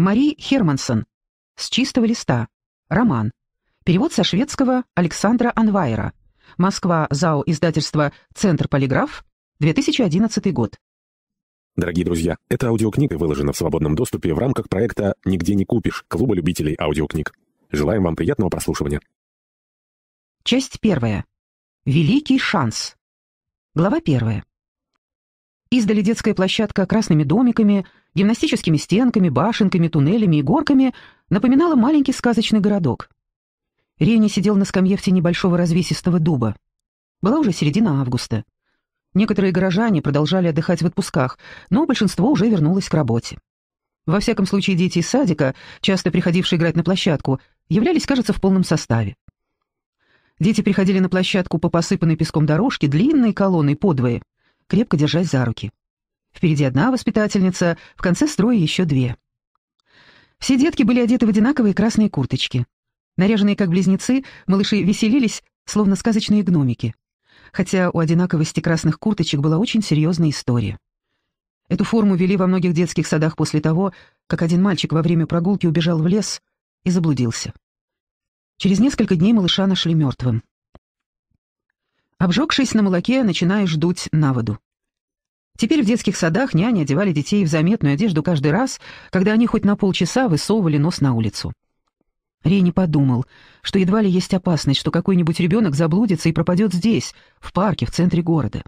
Мари Хермансон. «С чистого листа». Роман. Перевод со шведского Александра Анвайра. Москва, ЗАО, издательство «Центр Полиграф», 2011 год. Дорогие друзья, эта аудиокнига выложена в свободном доступе в рамках проекта «Нигде не купишь» Клуба любителей аудиокниг. Желаем вам приятного прослушивания. Часть первая. Великий шанс. Глава первая. Издали детская площадка красными домиками, гимнастическими стенками, башенками, туннелями и горками напоминала маленький сказочный городок. Ренни сидел на скамье в тени большого развесистого дуба. Была уже середина августа. Некоторые горожане продолжали отдыхать в отпусках, но большинство уже вернулось к работе. Во всяком случае, дети из садика, часто приходившие играть на площадку, являлись, кажется, в полном составе. Дети приходили на площадку по посыпанной песком дорожке длинной колонной подвое — крепко держась за руки. Впереди одна воспитательница, в конце строя еще две. Все детки были одеты в одинаковые красные курточки. Наряженные как близнецы, малыши веселились, словно сказочные гномики. Хотя у одинаковости красных курточек была очень серьезная история. Эту форму вели во многих детских садах после того, как один мальчик во время прогулки убежал в лес и заблудился. Через несколько дней малыша нашли мертвым. Обжегшись на молоке, начинаешь дуть на воду. Теперь в детских садах няни одевали детей в заметную одежду каждый раз, когда они хоть на полчаса высовывали нос на улицу. Рей не подумал, что едва ли есть опасность, что какой-нибудь ребенок заблудится и пропадет здесь, в парке, в центре города.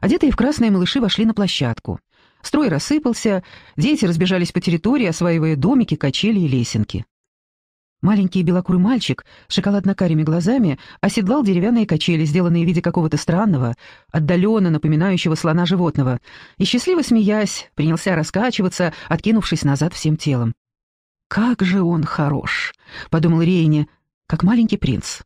Одетые в красные малыши вошли на площадку. Строй рассыпался, дети разбежались по территории, осваивая домики, качели и лесенки. Маленький белокурый мальчик, шоколадно-карими глазами, оседлал деревянные качели, сделанные в виде какого-то странного, отдаленно напоминающего слона животного, и, счастливо смеясь, принялся раскачиваться, откинувшись назад всем телом. «Как же он хорош!» — подумал Рейни, как маленький принц.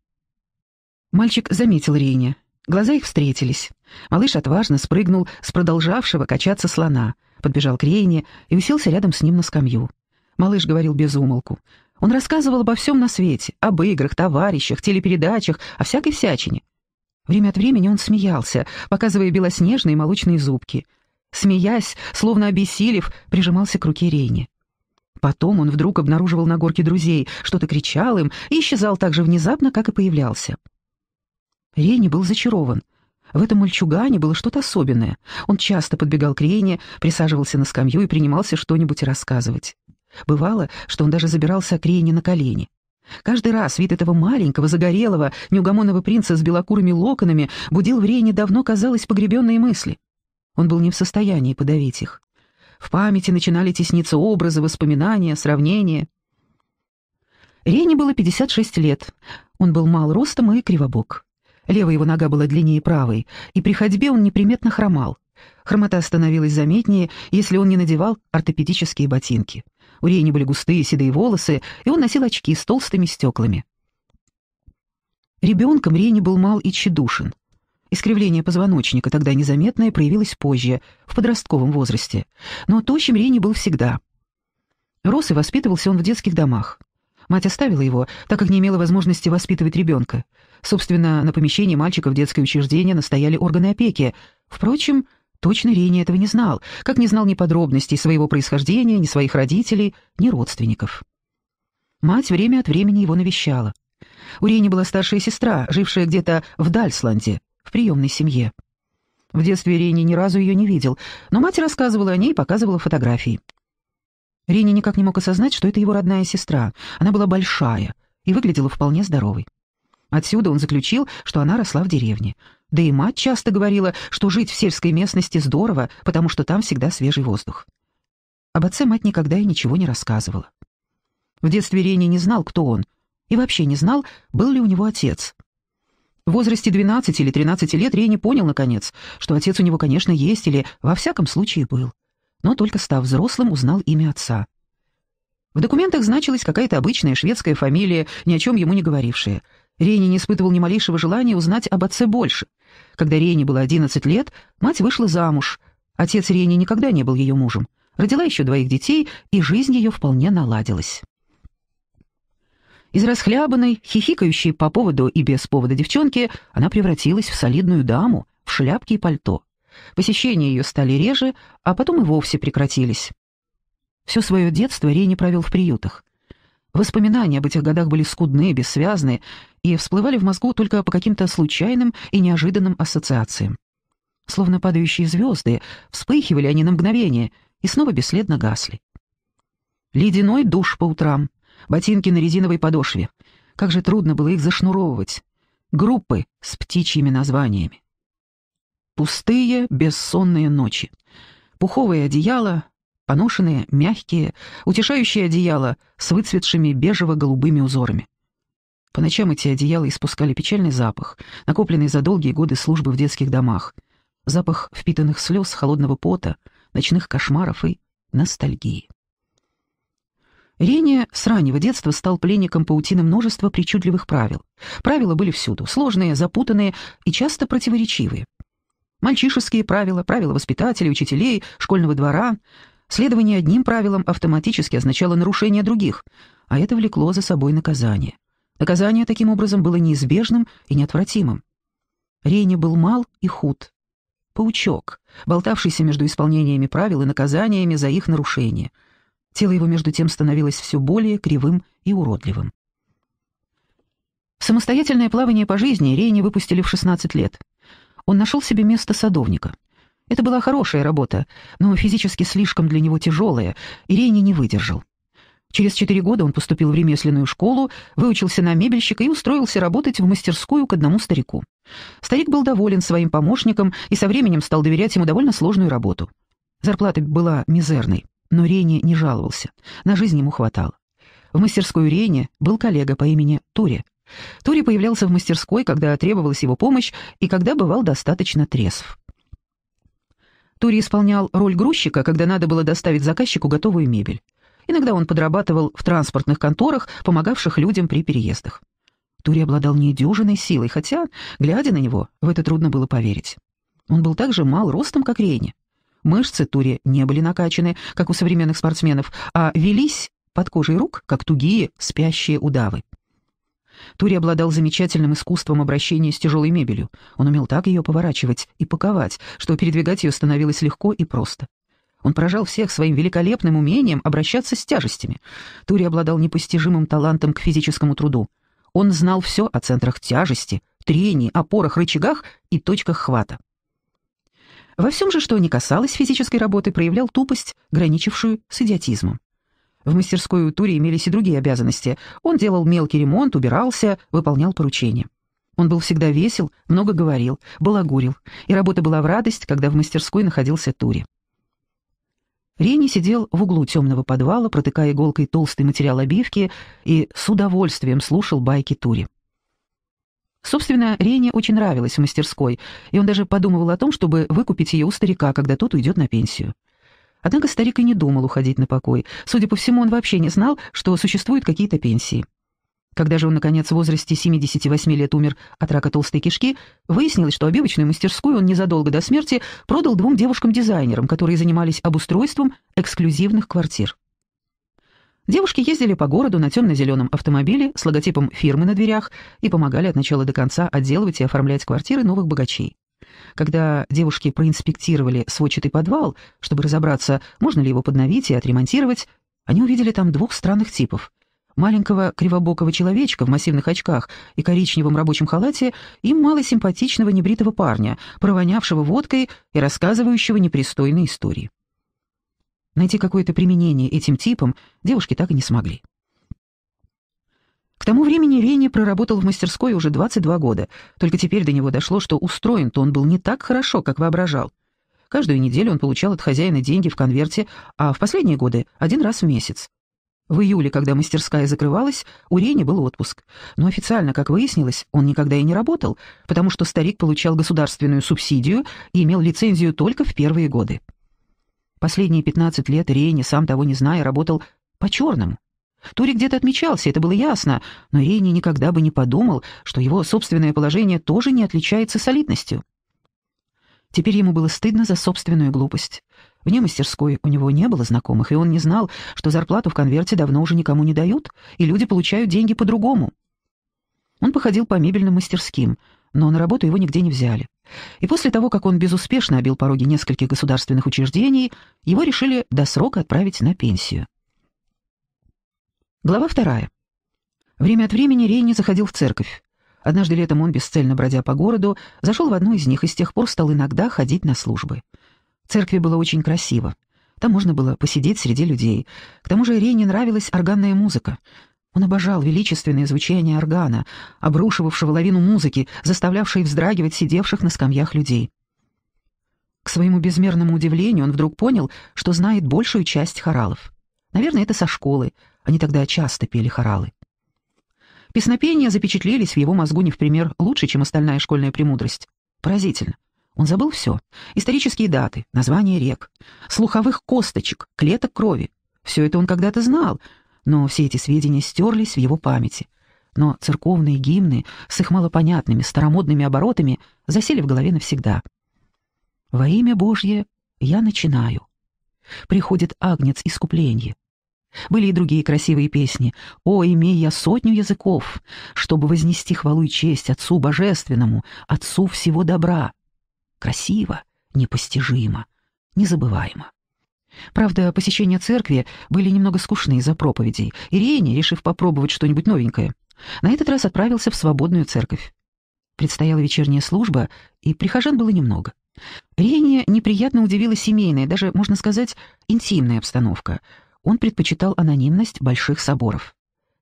Мальчик заметил Рейни. Глаза их встретились. Малыш отважно спрыгнул с продолжавшего качаться слона, подбежал к Рейни и уселся рядом с ним на скамью. Малыш говорил без умолку. Он рассказывал обо всем на свете, об играх, товарищах, телепередачах, о всякой всячине. Время от времени он смеялся, показывая белоснежные молочные зубки. Смеясь, словно обессилев, прижимался к руке Рейни. Потом он вдруг обнаруживал на горке друзей, что-то кричал им и исчезал так же внезапно, как и появлялся. Рейни был зачарован. В этом мальчугане было что-то особенное. Он часто подбегал к Рейне, присаживался на скамью и принимался что-нибудь рассказывать. Бывало, что он даже забирался к Рейне на колени. Каждый раз вид этого маленького, загорелого, неугомонного принца с белокурыми локонами будил в Рейне давно, казалось, погребенные мысли. Он был не в состоянии подавить их. В памяти начинали тесниться образы, воспоминания, сравнения. Рейне было 56 лет. Он был мал ростом и кривобок. Левая его нога была длиннее правой, и при ходьбе он неприметно хромал. Хромота становилась заметнее, если он не надевал ортопедические ботинки. У Рейни были густые седые волосы, и он носил очки с толстыми стеклами. Ребенком Рейни был мал и тщедушен. Искривление позвоночника, тогда незаметное, проявилось позже, в подростковом возрасте. Но тощим Рейни был всегда. Рос и воспитывался он в детских домах. Мать оставила его, так как не имела возможности воспитывать ребенка. Собственно, на помещении мальчика в детское учреждение настояли органы опеки. Впрочем, Точно Рене этого не знал, как не знал ни подробностей своего происхождения, ни своих родителей, ни родственников. Мать время от времени его навещала. У Рени была старшая сестра, жившая где-то в Дальсланде, в приемной семье. В детстве Рени ни разу ее не видел, но мать рассказывала о ней и показывала фотографии. Рени никак не мог осознать, что это его родная сестра. Она была большая и выглядела вполне здоровой. Отсюда он заключил, что она росла в деревне. Да и мать часто говорила, что жить в сельской местности здорово, потому что там всегда свежий воздух. Об отце мать никогда и ничего не рассказывала. В детстве Рене не знал, кто он, и вообще не знал, был ли у него отец. В возрасте 12 или 13 лет Рене понял, наконец, что отец у него, конечно, есть или во всяком случае был. Но только став взрослым, узнал имя отца. В документах значилась какая-то обычная шведская фамилия, ни о чем ему не говорившая. Рене не испытывал ни малейшего желания узнать об отце больше — когда Рене было 11 лет, мать вышла замуж. Отец Рене никогда не был ее мужем. Родила еще двоих детей, и жизнь ее вполне наладилась. Из расхлябанной, хихикающей по поводу и без повода девчонки, она превратилась в солидную даму, в шляпке и пальто. Посещения ее стали реже, а потом и вовсе прекратились. Все свое детство Рене провел в приютах. Воспоминания об этих годах были скудны, бессвязны и всплывали в мозгу только по каким-то случайным и неожиданным ассоциациям. Словно падающие звезды, вспыхивали они на мгновение и снова бесследно гасли. Ледяной душ по утрам, ботинки на резиновой подошве. Как же трудно было их зашнуровывать. Группы с птичьими названиями. Пустые, бессонные ночи. Пуховое одеяло, Поношенные, мягкие, утешающие одеяла с выцветшими бежево-голубыми узорами. По ночам эти одеяла испускали печальный запах, накопленный за долгие годы службы в детских домах. Запах впитанных слез, холодного пота, ночных кошмаров и ностальгии. Рене с раннего детства стал пленником паутины множества причудливых правил. Правила были всюду, сложные, запутанные и часто противоречивые. Мальчишеские правила, правила воспитателей, учителей, школьного двора, Следование одним правилам автоматически означало нарушение других, а это влекло за собой наказание. Наказание таким образом было неизбежным и неотвратимым. Рейни был мал и худ. Паучок, болтавшийся между исполнениями правил и наказаниями за их нарушение. Тело его между тем становилось все более кривым и уродливым. самостоятельное плавание по жизни Рейни выпустили в 16 лет. Он нашел себе место садовника. Это была хорошая работа, но физически слишком для него тяжелая, и Рейни не выдержал. Через четыре года он поступил в ремесленную школу, выучился на мебельщика и устроился работать в мастерскую к одному старику. Старик был доволен своим помощником и со временем стал доверять ему довольно сложную работу. Зарплата была мизерной, но Рейни не жаловался, на жизнь ему хватало. В мастерскую Рейни был коллега по имени Тури. Тури появлялся в мастерской, когда требовалась его помощь и когда бывал достаточно трезв. Тури исполнял роль грузчика, когда надо было доставить заказчику готовую мебель. Иногда он подрабатывал в транспортных конторах, помогавших людям при переездах. Тури обладал недюжиной силой, хотя, глядя на него, в это трудно было поверить. Он был так же мал ростом, как Рейни. Мышцы Тури не были накачаны, как у современных спортсменов, а велись под кожей рук, как тугие спящие удавы. Тури обладал замечательным искусством обращения с тяжелой мебелью. Он умел так ее поворачивать и паковать, что передвигать ее становилось легко и просто. Он поражал всех своим великолепным умением обращаться с тяжестями. Тури обладал непостижимым талантом к физическому труду. Он знал все о центрах тяжести, трении, опорах, рычагах и точках хвата. Во всем же, что не касалось физической работы, проявлял тупость, граничившую с идиотизмом. В мастерской у Тури имелись и другие обязанности. Он делал мелкий ремонт, убирался, выполнял поручения. Он был всегда весел, много говорил, балагурил, и работа была в радость, когда в мастерской находился Тури. Рени сидел в углу темного подвала, протыкая иголкой толстый материал обивки и с удовольствием слушал байки Тури. Собственно, Рене очень нравилось в мастерской, и он даже подумывал о том, чтобы выкупить ее у старика, когда тот уйдет на пенсию. Однако старик и не думал уходить на покой. Судя по всему, он вообще не знал, что существуют какие-то пенсии. Когда же он, наконец, в возрасте 78 лет умер от рака толстой кишки, выяснилось, что обивочную мастерскую он незадолго до смерти продал двум девушкам-дизайнерам, которые занимались обустройством эксклюзивных квартир. Девушки ездили по городу на темно-зеленом автомобиле с логотипом фирмы на дверях и помогали от начала до конца отделывать и оформлять квартиры новых богачей. Когда девушки проинспектировали сводчатый подвал, чтобы разобраться, можно ли его подновить и отремонтировать, они увидели там двух странных типов. Маленького кривобокого человечка в массивных очках и коричневом рабочем халате и малосимпатичного небритого парня, провонявшего водкой и рассказывающего непристойные истории. Найти какое-то применение этим типам девушки так и не смогли. К тому времени Рене проработал в мастерской уже 22 года, только теперь до него дошло, что устроен-то он был не так хорошо, как воображал. Каждую неделю он получал от хозяина деньги в конверте, а в последние годы — один раз в месяц. В июле, когда мастерская закрывалась, у Рени был отпуск. Но официально, как выяснилось, он никогда и не работал, потому что старик получал государственную субсидию и имел лицензию только в первые годы. Последние 15 лет Рени, сам того не зная, работал по-черному, Тури где-то отмечался, это было ясно, но Рейни никогда бы не подумал, что его собственное положение тоже не отличается солидностью. Теперь ему было стыдно за собственную глупость. Вне мастерской у него не было знакомых, и он не знал, что зарплату в конверте давно уже никому не дают, и люди получают деньги по-другому. Он походил по мебельным мастерским, но на работу его нигде не взяли. И после того, как он безуспешно обил пороги нескольких государственных учреждений, его решили до срока отправить на пенсию. Глава вторая. Время от времени Рейни заходил в церковь. Однажды летом он, бесцельно бродя по городу, зашел в одну из них и с тех пор стал иногда ходить на службы. В церкви было очень красиво. Там можно было посидеть среди людей. К тому же Рейни нравилась органная музыка. Он обожал величественное звучание органа, обрушивавшего лавину музыки, заставлявшей вздрагивать сидевших на скамьях людей. К своему безмерному удивлению он вдруг понял, что знает большую часть хоралов. Наверное, это со школы — они тогда часто пели хоралы. Песнопения запечатлелись в его мозгу не в пример лучше, чем остальная школьная премудрость. Поразительно. Он забыл все. Исторические даты, названия рек, слуховых косточек, клеток крови. Все это он когда-то знал, но все эти сведения стерлись в его памяти. Но церковные гимны с их малопонятными старомодными оборотами засели в голове навсегда. «Во имя Божье я начинаю. Приходит агнец искупления. Были и другие красивые песни. «О, имей я сотню языков, чтобы вознести хвалу и честь Отцу Божественному, Отцу всего добра». Красиво, непостижимо, незабываемо. Правда, посещения церкви были немного скучны из-за проповедей. Ирине, решив попробовать что-нибудь новенькое, на этот раз отправился в свободную церковь. Предстояла вечерняя служба, и прихожан было немного. Рения неприятно удивила семейная, даже, можно сказать, интимная обстановка. Он предпочитал анонимность больших соборов.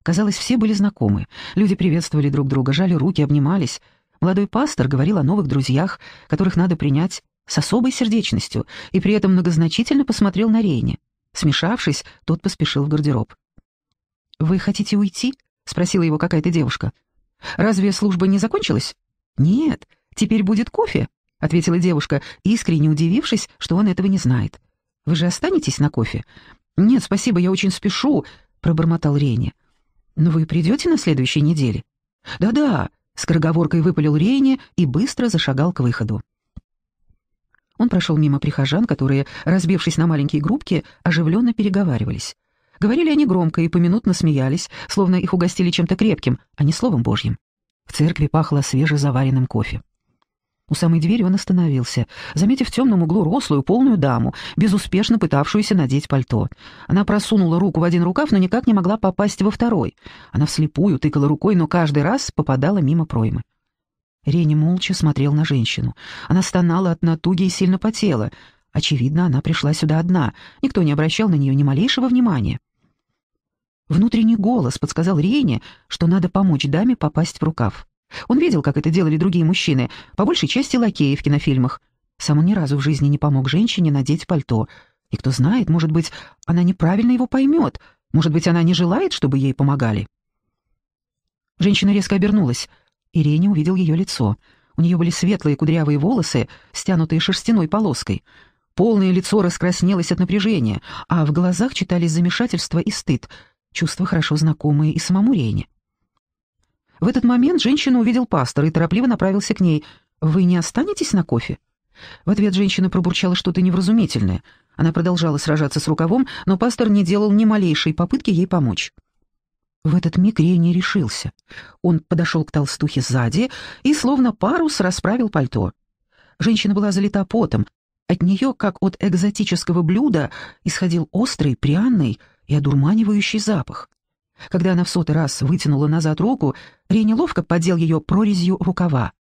Казалось, все были знакомы. Люди приветствовали друг друга, жали руки, обнимались. Молодой пастор говорил о новых друзьях, которых надо принять с особой сердечностью, и при этом многозначительно посмотрел на Рейни. Смешавшись, тот поспешил в гардероб. «Вы хотите уйти?» — спросила его какая-то девушка. «Разве служба не закончилась?» «Нет, теперь будет кофе», — ответила девушка, искренне удивившись, что он этого не знает. «Вы же останетесь на кофе? «Нет, спасибо, я очень спешу», — пробормотал Рейни. «Но вы придете на следующей неделе?» «Да-да», — скороговоркой выпалил Рейни и быстро зашагал к выходу. Он прошел мимо прихожан, которые, разбившись на маленькие группки, оживленно переговаривались. Говорили они громко и поминутно смеялись, словно их угостили чем-то крепким, а не словом божьим. В церкви пахло свежезаваренным кофе. У самой двери он остановился, заметив в темном углу рослую, полную даму, безуспешно пытавшуюся надеть пальто. Она просунула руку в один рукав, но никак не могла попасть во второй. Она вслепую тыкала рукой, но каждый раз попадала мимо проймы. Рени молча смотрел на женщину. Она стонала от натуги и сильно потела. Очевидно, она пришла сюда одна. Никто не обращал на нее ни малейшего внимания. Внутренний голос подсказал Рене, что надо помочь даме попасть в рукав. Он видел, как это делали другие мужчины, по большей части лакеи в кинофильмах. Сам он ни разу в жизни не помог женщине надеть пальто. И кто знает, может быть, она неправильно его поймет. Может быть, она не желает, чтобы ей помогали. Женщина резко обернулась. Ирине увидел ее лицо. У нее были светлые кудрявые волосы, стянутые шерстяной полоской. Полное лицо раскраснелось от напряжения, а в глазах читались замешательство и стыд, чувства, хорошо знакомые и самому Рене. В этот момент женщина увидел пастора и торопливо направился к ней. «Вы не останетесь на кофе?» В ответ женщина пробурчала что-то невразумительное. Она продолжала сражаться с рукавом, но пастор не делал ни малейшей попытки ей помочь. В этот миг Рей не решился. Он подошел к толстухе сзади и, словно парус, расправил пальто. Женщина была залита потом. От нее, как от экзотического блюда, исходил острый, пряный и одурманивающий запах. Когда она в сотый раз вытянула назад руку, Ренни ловко поддел ее прорезью рукава.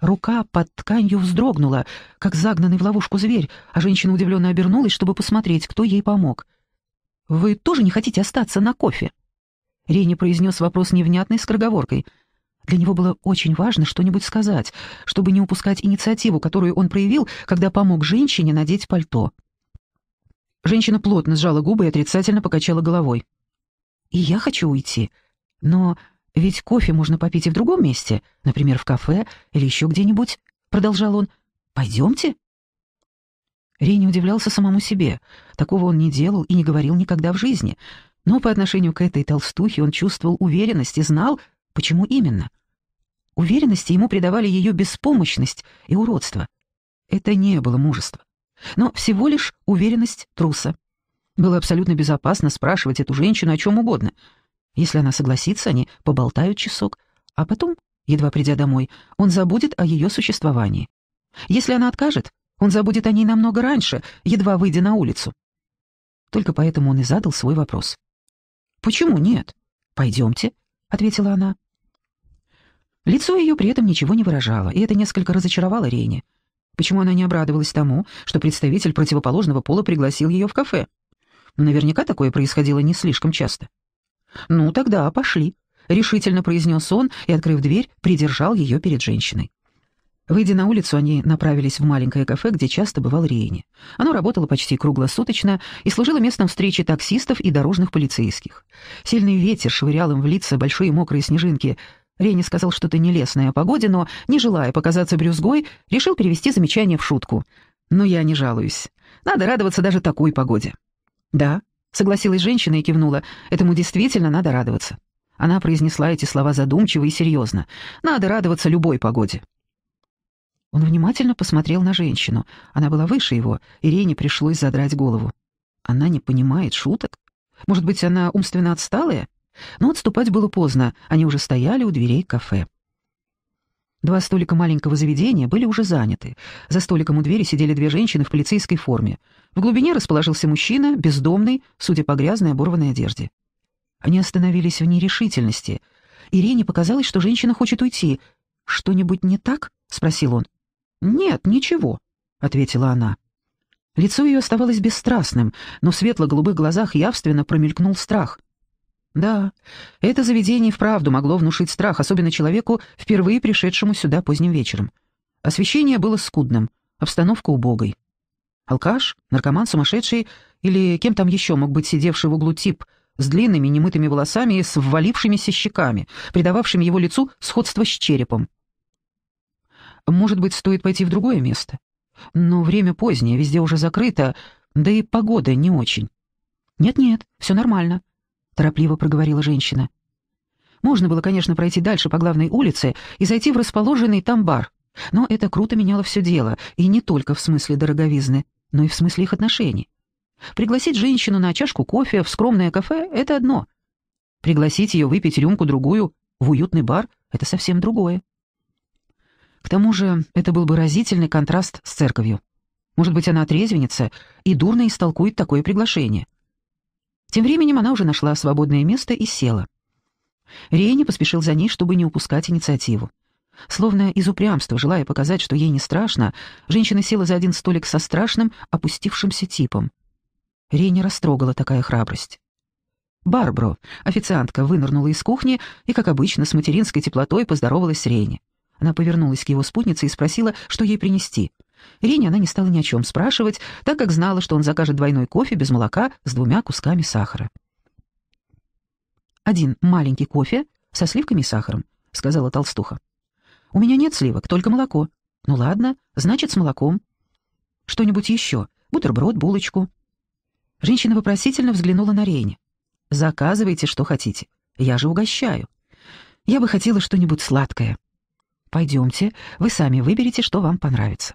Рука под тканью вздрогнула, как загнанный в ловушку зверь, а женщина удивленно обернулась, чтобы посмотреть, кто ей помог. «Вы тоже не хотите остаться на кофе?» Ренни произнес вопрос невнятной скороговоркой. Для него было очень важно что-нибудь сказать, чтобы не упускать инициативу, которую он проявил, когда помог женщине надеть пальто. Женщина плотно сжала губы и отрицательно покачала головой. И я хочу уйти. Но ведь кофе можно попить и в другом месте, например, в кафе или еще где-нибудь, — продолжал он. Пойдемте. Рей удивлялся самому себе. Такого он не делал и не говорил никогда в жизни. Но по отношению к этой толстухе он чувствовал уверенность и знал, почему именно. Уверенности ему придавали ее беспомощность и уродство. Это не было мужество, но всего лишь уверенность труса. Было абсолютно безопасно спрашивать эту женщину о чем угодно. Если она согласится, они поболтают часок, а потом, едва придя домой, он забудет о ее существовании. Если она откажет, он забудет о ней намного раньше, едва выйдя на улицу. Только поэтому он и задал свой вопрос. «Почему нет? Пойдемте», — ответила она. Лицо ее при этом ничего не выражало, и это несколько разочаровало Рейни. Почему она не обрадовалась тому, что представитель противоположного пола пригласил ее в кафе? Наверняка такое происходило не слишком часто. «Ну, тогда пошли», — решительно произнес он и, открыв дверь, придержал ее перед женщиной. Выйдя на улицу, они направились в маленькое кафе, где часто бывал Рейни. Оно работало почти круглосуточно и служило местом встречи таксистов и дорожных полицейских. Сильный ветер швырял им в лица большие мокрые снежинки. Рейни сказал что-то нелестное о погоде, но, не желая показаться брюзгой, решил перевести замечание в шутку. «Но я не жалуюсь. Надо радоваться даже такой погоде». «Да», — согласилась женщина и кивнула, — «этому действительно надо радоваться». Она произнесла эти слова задумчиво и серьезно. «Надо радоваться любой погоде». Он внимательно посмотрел на женщину. Она была выше его, и пришлось задрать голову. Она не понимает шуток? Может быть, она умственно отсталая? Но отступать было поздно, они уже стояли у дверей кафе. Два столика маленького заведения были уже заняты. За столиком у двери сидели две женщины в полицейской форме. В глубине расположился мужчина, бездомный, судя по грязной оборванной одежде. Они остановились в нерешительности. Ирине показалось, что женщина хочет уйти. «Что-нибудь не так?» — спросил он. «Нет, ничего», — ответила она. Лицо ее оставалось бесстрастным, но в светло-голубых глазах явственно промелькнул страх. Да, это заведение вправду могло внушить страх, особенно человеку, впервые пришедшему сюда поздним вечером. Освещение было скудным, обстановка убогой. Алкаш, наркоман, сумасшедший или кем там еще мог быть сидевший в углу тип с длинными немытыми волосами и с ввалившимися щеками, придававшим его лицу сходство с черепом. Может быть, стоит пойти в другое место? Но время позднее, везде уже закрыто, да и погода не очень. Нет-нет, все нормально торопливо проговорила женщина. Можно было, конечно, пройти дальше по главной улице и зайти в расположенный там бар, но это круто меняло все дело, и не только в смысле дороговизны, но и в смысле их отношений. Пригласить женщину на чашку кофе в скромное кафе — это одно. Пригласить ее выпить рюмку-другую в уютный бар — это совсем другое. К тому же это был бы разительный контраст с церковью. Может быть, она отрезвенится и дурно истолкует такое приглашение — тем временем она уже нашла свободное место и села. Рейни поспешил за ней, чтобы не упускать инициативу. Словно из упрямства, желая показать, что ей не страшно, женщина села за один столик со страшным, опустившимся типом. Рейни растрогала такая храбрость. Барбро, официантка, вынырнула из кухни и, как обычно, с материнской теплотой поздоровалась с Рейни. Она повернулась к его спутнице и спросила, что ей принести — Ирине она не стала ни о чем спрашивать, так как знала, что он закажет двойной кофе без молока с двумя кусками сахара. «Один маленький кофе со сливками и сахаром», — сказала толстуха. «У меня нет сливок, только молоко». «Ну ладно, значит, с молоком». «Что-нибудь еще? Бутерброд, булочку?» Женщина вопросительно взглянула на Рейни. «Заказывайте, что хотите. Я же угощаю. Я бы хотела что-нибудь сладкое». «Пойдемте, вы сами выберите, что вам понравится».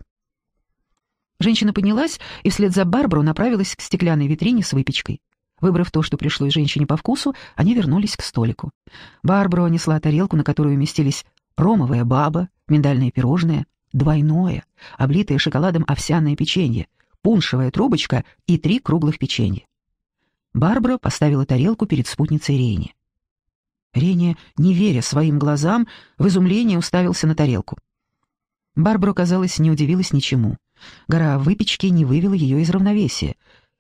Женщина поднялась и вслед за Барбару направилась к стеклянной витрине с выпечкой. Выбрав то, что пришло женщине по вкусу, они вернулись к столику. Барбара несла тарелку, на которую уместились ромовая баба, миндальное пирожное, двойное, облитое шоколадом овсяное печенье, пуншевая трубочка и три круглых печенья. Барбара поставила тарелку перед спутницей Рейни. Рейни, не веря своим глазам, в изумлении уставился на тарелку. Барбара, казалось, не удивилась ничему — Гора выпечки не вывела ее из равновесия.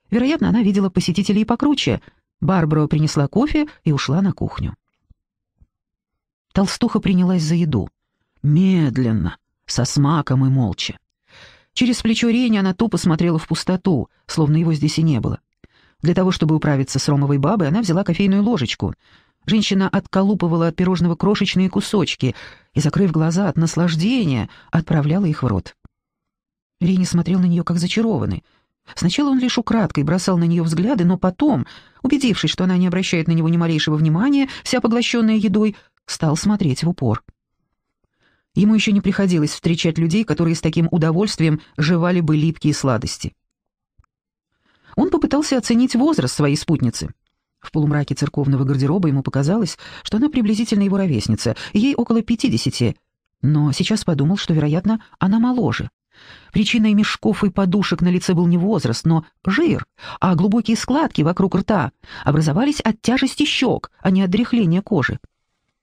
Вероятно, она видела посетителей покруче. Барбара принесла кофе и ушла на кухню. Толстуха принялась за еду. Медленно, со смаком и молча. Через плечо Рени она тупо смотрела в пустоту, словно его здесь и не было. Для того, чтобы управиться с ромовой бабой, она взяла кофейную ложечку. Женщина отколупывала от пирожного крошечные кусочки и, закрыв глаза от наслаждения, отправляла их в рот. Рени смотрел на нее как зачарованный. Сначала он лишь украдкой бросал на нее взгляды, но потом, убедившись, что она не обращает на него ни малейшего внимания, вся поглощенная едой, стал смотреть в упор. Ему еще не приходилось встречать людей, которые с таким удовольствием жевали бы липкие сладости. Он попытался оценить возраст своей спутницы. В полумраке церковного гардероба ему показалось, что она приблизительно его ровесница, ей около пятидесяти, но сейчас подумал, что, вероятно, она моложе. Причиной мешков и подушек на лице был не возраст, но жир, а глубокие складки вокруг рта образовались от тяжести щек, а не от дряхления кожи.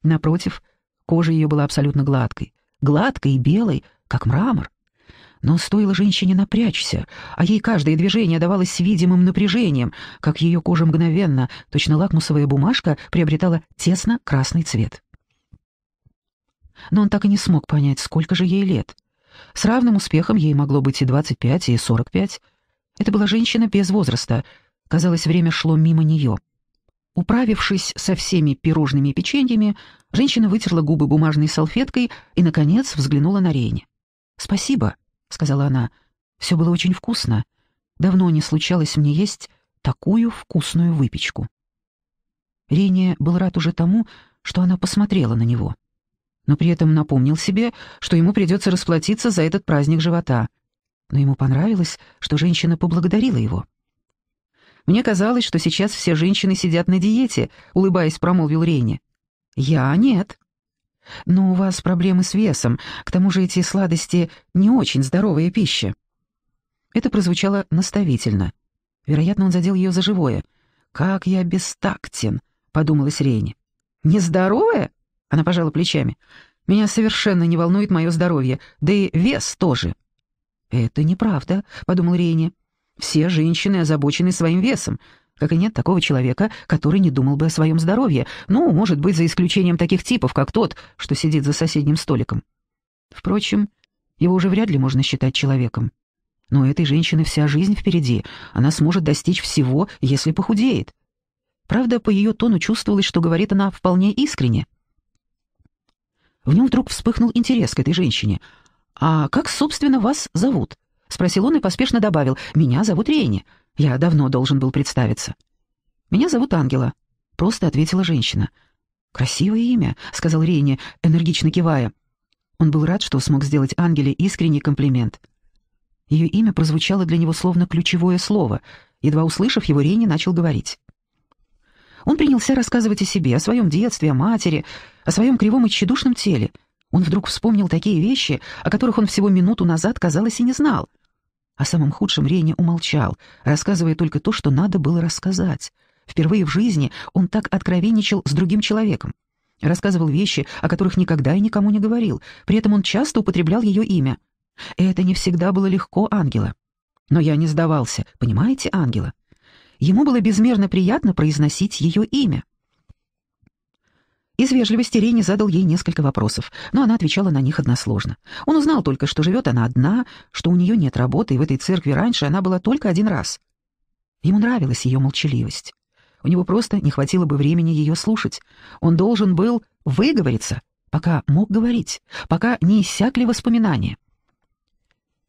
Напротив, кожа ее была абсолютно гладкой, гладкой и белой, как мрамор. Но стоило женщине напрячься, а ей каждое движение давалось с видимым напряжением, как ее кожа мгновенно, точно лакмусовая бумажка, приобретала тесно красный цвет. Но он так и не смог понять, сколько же ей лет — с равным успехом ей могло быть и 25, и 45. Это была женщина без возраста. Казалось, время шло мимо нее. Управившись со всеми пирожными и печеньями, женщина вытерла губы бумажной салфеткой и, наконец, взглянула на Рейни. «Спасибо», — сказала она. «Все было очень вкусно. Давно не случалось мне есть такую вкусную выпечку». Рейни был рад уже тому, что она посмотрела на него но при этом напомнил себе, что ему придется расплатиться за этот праздник живота. Но ему понравилось, что женщина поблагодарила его. «Мне казалось, что сейчас все женщины сидят на диете», — улыбаясь, промолвил Рейни. «Я нет». «Но у вас проблемы с весом, к тому же эти сладости — не очень здоровая пища». Это прозвучало наставительно. Вероятно, он задел ее за живое. «Как я бестактен», — подумалась Рейни. «Нездоровая?» Она пожала плечами. «Меня совершенно не волнует мое здоровье, да и вес тоже». «Это неправда», — подумал Рейни. «Все женщины озабочены своим весом, как и нет такого человека, который не думал бы о своем здоровье, ну, может быть, за исключением таких типов, как тот, что сидит за соседним столиком. Впрочем, его уже вряд ли можно считать человеком. Но у этой женщины вся жизнь впереди, она сможет достичь всего, если похудеет». Правда, по ее тону чувствовалось, что говорит она вполне искренне. В нем вдруг вспыхнул интерес к этой женщине. «А как, собственно, вас зовут?» — спросил он и поспешно добавил. «Меня зовут Рейни. Я давно должен был представиться». «Меня зовут Ангела», — просто ответила женщина. «Красивое имя», — сказал Рейни, энергично кивая. Он был рад, что смог сделать Ангеле искренний комплимент. Ее имя прозвучало для него словно ключевое слово. Едва услышав его, Рейни начал говорить. Он принялся рассказывать о себе, о своем детстве, о матери, о своем кривом и тщедушном теле. Он вдруг вспомнил такие вещи, о которых он всего минуту назад, казалось, и не знал. О самом худшем Рене умолчал, рассказывая только то, что надо было рассказать. Впервые в жизни он так откровенничал с другим человеком. Рассказывал вещи, о которых никогда и никому не говорил, при этом он часто употреблял ее имя. Это не всегда было легко Ангела. Но я не сдавался, понимаете, Ангела? Ему было безмерно приятно произносить ее имя. Из вежливости Рене задал ей несколько вопросов, но она отвечала на них односложно. Он узнал только, что живет она одна, что у нее нет работы, и в этой церкви раньше она была только один раз. Ему нравилась ее молчаливость. У него просто не хватило бы времени ее слушать. Он должен был выговориться, пока мог говорить, пока не иссякли воспоминания.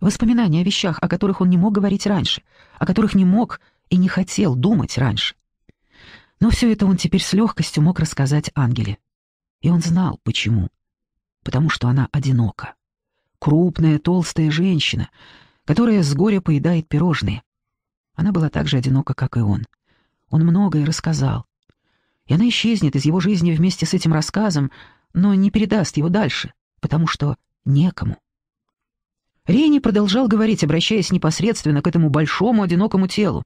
Воспоминания о вещах, о которых он не мог говорить раньше, о которых не мог, и не хотел думать раньше. Но все это он теперь с легкостью мог рассказать Ангеле. И он знал, почему. Потому что она одинока. Крупная, толстая женщина, которая с горя поедает пирожные. Она была так же одинока, как и он. Он многое рассказал. И она исчезнет из его жизни вместе с этим рассказом, но не передаст его дальше, потому что некому. Рейни продолжал говорить, обращаясь непосредственно к этому большому одинокому телу.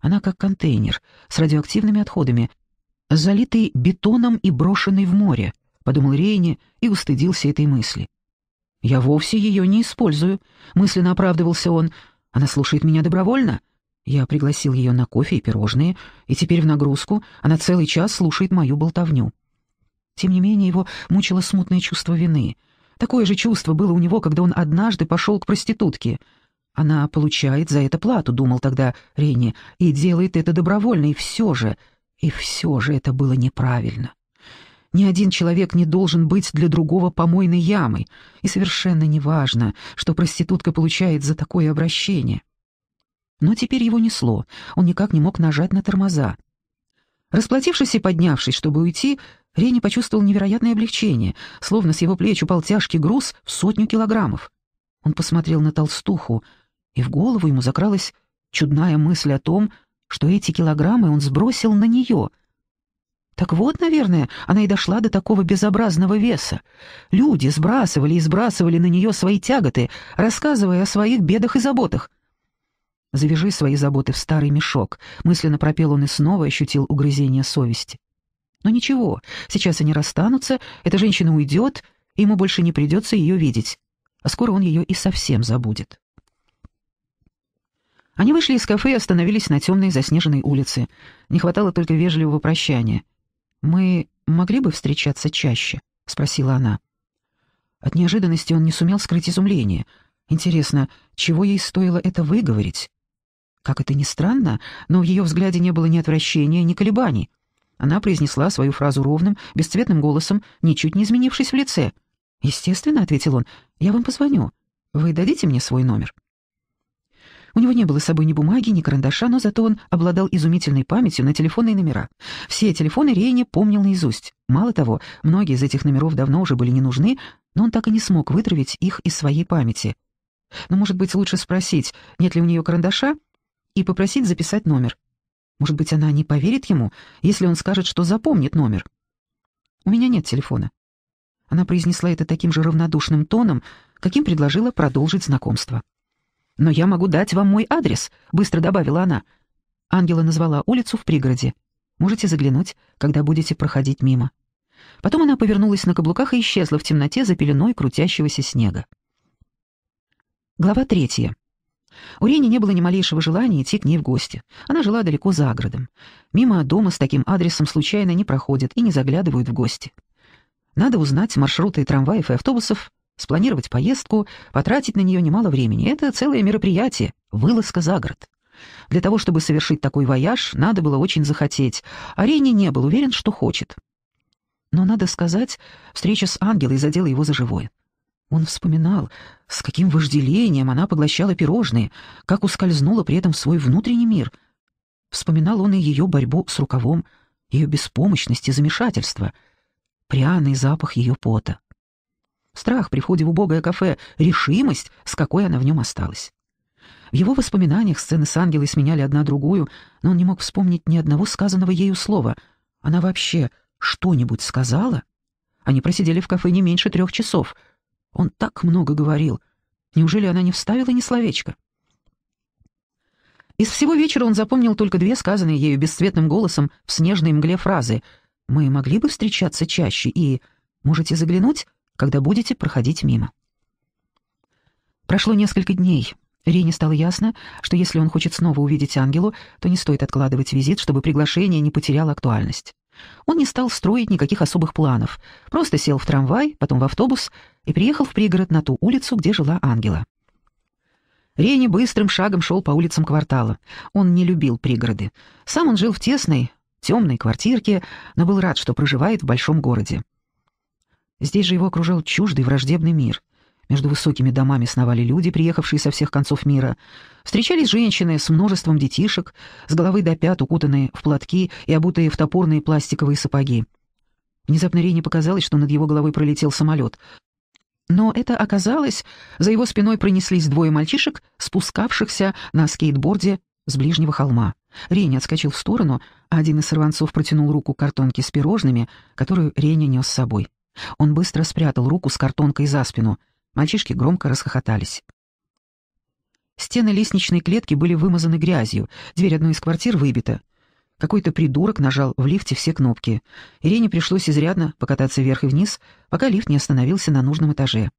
Она как контейнер с радиоактивными отходами, залитый бетоном и брошенный в море, подумал Рейни и устыдился этой мысли. «Я вовсе ее не использую», — мысленно оправдывался он. «Она слушает меня добровольно. Я пригласил ее на кофе и пирожные, и теперь в нагрузку она целый час слушает мою болтовню». Тем не менее его мучило смутное чувство вины. Такое же чувство было у него, когда он однажды пошел к проститутке — она получает за это плату, думал тогда Ренни, и делает это добровольно, и все же, и все же это было неправильно. Ни один человек не должен быть для другого помойной ямой, и совершенно неважно, что проститутка получает за такое обращение. Но теперь его несло, он никак не мог нажать на тормоза. Расплатившись и поднявшись, чтобы уйти, Ренни почувствовал невероятное облегчение, словно с его плеч упал тяжкий груз в сотню килограммов. Он посмотрел на толстуху, и в голову ему закралась чудная мысль о том, что эти килограммы он сбросил на нее. Так вот, наверное, она и дошла до такого безобразного веса. Люди сбрасывали и сбрасывали на нее свои тяготы, рассказывая о своих бедах и заботах. «Завяжи свои заботы в старый мешок», — мысленно пропел он и снова ощутил угрызение совести. Но ничего, сейчас они расстанутся, эта женщина уйдет, и ему больше не придется ее видеть, а скоро он ее и совсем забудет. Они вышли из кафе и остановились на темной заснеженной улице. Не хватало только вежливого прощания. «Мы могли бы встречаться чаще?» — спросила она. От неожиданности он не сумел скрыть изумление. Интересно, чего ей стоило это выговорить? Как это ни странно, но в ее взгляде не было ни отвращения, ни колебаний. Она произнесла свою фразу ровным, бесцветным голосом, ничуть не изменившись в лице. «Естественно», — ответил он, — «я вам позвоню. Вы дадите мне свой номер?» У него не было с собой ни бумаги, ни карандаша, но зато он обладал изумительной памятью на телефонные номера. Все телефоны Рейни помнил наизусть. Мало того, многие из этих номеров давно уже были не нужны, но он так и не смог вытравить их из своей памяти. Но, ну, может быть, лучше спросить, нет ли у нее карандаша, и попросить записать номер. Может быть, она не поверит ему, если он скажет, что запомнит номер. «У меня нет телефона». Она произнесла это таким же равнодушным тоном, каким предложила продолжить знакомство. «Но я могу дать вам мой адрес», — быстро добавила она. Ангела назвала улицу в пригороде. «Можете заглянуть, когда будете проходить мимо». Потом она повернулась на каблуках и исчезла в темноте за пеленой крутящегося снега. Глава третья. У Рени не было ни малейшего желания идти к ней в гости. Она жила далеко за городом. Мимо дома с таким адресом случайно не проходят и не заглядывают в гости. Надо узнать маршруты трамваев и автобусов, Спланировать поездку, потратить на нее немало времени — это целое мероприятие, вылазка за город. Для того, чтобы совершить такой вояж, надо было очень захотеть, а Рейни не был уверен, что хочет. Но, надо сказать, встреча с ангелой задела его за живое. Он вспоминал, с каким вожделением она поглощала пирожные, как ускользнула при этом в свой внутренний мир. Вспоминал он и ее борьбу с рукавом, ее беспомощность и замешательство, пряный запах ее пота страх при входе в убогое кафе, решимость, с какой она в нем осталась. В его воспоминаниях сцены с ангелой сменяли одна другую, но он не мог вспомнить ни одного сказанного ею слова. Она вообще что-нибудь сказала? Они просидели в кафе не меньше трех часов. Он так много говорил. Неужели она не вставила ни словечка? Из всего вечера он запомнил только две сказанные ею бесцветным голосом в снежной мгле фразы «Мы могли бы встречаться чаще» и «Можете заглянуть? когда будете проходить мимо. Прошло несколько дней. Рене стало ясно, что если он хочет снова увидеть ангелу, то не стоит откладывать визит, чтобы приглашение не потеряло актуальность. Он не стал строить никаких особых планов, просто сел в трамвай, потом в автобус и приехал в пригород на ту улицу, где жила ангела. Рене быстрым шагом шел по улицам квартала. Он не любил пригороды. Сам он жил в тесной, темной квартирке, но был рад, что проживает в большом городе. Здесь же его окружал чуждый враждебный мир. Между высокими домами сновали люди, приехавшие со всех концов мира. Встречались женщины с множеством детишек, с головы до пят укутанные в платки и обутые в топорные пластиковые сапоги. Внезапно Рене показалось, что над его головой пролетел самолет. Но это оказалось, за его спиной пронеслись двое мальчишек, спускавшихся на скейтборде с ближнего холма. Реня отскочил в сторону, а один из сорванцов протянул руку к картонке с пирожными, которую Реня нес с собой. Он быстро спрятал руку с картонкой за спину. Мальчишки громко расхохотались. Стены лестничной клетки были вымазаны грязью, дверь одной из квартир выбита. Какой-то придурок нажал в лифте все кнопки. Ирине пришлось изрядно покататься вверх и вниз, пока лифт не остановился на нужном этаже.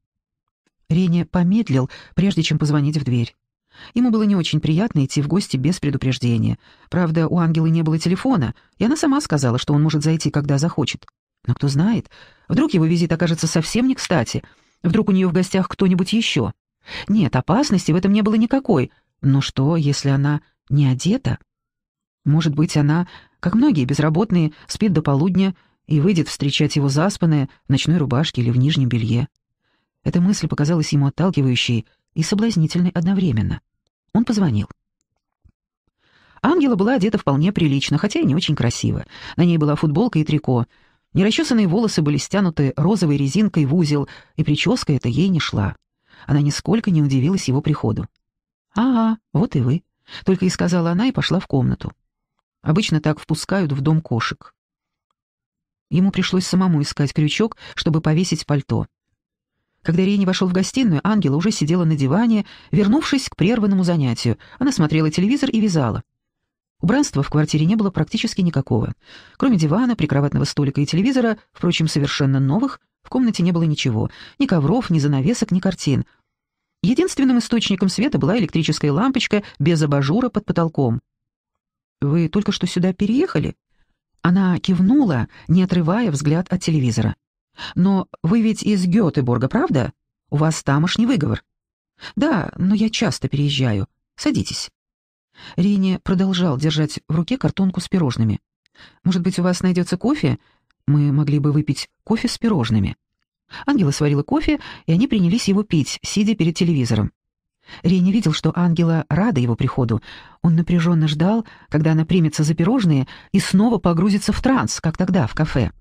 Рене помедлил, прежде чем позвонить в дверь. Ему было не очень приятно идти в гости без предупреждения. Правда, у Ангелы не было телефона, и она сама сказала, что он может зайти, когда захочет. Но кто знает, Вдруг его визит окажется совсем не кстати. Вдруг у нее в гостях кто-нибудь еще. Нет, опасности в этом не было никакой. Но что, если она не одета? Может быть, она, как многие безработные, спит до полудня и выйдет встречать его заспанная в ночной рубашке или в нижнем белье. Эта мысль показалась ему отталкивающей и соблазнительной одновременно. Он позвонил. Ангела была одета вполне прилично, хотя и не очень красиво. На ней была футболка и трико — Нерасчесанные волосы были стянуты розовой резинкой в узел, и прическа эта ей не шла. Она нисколько не удивилась его приходу. «Ага, вот и вы», — только и сказала она и пошла в комнату. Обычно так впускают в дом кошек. Ему пришлось самому искать крючок, чтобы повесить пальто. Когда Рейни вошел в гостиную, Ангела уже сидела на диване, вернувшись к прерванному занятию. Она смотрела телевизор и вязала. Убранства в квартире не было практически никакого. Кроме дивана, прикроватного столика и телевизора, впрочем, совершенно новых, в комнате не было ничего. Ни ковров, ни занавесок, ни картин. Единственным источником света была электрическая лампочка без абажура под потолком. «Вы только что сюда переехали?» Она кивнула, не отрывая взгляд от телевизора. «Но вы ведь из Гётеборга, правда? У вас тамошний выговор». «Да, но я часто переезжаю. Садитесь». Рини продолжал держать в руке картонку с пирожными. «Может быть, у вас найдется кофе? Мы могли бы выпить кофе с пирожными». Ангела сварила кофе, и они принялись его пить, сидя перед телевизором. Рини видел, что Ангела рада его приходу. Он напряженно ждал, когда она примется за пирожные и снова погрузится в транс, как тогда, в кафе.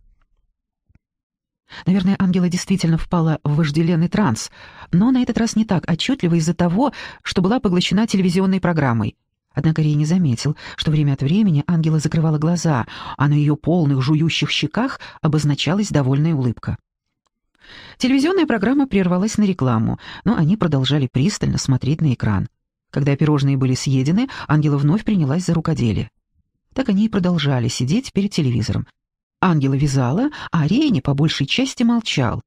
Наверное, Ангела действительно впала в вожделенный транс, но на этот раз не так отчетливо из-за того, что была поглощена телевизионной программой. Однако Рей не заметил, что время от времени ангела закрывала глаза, а на ее полных жующих щеках обозначалась довольная улыбка. Телевизионная программа прервалась на рекламу, но они продолжали пристально смотреть на экран. Когда пирожные были съедены, ангела вновь принялась за рукоделие. Так они и продолжали сидеть перед телевизором. Ангела вязала, а Рейни по большей части молчал.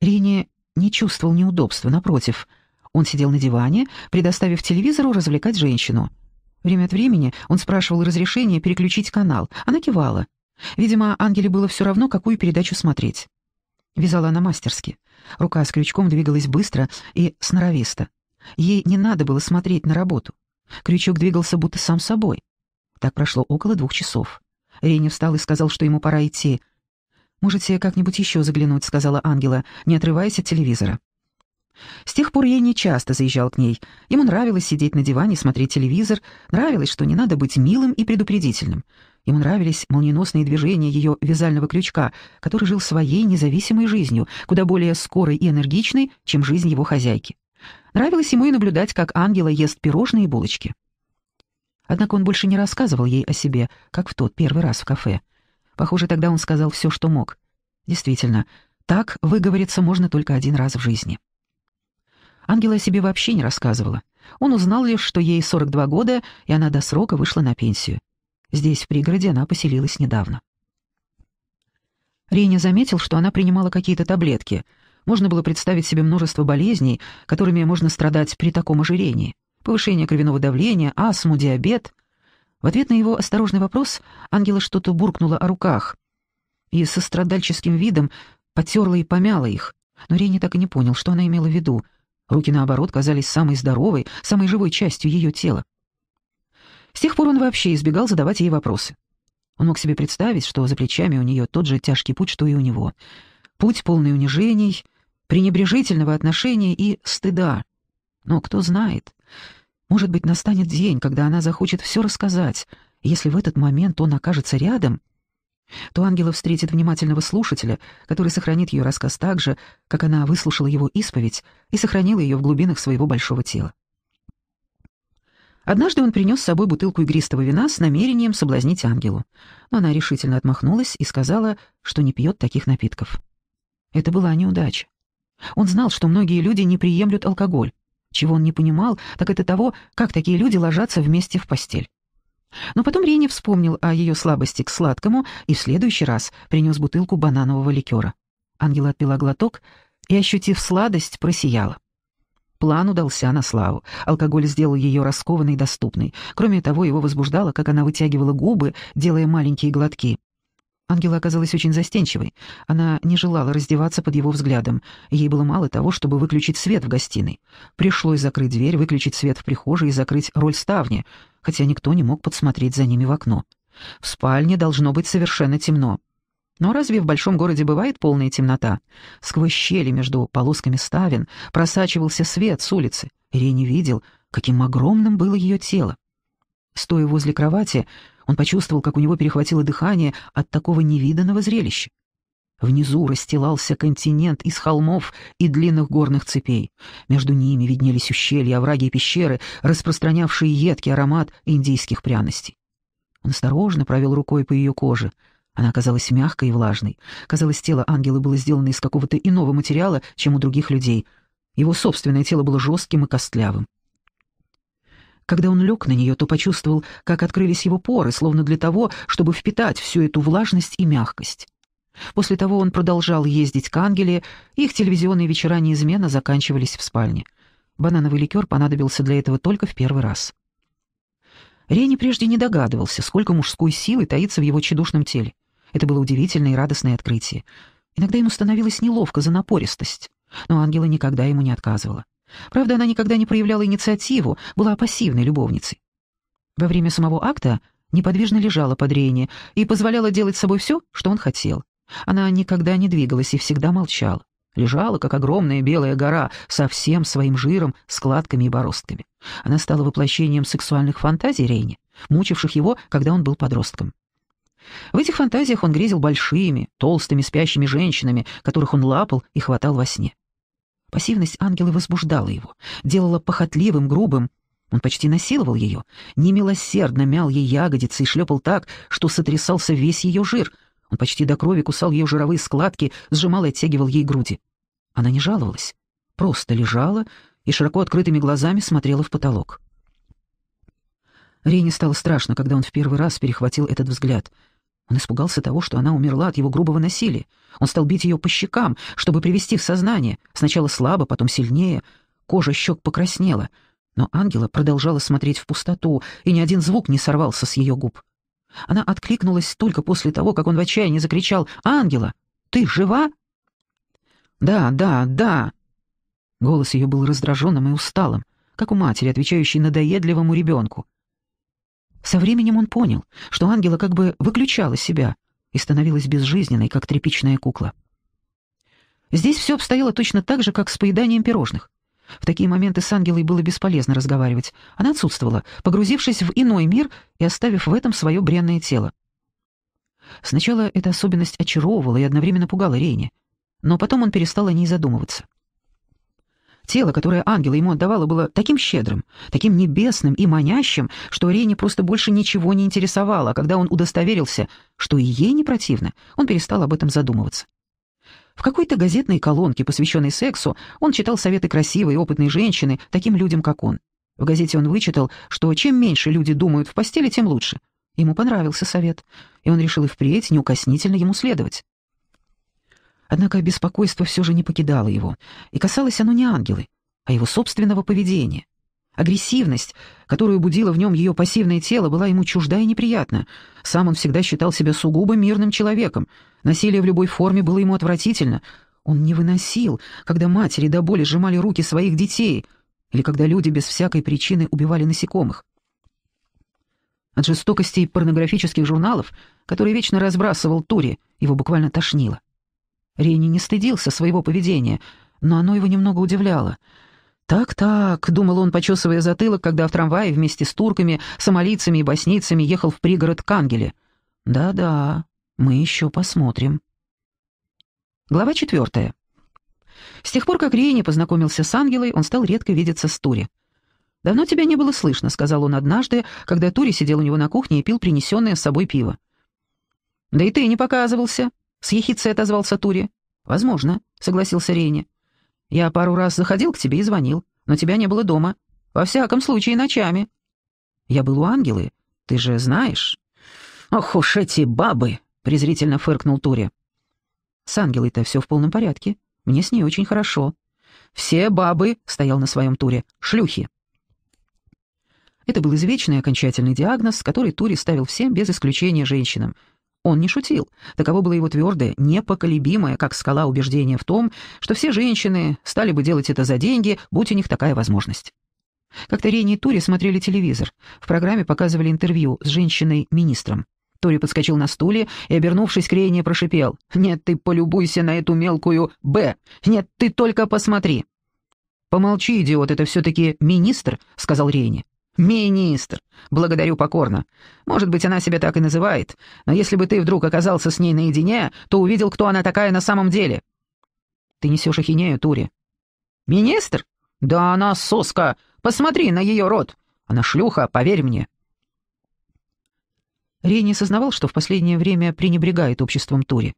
Рейни не чувствовал неудобства, напротив. Он сидел на диване, предоставив телевизору развлекать женщину — Время от времени он спрашивал разрешения переключить канал. Она кивала. Видимо, Ангеле было все равно, какую передачу смотреть. Вязала она мастерски. Рука с крючком двигалась быстро и сноровисто. Ей не надо было смотреть на работу. Крючок двигался будто сам собой. Так прошло около двух часов. Рейни встал и сказал, что ему пора идти. «Можете как-нибудь еще заглянуть», — сказала Ангела, не отрываясь от телевизора. С тех пор ей не часто заезжал к ней. Ему нравилось сидеть на диване, смотреть телевизор, нравилось, что не надо быть милым и предупредительным. Ему нравились молниеносные движения ее вязального крючка, который жил своей независимой жизнью, куда более скорой и энергичной, чем жизнь его хозяйки. Нравилось ему и наблюдать, как Ангела ест пирожные и булочки. Однако он больше не рассказывал ей о себе, как в тот первый раз в кафе. Похоже, тогда он сказал все, что мог. Действительно, так выговориться можно только один раз в жизни. Ангела о себе вообще не рассказывала. Он узнал лишь, что ей 42 года, и она до срока вышла на пенсию. Здесь, в пригороде, она поселилась недавно. Рейни заметил, что она принимала какие-то таблетки. Можно было представить себе множество болезней, которыми можно страдать при таком ожирении. Повышение кровяного давления, астму, диабет. В ответ на его осторожный вопрос Ангела что-то буркнула о руках. И со страдальческим видом потерла и помяла их. Но Рейни так и не понял, что она имела в виду — Руки, наоборот, казались самой здоровой, самой живой частью ее тела. С тех пор он вообще избегал задавать ей вопросы. Он мог себе представить, что за плечами у нее тот же тяжкий путь, что и у него. Путь полный унижений, пренебрежительного отношения и стыда. Но кто знает, может быть, настанет день, когда она захочет все рассказать, и если в этот момент он окажется рядом — то ангела встретит внимательного слушателя, который сохранит ее рассказ так же, как она выслушала его исповедь и сохранила ее в глубинах своего большого тела. Однажды он принес с собой бутылку игристого вина с намерением соблазнить ангелу, но она решительно отмахнулась и сказала, что не пьет таких напитков. Это была неудача. Он знал, что многие люди не приемлют алкоголь. Чего он не понимал, так это того, как такие люди ложатся вместе в постель. Но потом Рене вспомнил о ее слабости к сладкому и в следующий раз принес бутылку бананового ликера. Ангела отпила глоток и, ощутив сладость, просияла. План удался на славу. Алкоголь сделал ее раскованной и доступной. Кроме того, его возбуждало, как она вытягивала губы, делая маленькие глотки. Ангела оказалась очень застенчивой. Она не желала раздеваться под его взглядом. Ей было мало того, чтобы выключить свет в гостиной. Пришлось закрыть дверь, выключить свет в прихожей и закрыть роль ставни — хотя никто не мог подсмотреть за ними в окно. В спальне должно быть совершенно темно. Но разве в большом городе бывает полная темнота? Сквозь щели между полосками ставен просачивался свет с улицы. Ирине видел, каким огромным было ее тело. Стоя возле кровати, он почувствовал, как у него перехватило дыхание от такого невиданного зрелища. Внизу расстилался континент из холмов и длинных горных цепей. Между ними виднелись ущелья, овраги и пещеры, распространявшие едкий аромат индийских пряностей. Он осторожно провел рукой по ее коже. Она казалась мягкой и влажной. Казалось, тело ангела было сделано из какого-то иного материала, чем у других людей. Его собственное тело было жестким и костлявым. Когда он лег на нее, то почувствовал, как открылись его поры, словно для того, чтобы впитать всю эту влажность и мягкость. После того он продолжал ездить к Ангеле, их телевизионные вечера неизменно заканчивались в спальне. Банановый ликер понадобился для этого только в первый раз. Рене прежде не догадывался, сколько мужской силы таится в его чедушном теле. Это было удивительное и радостное открытие. Иногда ему становилось неловко за напористость, но Ангела никогда ему не отказывала. Правда, она никогда не проявляла инициативу, была пассивной любовницей. Во время самого акта неподвижно лежала под Рене и позволяла делать с собой все, что он хотел. Она никогда не двигалась и всегда молчала. Лежала, как огромная белая гора, со всем своим жиром, складками и бороздками. Она стала воплощением сексуальных фантазий Рейни, мучивших его, когда он был подростком. В этих фантазиях он грезил большими, толстыми, спящими женщинами, которых он лапал и хватал во сне. Пассивность ангела возбуждала его, делала похотливым, грубым. Он почти насиловал ее, немилосердно мял ей ягодицы и шлепал так, что сотрясался весь ее жир — он почти до крови кусал ее жировые складки, сжимал и оттягивал ей груди. Она не жаловалась, просто лежала и широко открытыми глазами смотрела в потолок. Рене стало страшно, когда он в первый раз перехватил этот взгляд. Он испугался того, что она умерла от его грубого насилия. Он стал бить ее по щекам, чтобы привести в сознание. Сначала слабо, потом сильнее. Кожа щек покраснела. Но ангела продолжала смотреть в пустоту, и ни один звук не сорвался с ее губ. Она откликнулась только после того, как он в отчаянии закричал «Ангела, ты жива?» «Да, да, да!» Голос ее был раздраженным и усталым, как у матери, отвечающей надоедливому ребенку. Со временем он понял, что ангела как бы выключала себя и становилась безжизненной, как тряпичная кукла. Здесь все обстояло точно так же, как с поеданием пирожных. В такие моменты с Ангелой было бесполезно разговаривать. Она отсутствовала, погрузившись в иной мир и оставив в этом свое бренное тело. Сначала эта особенность очаровывала и одновременно пугала Рейни, но потом он перестал о ней задумываться. Тело, которое ангела ему отдавала, было таким щедрым, таким небесным и манящим, что Рейни просто больше ничего не интересовало, а когда он удостоверился, что и ей не противно, он перестал об этом задумываться. В какой-то газетной колонке, посвященной сексу, он читал советы красивой и опытной женщины, таким людям, как он. В газете он вычитал, что чем меньше люди думают в постели, тем лучше. Ему понравился совет, и он решил и впредь неукоснительно ему следовать. Однако беспокойство все же не покидало его, и касалось оно не ангелы, а его собственного поведения. Агрессивность, которую будило в нем ее пассивное тело, была ему чужда и неприятна. Сам он всегда считал себя сугубо мирным человеком — Насилие в любой форме было ему отвратительно. Он не выносил, когда матери до боли сжимали руки своих детей или когда люди без всякой причины убивали насекомых. От жестокостей порнографических журналов, которые вечно разбрасывал Тури, его буквально тошнило. Рейни не стыдился своего поведения, но оно его немного удивляло. «Так-так», — думал он, почесывая затылок, когда в трамвае вместе с турками, сомалийцами и боснийцами ехал в пригород Кангеле. «Да-да, мы еще посмотрим. Глава четвертая. С тех пор, как Рейни познакомился с Ангелой, он стал редко видеться с Тури. «Давно тебя не было слышно», — сказал он однажды, когда Тури сидел у него на кухне и пил принесенное с собой пиво. «Да и ты не показывался», — с ехицей отозвался Тури. «Возможно», — согласился Рейни. «Я пару раз заходил к тебе и звонил, но тебя не было дома. Во всяком случае, ночами». «Я был у Ангелы, ты же знаешь». «Ох уж эти бабы!» презрительно фыркнул Тури. С ангелой-то все в полном порядке. Мне с ней очень хорошо. Все бабы, стоял на своем Туре, шлюхи. Это был извечный окончательный диагноз, который Тури ставил всем без исключения женщинам. Он не шутил. Таково было его твердое, непоколебимое, как скала убеждение в том, что все женщины стали бы делать это за деньги, будь у них такая возможность. Как-то Рейни и Тури смотрели телевизор. В программе показывали интервью с женщиной-министром. Тори подскочил на стуле и, обернувшись к Рейне, прошипел. «Нет, ты полюбуйся на эту мелкую Б! Нет, ты только посмотри!» «Помолчи, идиот, это все-таки министр», — сказал Рейни. «Министр! Благодарю покорно. Может быть, она себя так и называет, но если бы ты вдруг оказался с ней наедине, то увидел, кто она такая на самом деле». «Ты несешь ахинею, Тури». «Министр? Да она соска! Посмотри на ее рот! Она шлюха, поверь мне!» Ренни сознавал, что в последнее время пренебрегает обществом Тури.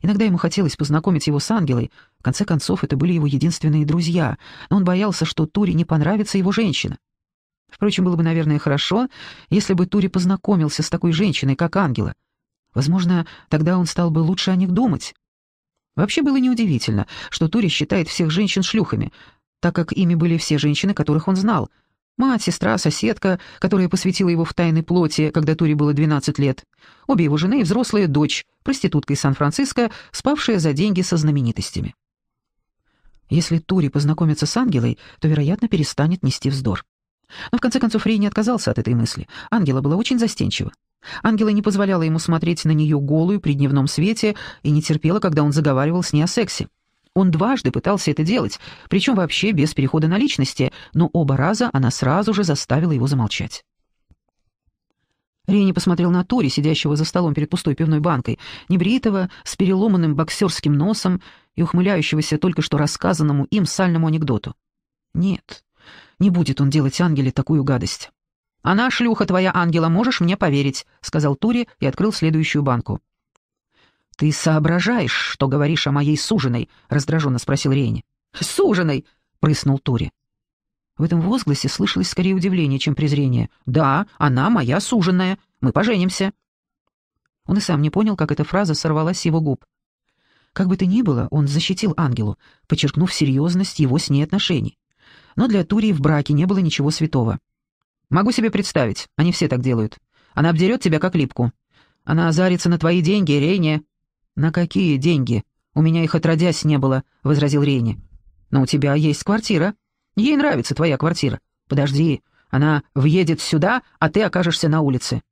Иногда ему хотелось познакомить его с Ангелой, в конце концов, это были его единственные друзья, но он боялся, что Тури не понравится его женщина. Впрочем, было бы, наверное, хорошо, если бы Тури познакомился с такой женщиной, как Ангела. Возможно, тогда он стал бы лучше о них думать. Вообще было неудивительно, что Тури считает всех женщин шлюхами, так как ими были все женщины, которых он знал — Мать, сестра, соседка, которая посвятила его в тайны плоти, когда Туре было 12 лет. Обе его жены и взрослая дочь, проститутка из Сан-Франциско, спавшая за деньги со знаменитостями. Если Тури познакомится с Ангелой, то, вероятно, перестанет нести вздор. Но в конце концов Рей не отказался от этой мысли. Ангела была очень застенчива. Ангела не позволяла ему смотреть на нее голую при дневном свете и не терпела, когда он заговаривал с ней о сексе. Он дважды пытался это делать, причем вообще без перехода на личности, но оба раза она сразу же заставила его замолчать. Ренни посмотрел на Тори, сидящего за столом перед пустой пивной банкой, небритого, с переломанным боксерским носом и ухмыляющегося только что рассказанному им сальному анекдоту. Нет, не будет он делать Ангеле такую гадость. «Она шлюха твоя, Ангела, можешь мне поверить», — сказал Тори и открыл следующую банку. «Ты соображаешь, что говоришь о моей суженой?» — раздраженно спросил Рейни. «Суженой!» — прыснул Тури. В этом возгласе слышалось скорее удивление, чем презрение. «Да, она моя суженая. Мы поженимся». Он и сам не понял, как эта фраза сорвалась с его губ. Как бы то ни было, он защитил ангелу, подчеркнув серьезность его с ней отношений. Но для Турии в браке не было ничего святого. «Могу себе представить, они все так делают. Она обдерет тебя как липку. Она озарится на твои деньги, Рейне, «На какие деньги? У меня их отродясь не было», — возразил Рейни. «Но у тебя есть квартира. Ей нравится твоя квартира. Подожди, она въедет сюда, а ты окажешься на улице».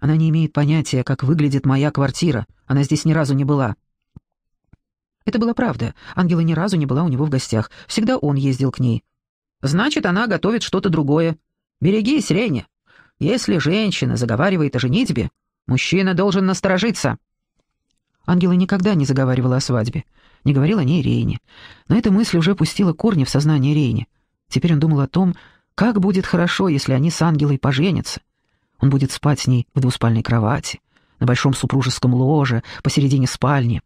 «Она не имеет понятия, как выглядит моя квартира. Она здесь ни разу не была». Это была правда. Ангела ни разу не была у него в гостях. Всегда он ездил к ней. «Значит, она готовит что-то другое. Берегись, Рене. Если женщина заговаривает о женитьбе, мужчина должен насторожиться». Ангела никогда не заговаривала о свадьбе, не говорила о ней Рейне. Но эта мысль уже пустила корни в сознание Рейни. Теперь он думал о том, как будет хорошо, если они с Ангелой поженятся. Он будет спать с ней в двуспальной кровати, на большом супружеском ложе, посередине спальни.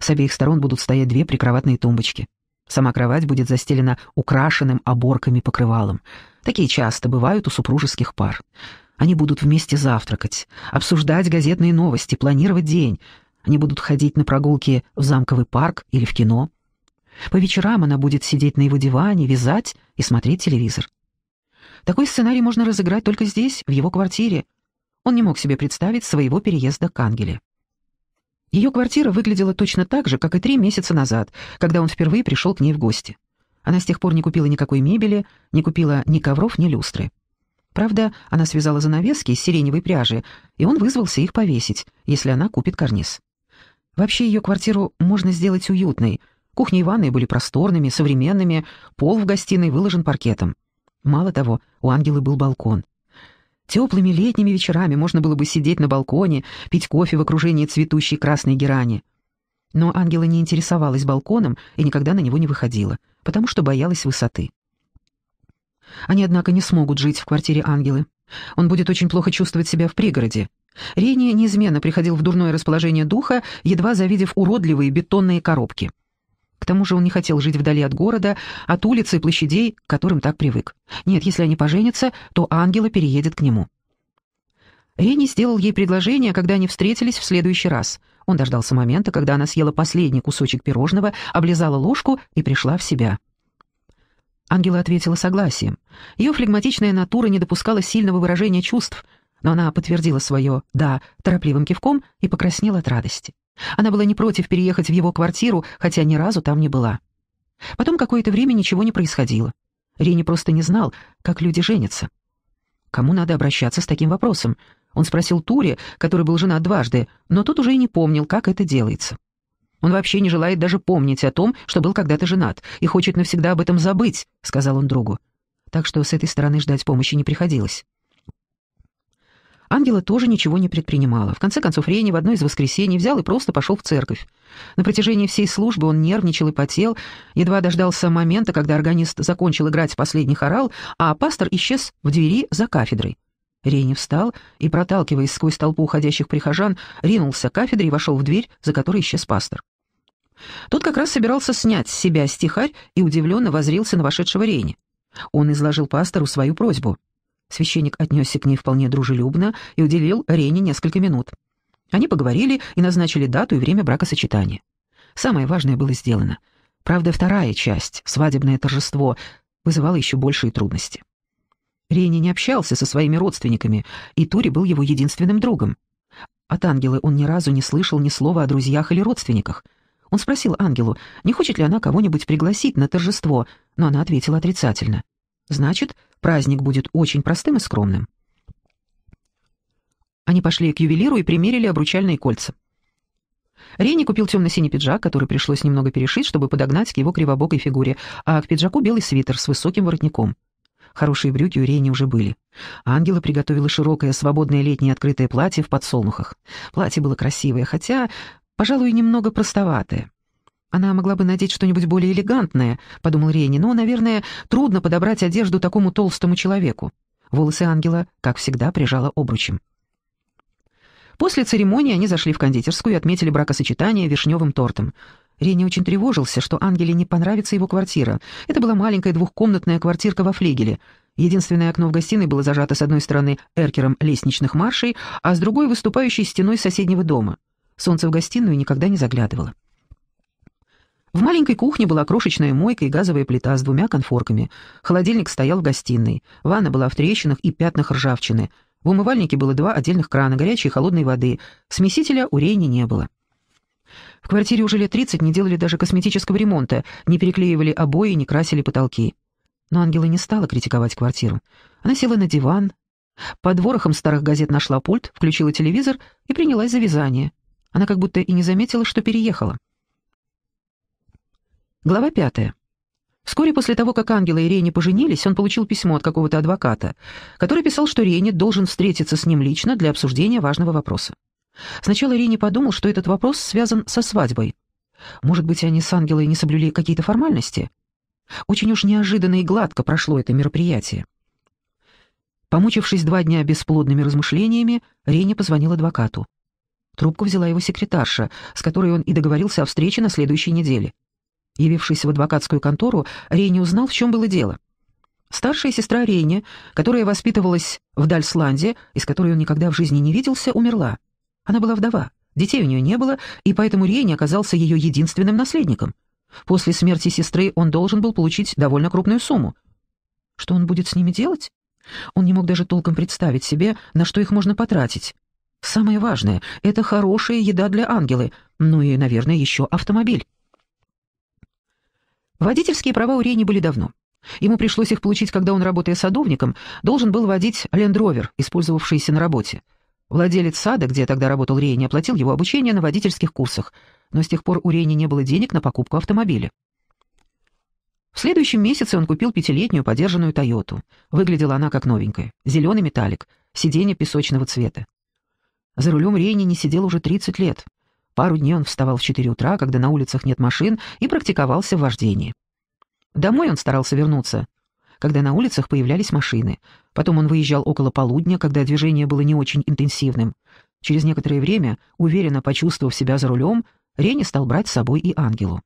С обеих сторон будут стоять две прикроватные тумбочки. Сама кровать будет застелена украшенным оборками покрывалом. Такие часто бывают у супружеских пар. Они будут вместе завтракать, обсуждать газетные новости, планировать день — они будут ходить на прогулки в замковый парк или в кино. По вечерам она будет сидеть на его диване, вязать и смотреть телевизор. Такой сценарий можно разыграть только здесь, в его квартире. Он не мог себе представить своего переезда к Ангеле. Ее квартира выглядела точно так же, как и три месяца назад, когда он впервые пришел к ней в гости. Она с тех пор не купила никакой мебели, не купила ни ковров, ни люстры. Правда, она связала занавески из сиреневой пряжи, и он вызвался их повесить, если она купит карниз. Вообще ее квартиру можно сделать уютной. Кухня и ванная были просторными, современными, пол в гостиной выложен паркетом. Мало того, у Ангелы был балкон. Теплыми летними вечерами можно было бы сидеть на балконе, пить кофе в окружении цветущей красной герани. Но Ангела не интересовалась балконом и никогда на него не выходила, потому что боялась высоты. Они, однако, не смогут жить в квартире Ангелы. Он будет очень плохо чувствовать себя в пригороде. Рени неизменно приходил в дурное расположение духа, едва завидев уродливые бетонные коробки. К тому же он не хотел жить вдали от города, от улиц и площадей, к которым так привык. Нет, если они поженятся, то ангела переедет к нему. Рени сделал ей предложение, когда они встретились в следующий раз. Он дождался момента, когда она съела последний кусочек пирожного, облизала ложку и пришла в себя. Ангела ответила согласием. Ее флегматичная натура не допускала сильного выражения чувств — но она подтвердила свое «да» торопливым кивком и покраснела от радости. Она была не против переехать в его квартиру, хотя ни разу там не была. Потом какое-то время ничего не происходило. Рене просто не знал, как люди женятся. Кому надо обращаться с таким вопросом? Он спросил Туре, который был женат дважды, но тот уже и не помнил, как это делается. Он вообще не желает даже помнить о том, что был когда-то женат, и хочет навсегда об этом забыть», — сказал он другу. Так что с этой стороны ждать помощи не приходилось. Ангела тоже ничего не предпринимала. В конце концов, Рени в одно из воскресений взял и просто пошел в церковь. На протяжении всей службы он нервничал и потел, едва дождался момента, когда органист закончил играть последний хорал, а пастор исчез в двери за кафедрой. Рени встал и, проталкиваясь сквозь толпу уходящих прихожан, ринулся к кафедре и вошел в дверь, за которой исчез пастор. Тот как раз собирался снять с себя стихарь и удивленно возрился на вошедшего Рени. Он изложил пастору свою просьбу — Священник отнесся к ней вполне дружелюбно и уделил Рене несколько минут. Они поговорили и назначили дату и время бракосочетания. Самое важное было сделано. Правда, вторая часть, свадебное торжество, вызывала еще большие трудности. Рене не общался со своими родственниками, и Тури был его единственным другом. От Ангелы он ни разу не слышал ни слова о друзьях или родственниках. Он спросил Ангелу, не хочет ли она кого-нибудь пригласить на торжество, но она ответила отрицательно. Значит, Праздник будет очень простым и скромным. Они пошли к ювелиру и примерили обручальные кольца. Ренни купил темно-синий пиджак, который пришлось немного перешить, чтобы подогнать к его кривобокой фигуре, а к пиджаку белый свитер с высоким воротником. Хорошие брюки у Рени уже были. Ангела приготовила широкое, свободное летнее открытое платье в подсолнухах. Платье было красивое, хотя, пожалуй, немного простоватое. Она могла бы надеть что-нибудь более элегантное, подумал Рейни, но, наверное, трудно подобрать одежду такому толстому человеку. Волосы ангела, как всегда, прижала обручем. После церемонии они зашли в кондитерскую и отметили бракосочетание вишневым тортом. Ренни очень тревожился, что Ангеле не понравится его квартира. Это была маленькая двухкомнатная квартирка во флигеле. Единственное окно в гостиной было зажато с одной стороны эркером лестничных маршей, а с другой — выступающей стеной соседнего дома. Солнце в гостиную никогда не заглядывало. В маленькой кухне была крошечная мойка и газовая плита с двумя конфорками. Холодильник стоял в гостиной. Ванна была в трещинах и пятнах ржавчины. В умывальнике было два отдельных крана горячей и холодной воды. Смесителя у Рейни не было. В квартире уже лет 30 не делали даже косметического ремонта, не переклеивали обои, не красили потолки. Но Ангела не стала критиковать квартиру. Она села на диван, под ворохом старых газет нашла пульт, включила телевизор и принялась за вязание. Она как будто и не заметила, что переехала. Глава пятая. Вскоре после того, как Ангела и Рене поженились, он получил письмо от какого-то адвоката, который писал, что Рене должен встретиться с ним лично для обсуждения важного вопроса. Сначала Рене подумал, что этот вопрос связан со свадьбой. Может быть, они с Ангелой не соблюли какие-то формальности? Очень уж неожиданно и гладко прошло это мероприятие. Помучившись два дня бесплодными размышлениями, Рене позвонил адвокату. Трубку взяла его секретарша, с которой он и договорился о встрече на следующей неделе. Явившись в адвокатскую контору, Рейни узнал, в чем было дело. Старшая сестра Рейни, которая воспитывалась в Дальсланде, из которой он никогда в жизни не виделся, умерла. Она была вдова, детей у нее не было, и поэтому Рейни оказался ее единственным наследником. После смерти сестры он должен был получить довольно крупную сумму. Что он будет с ними делать? Он не мог даже толком представить себе, на что их можно потратить. Самое важное — это хорошая еда для ангелы, ну и, наверное, еще автомобиль. Водительские права у Рени были давно. Ему пришлось их получить, когда он, работая садовником, должен был водить лендровер, использовавшийся на работе. Владелец сада, где тогда работал Рейни, оплатил его обучение на водительских курсах, но с тех пор у Рейни не было денег на покупку автомобиля. В следующем месяце он купил пятилетнюю подержанную «Тойоту». Выглядела она как новенькая. Зеленый металлик, сиденье песочного цвета. За рулем Рейни не сидел уже 30 лет. Пару дней он вставал в 4 утра, когда на улицах нет машин, и практиковался в вождении. Домой он старался вернуться, когда на улицах появлялись машины. Потом он выезжал около полудня, когда движение было не очень интенсивным. Через некоторое время, уверенно почувствовав себя за рулем, Рене стал брать с собой и Ангелу.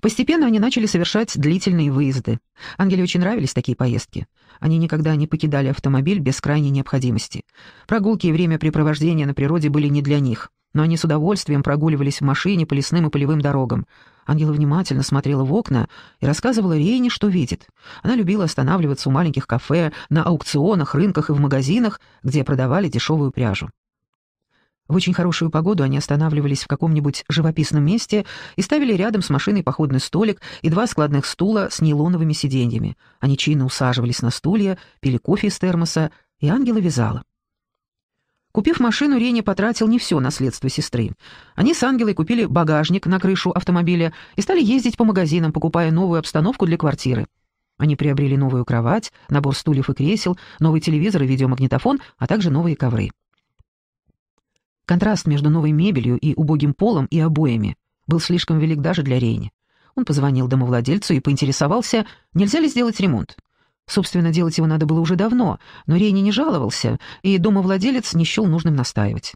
Постепенно они начали совершать длительные выезды. Ангеле очень нравились такие поездки. Они никогда не покидали автомобиль без крайней необходимости. Прогулки и времяпрепровождение на природе были не для них но они с удовольствием прогуливались в машине по лесным и полевым дорогам. Ангела внимательно смотрела в окна и рассказывала Рейне, что видит. Она любила останавливаться у маленьких кафе, на аукционах, рынках и в магазинах, где продавали дешевую пряжу. В очень хорошую погоду они останавливались в каком-нибудь живописном месте и ставили рядом с машиной походный столик и два складных стула с нейлоновыми сиденьями. Они чинно усаживались на стулья, пили кофе из термоса, и Ангела вязала. Купив машину, Рене потратил не все наследство сестры. Они с Ангелой купили багажник на крышу автомобиля и стали ездить по магазинам, покупая новую обстановку для квартиры. Они приобрели новую кровать, набор стульев и кресел, новый телевизор и видеомагнитофон, а также новые ковры. Контраст между новой мебелью и убогим полом и обоями был слишком велик даже для Рейни. Он позвонил домовладельцу и поинтересовался, нельзя ли сделать ремонт. Собственно, делать его надо было уже давно, но Рейни не жаловался, и домовладелец не счел нужным настаивать.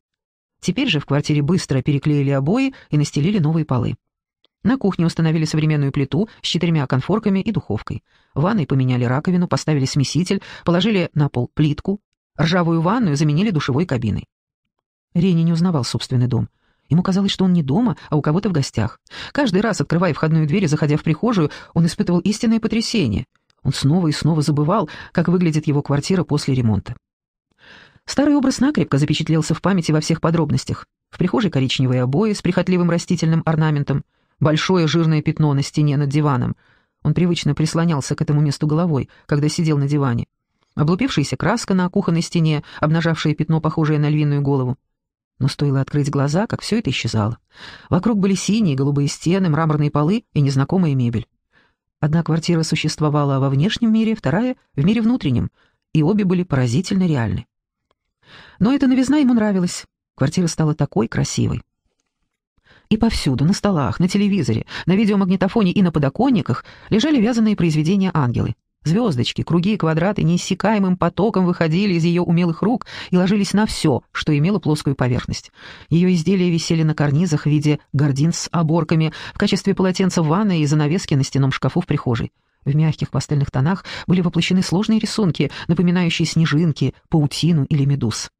Теперь же в квартире быстро переклеили обои и настелили новые полы. На кухне установили современную плиту с четырьмя конфорками и духовкой. ванной поменяли раковину, поставили смеситель, положили на пол плитку. Ржавую ванную заменили душевой кабиной. Рейни не узнавал собственный дом. Ему казалось, что он не дома, а у кого-то в гостях. Каждый раз, открывая входную дверь и заходя в прихожую, он испытывал истинное потрясение — он снова и снова забывал, как выглядит его квартира после ремонта. Старый образ накрепко запечатлелся в памяти во всех подробностях. В прихожей коричневые обои с прихотливым растительным орнаментом, большое жирное пятно на стене над диваном. Он привычно прислонялся к этому месту головой, когда сидел на диване. Облупившаяся краска на кухонной стене, обнажавшее пятно, похожее на львиную голову. Но стоило открыть глаза, как все это исчезало. Вокруг были синие, голубые стены, мраморные полы и незнакомая мебель. Одна квартира существовала во внешнем мире, вторая — в мире внутреннем, и обе были поразительно реальны. Но эта новизна ему нравилась. Квартира стала такой красивой. И повсюду, на столах, на телевизоре, на видеомагнитофоне и на подоконниках лежали вязаные произведения ангелы. Звездочки, круги и квадраты неиссякаемым потоком выходили из ее умелых рук и ложились на все, что имело плоскую поверхность. Ее изделия висели на карнизах в виде гордин с оборками в качестве полотенца в ванной и занавески на стенном шкафу в прихожей. В мягких пастельных тонах были воплощены сложные рисунки, напоминающие снежинки, паутину или медуз.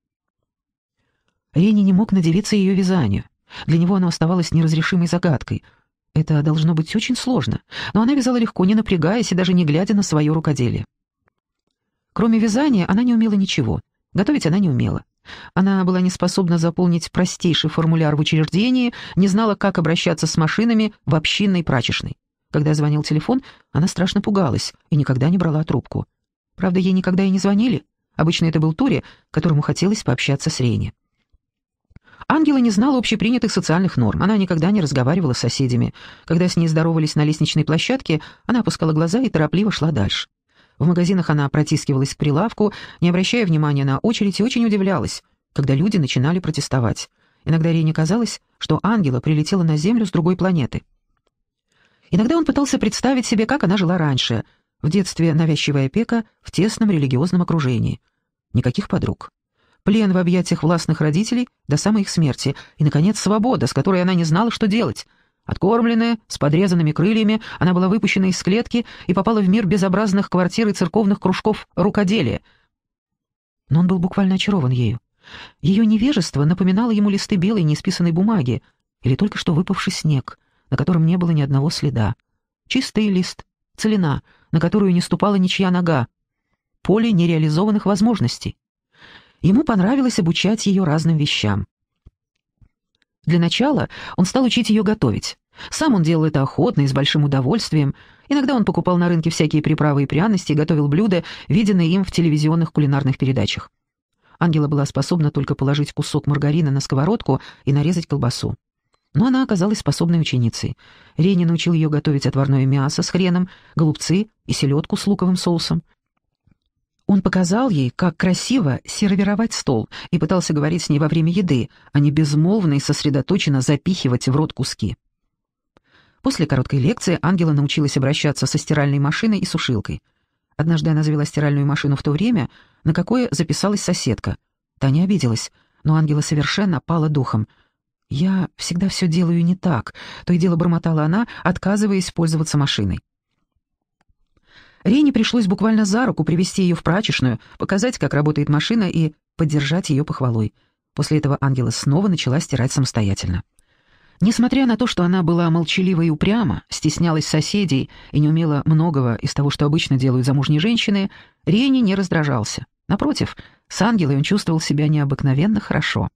Ренни не мог надевиться ее вязанию. Для него оно оставалось неразрешимой загадкой — это должно быть очень сложно, но она вязала легко, не напрягаясь и даже не глядя на свое рукоделие. Кроме вязания, она не умела ничего. Готовить она не умела. Она была не способна заполнить простейший формуляр в учреждении, не знала, как обращаться с машинами в общинной прачечной. Когда звонил телефон, она страшно пугалась и никогда не брала трубку. Правда, ей никогда и не звонили. Обычно это был Тори, которому хотелось пообщаться с Рене. Ангела не знала общепринятых социальных норм. Она никогда не разговаривала с соседями. Когда с ней здоровались на лестничной площадке, она опускала глаза и торопливо шла дальше. В магазинах она протискивалась к прилавку, не обращая внимания на очередь, и очень удивлялась, когда люди начинали протестовать. Иногда Рене казалось, что Ангела прилетела на Землю с другой планеты. Иногда он пытался представить себе, как она жила раньше, в детстве навязчивая опека в тесном религиозном окружении. Никаких подруг плен в объятиях властных родителей до самой их смерти, и, наконец, свобода, с которой она не знала, что делать. Откормленная, с подрезанными крыльями, она была выпущена из клетки и попала в мир безобразных квартир и церковных кружков рукоделия. Но он был буквально очарован ею. Ее невежество напоминало ему листы белой неисписанной бумаги или только что выпавший снег, на котором не было ни одного следа. Чистый лист, целина, на которую не ступала ничья нога, поле нереализованных возможностей. Ему понравилось обучать ее разным вещам. Для начала он стал учить ее готовить. Сам он делал это охотно и с большим удовольствием. Иногда он покупал на рынке всякие приправы и пряности и готовил блюда, виденные им в телевизионных кулинарных передачах. Ангела была способна только положить кусок маргарина на сковородку и нарезать колбасу. Но она оказалась способной ученицей. Рени научил ее готовить отварное мясо с хреном, голубцы и селедку с луковым соусом. Он показал ей, как красиво сервировать стол, и пытался говорить с ней во время еды, а не безмолвно и сосредоточенно запихивать в рот куски. После короткой лекции Ангела научилась обращаться со стиральной машиной и сушилкой. Однажды она завела стиральную машину в то время, на какое записалась соседка. Таня обиделась, но Ангела совершенно пала духом. «Я всегда все делаю не так», — то и дело бормотала она, отказываясь пользоваться машиной. Рене пришлось буквально за руку привести ее в прачечную, показать, как работает машина, и поддержать ее похвалой. После этого Ангела снова начала стирать самостоятельно. Несмотря на то, что она была молчалива и упряма, стеснялась соседей и не умела многого из того, что обычно делают замужние женщины, Рене не раздражался. Напротив, с Ангелой он чувствовал себя необыкновенно хорошо.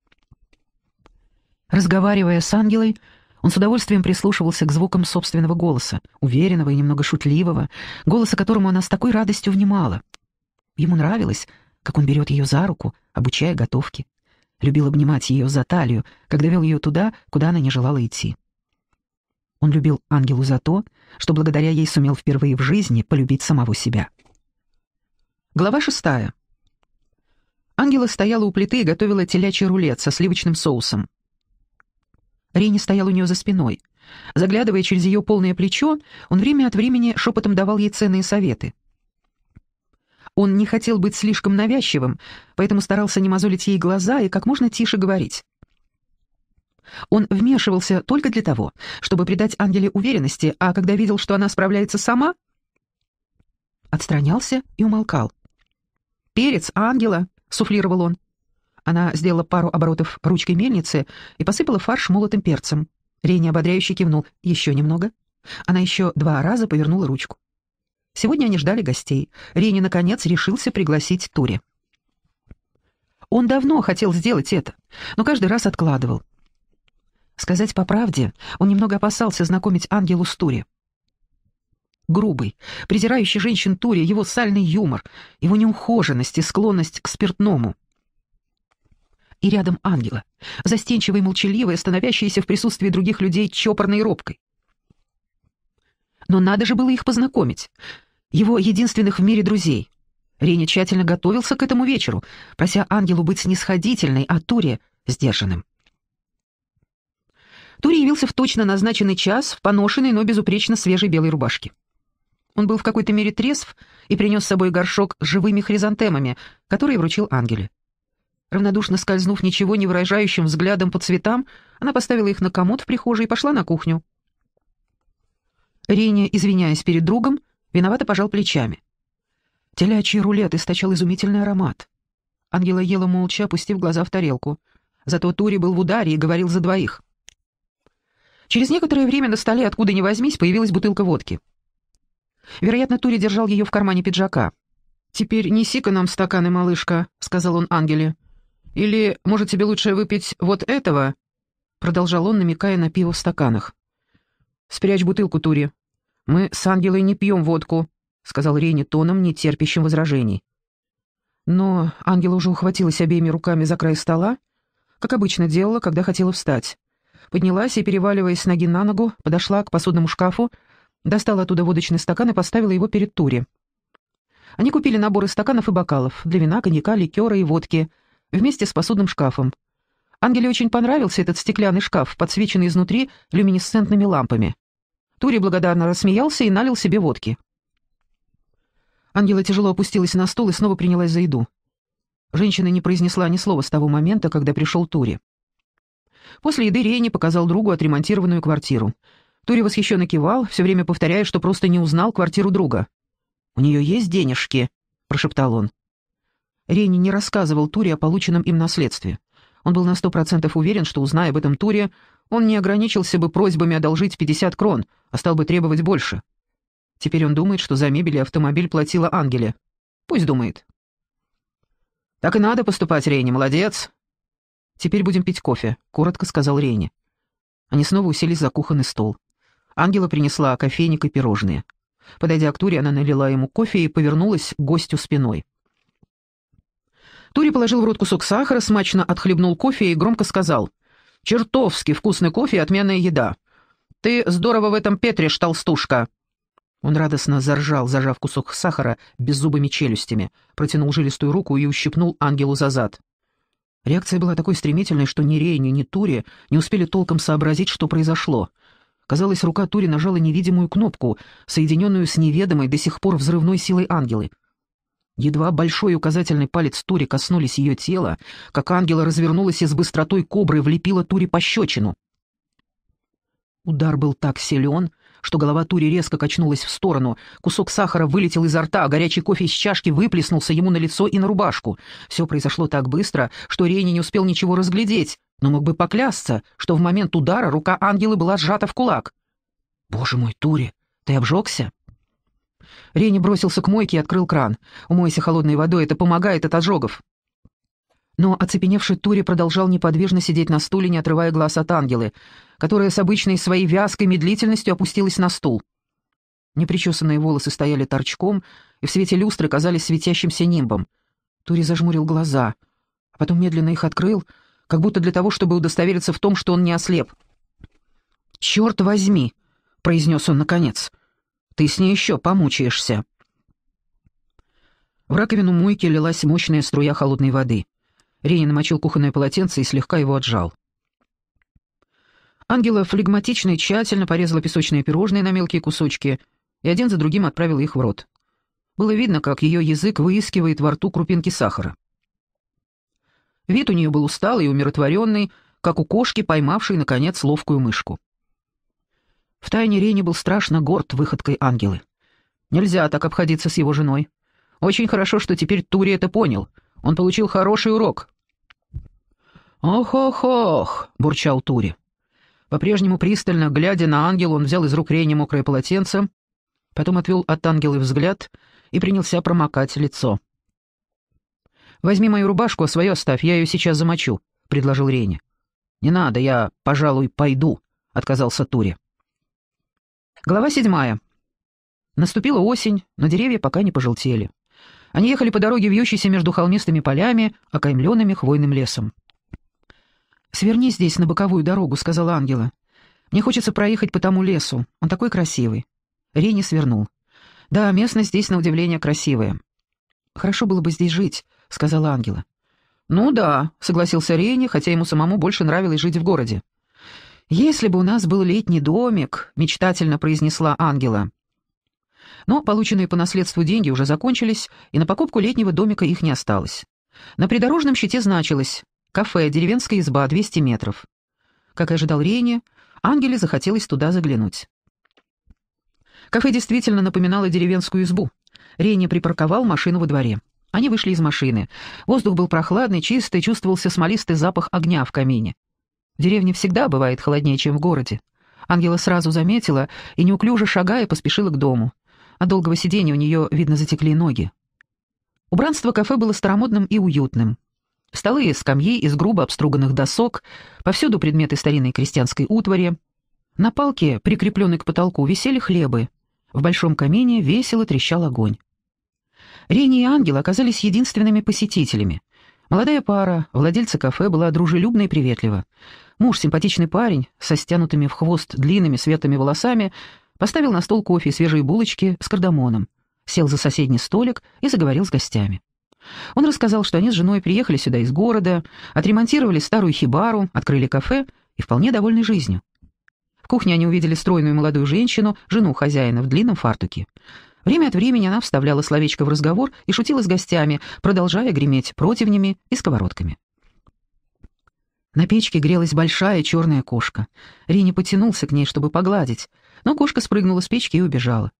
Разговаривая с Ангелой, он с удовольствием прислушивался к звукам собственного голоса, уверенного и немного шутливого, голоса которому она с такой радостью внимала. Ему нравилось, как он берет ее за руку, обучая готовке. Любил обнимать ее за талию, когда вел ее туда, куда она не желала идти. Он любил Ангелу за то, что благодаря ей сумел впервые в жизни полюбить самого себя. Глава шестая. Ангела стояла у плиты и готовила телячий рулет со сливочным соусом. Рини стоял у нее за спиной. Заглядывая через ее полное плечо, он время от времени шепотом давал ей ценные советы. Он не хотел быть слишком навязчивым, поэтому старался не мозолить ей глаза и как можно тише говорить. Он вмешивался только для того, чтобы придать Ангеле уверенности, а когда видел, что она справляется сама, отстранялся и умолкал. «Перец, Ангела!» — суфлировал он. Она сделала пару оборотов ручкой мельницы и посыпала фарш молотым перцем. Рене ободряюще кивнул. «Еще немного». Она еще два раза повернула ручку. Сегодня они ждали гостей. Рене, наконец, решился пригласить Тури. Он давно хотел сделать это, но каждый раз откладывал. Сказать по правде, он немного опасался знакомить Ангелу с Тури. Грубый, презирающий женщин Тури, его сальный юмор, его неухоженность и склонность к спиртному — и рядом ангела, застенчивой, молчаливой, становящейся в присутствии других людей чопорной и робкой. Но надо же было их познакомить. Его единственных в мире друзей. Рене тщательно готовился к этому вечеру, прося ангелу быть снисходительной, а Туре — сдержанным. Тури явился в точно назначенный час в поношенной, но безупречно свежей белой рубашке. Он был в какой-то мере трезв и принес с собой горшок с живыми хризантемами, которые вручил ангеле. Равнодушно скользнув ничего не выражающим взглядом по цветам, она поставила их на комод в прихожей и пошла на кухню. Рене, извиняясь перед другом, виновато пожал плечами. Телячий рулет источал изумительный аромат. Ангела ела молча, опустив глаза в тарелку. Зато Тури был в ударе и говорил за двоих. Через некоторое время на столе, откуда ни возьмись, появилась бутылка водки. Вероятно, Тури держал ее в кармане пиджака. «Теперь неси-ка нам стаканы, малышка», — сказал он Ангеле. Или, может, тебе лучше выпить вот этого?» Продолжал он, намекая на пиво в стаканах. «Спрячь бутылку, Тури. Мы с Ангелой не пьем водку», — сказал Рейни тоном, не терпящим возражений. Но Ангела уже ухватилась обеими руками за край стола, как обычно делала, когда хотела встать. Поднялась и, переваливаясь с ноги на ногу, подошла к посудному шкафу, достала оттуда водочный стакан и поставила его перед Тури. Они купили наборы стаканов и бокалов для вина, коньяка, ликера и водки — вместе с посудным шкафом. Ангеле очень понравился этот стеклянный шкаф, подсвеченный изнутри люминесцентными лампами. Тури благодарно рассмеялся и налил себе водки. Ангела тяжело опустилась на стул и снова принялась за еду. Женщина не произнесла ни слова с того момента, когда пришел Тури. После еды Рейни показал другу отремонтированную квартиру. Тури восхищенно кивал, все время повторяя, что просто не узнал квартиру друга. «У нее есть денежки?» — прошептал он. Рейни не рассказывал Туре о полученном им наследстве. Он был на сто процентов уверен, что, узная об этом Туре, он не ограничился бы просьбами одолжить 50 крон, а стал бы требовать больше. Теперь он думает, что за мебель и автомобиль платила Ангеле. Пусть думает. «Так и надо поступать, Рейни, молодец!» «Теперь будем пить кофе», — коротко сказал Рейни. Они снова уселись за кухонный стол. Ангела принесла кофейник и пирожные. Подойдя к Туре, она налила ему кофе и повернулась к гостю спиной. Тури положил в рот кусок сахара, смачно отхлебнул кофе и громко сказал. «Чертовски вкусный кофе и отменная еда. Ты здорово в этом петришь, толстушка». Он радостно заржал, зажав кусок сахара беззубыми челюстями, протянул жилистую руку и ущипнул ангелу за зад. Реакция была такой стремительной, что ни Рейни, ни Тури не успели толком сообразить, что произошло. Казалось, рука Тури нажала невидимую кнопку, соединенную с неведомой до сих пор взрывной силой ангелы — Едва большой и указательный палец Тури коснулись ее тела, как ангела развернулась и с быстротой кобры влепила Тури по щечину. Удар был так силен, что голова Тури резко качнулась в сторону, кусок сахара вылетел изо рта, а горячий кофе из чашки выплеснулся ему на лицо и на рубашку. Все произошло так быстро, что Рейни не успел ничего разглядеть, но мог бы поклясться, что в момент удара рука ангелы была сжата в кулак. «Боже мой, Тури, ты обжегся?» Рени бросился к мойке и открыл кран. «Умойся холодной водой, это помогает от ожогов». Но оцепеневший Тури продолжал неподвижно сидеть на стуле, не отрывая глаз от ангелы, которая с обычной своей вязкой медлительностью опустилась на стул. Непричесанные волосы стояли торчком, и в свете люстры казались светящимся нимбом. Тури зажмурил глаза, а потом медленно их открыл, как будто для того, чтобы удостовериться в том, что он не ослеп. «Черт возьми!» — произнес он наконец. Ты с ней еще помучаешься». В раковину мойки лилась мощная струя холодной воды. Ренин намочил кухонное полотенце и слегка его отжал. Ангела флегматично и тщательно порезала песочные пирожные на мелкие кусочки и один за другим отправила их в рот. Было видно, как ее язык выискивает во рту крупинки сахара. Вид у нее был усталый и умиротворенный, как у кошки, поймавшей, наконец, ловкую мышку. Втайне Рене был страшно горд выходкой ангелы. Нельзя так обходиться с его женой. Очень хорошо, что теперь Тури это понял. Он получил хороший урок. «Ох-ох-ох!» — бурчал Тури. По-прежнему пристально, глядя на ангела, он взял из рук Рене мокрое полотенце, потом отвел от ангелы взгляд и принялся промокать лицо. «Возьми мою рубашку, а свою оставь, я ее сейчас замочу», — предложил Рене. «Не надо, я, пожалуй, пойду», — отказался Тури. Глава седьмая. Наступила осень, но деревья пока не пожелтели. Они ехали по дороге, вьющейся между холмистыми полями, окаймленными хвойным лесом. «Сверни здесь, на боковую дорогу», — сказала Ангела. «Мне хочется проехать по тому лесу. Он такой красивый». Рени свернул. «Да, местность здесь, на удивление, красивая». «Хорошо было бы здесь жить», — сказала Ангела. «Ну да», — согласился Рени, хотя ему самому больше нравилось жить в городе. «Если бы у нас был летний домик», — мечтательно произнесла Ангела. Но полученные по наследству деньги уже закончились, и на покупку летнего домика их не осталось. На придорожном щите значилось «Кафе, деревенская изба, 200 метров». Как и ожидал Рейни, Ангеле захотелось туда заглянуть. Кафе действительно напоминало деревенскую избу. Рейни припарковал машину во дворе. Они вышли из машины. Воздух был прохладный, чистый, чувствовался смолистый запах огня в камине. В деревне всегда бывает холоднее, чем в городе. Ангела сразу заметила и, неуклюже шагая, поспешила к дому. От долгого сидения у нее, видно, затекли ноги. Убранство кафе было старомодным и уютным. Столы из скамьи из грубо обструганных досок, повсюду предметы старинной крестьянской утвари. На палке, прикрепленной к потолку, висели хлебы. В большом камине весело трещал огонь. Рени и Ангел оказались единственными посетителями. Молодая пара, владельца кафе, была дружелюбна и приветлива. Муж, симпатичный парень, со стянутыми в хвост длинными светлыми волосами, поставил на стол кофе и свежие булочки с кардамоном, сел за соседний столик и заговорил с гостями. Он рассказал, что они с женой приехали сюда из города, отремонтировали старую хибару, открыли кафе и вполне довольны жизнью. В кухне они увидели стройную молодую женщину, жену хозяина в длинном фартуке. Время от времени она вставляла словечко в разговор и шутила с гостями, продолжая греметь противнями и сковородками. На печке грелась большая черная кошка. Рини потянулся к ней, чтобы погладить, но кошка спрыгнула с печки и убежала.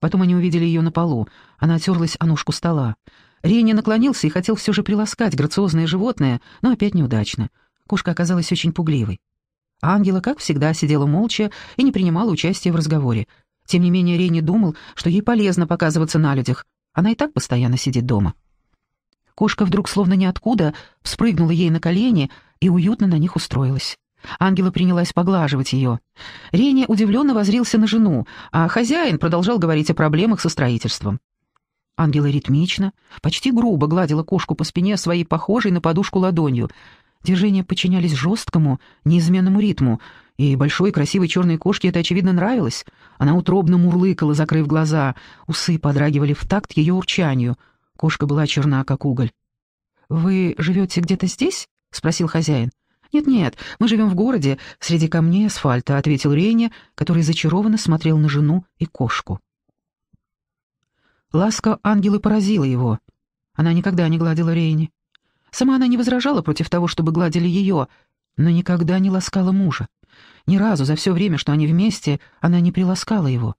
Потом они увидели ее на полу. Она отерлась о ножку стола. Рини наклонился и хотел все же приласкать грациозное животное, но опять неудачно. Кошка оказалась очень пугливой. А ангела, как всегда, сидела молча и не принимала участия в разговоре. Тем не менее, Рени думал, что ей полезно показываться на людях. Она и так постоянно сидит дома. Кошка вдруг, словно ниоткуда, вспрыгнула ей на колени — и уютно на них устроилась. Ангела принялась поглаживать ее. Рене удивленно возрился на жену, а хозяин продолжал говорить о проблемах со строительством. Ангела ритмично, почти грубо гладила кошку по спине своей похожей на подушку ладонью. Движения подчинялись жесткому, неизменному ритму, и большой красивой черной кошке это, очевидно, нравилось. Она утробно мурлыкала, закрыв глаза, усы подрагивали в такт ее урчанию. Кошка была черна, как уголь. «Вы живете где-то здесь?» — спросил хозяин. «Нет-нет, мы живем в городе, среди камней асфальта», — ответил Рейне, который зачарованно смотрел на жену и кошку. Ласка ангелы поразила его. Она никогда не гладила Рейни. Сама она не возражала против того, чтобы гладили ее, но никогда не ласкала мужа. Ни разу за все время, что они вместе, она не приласкала его.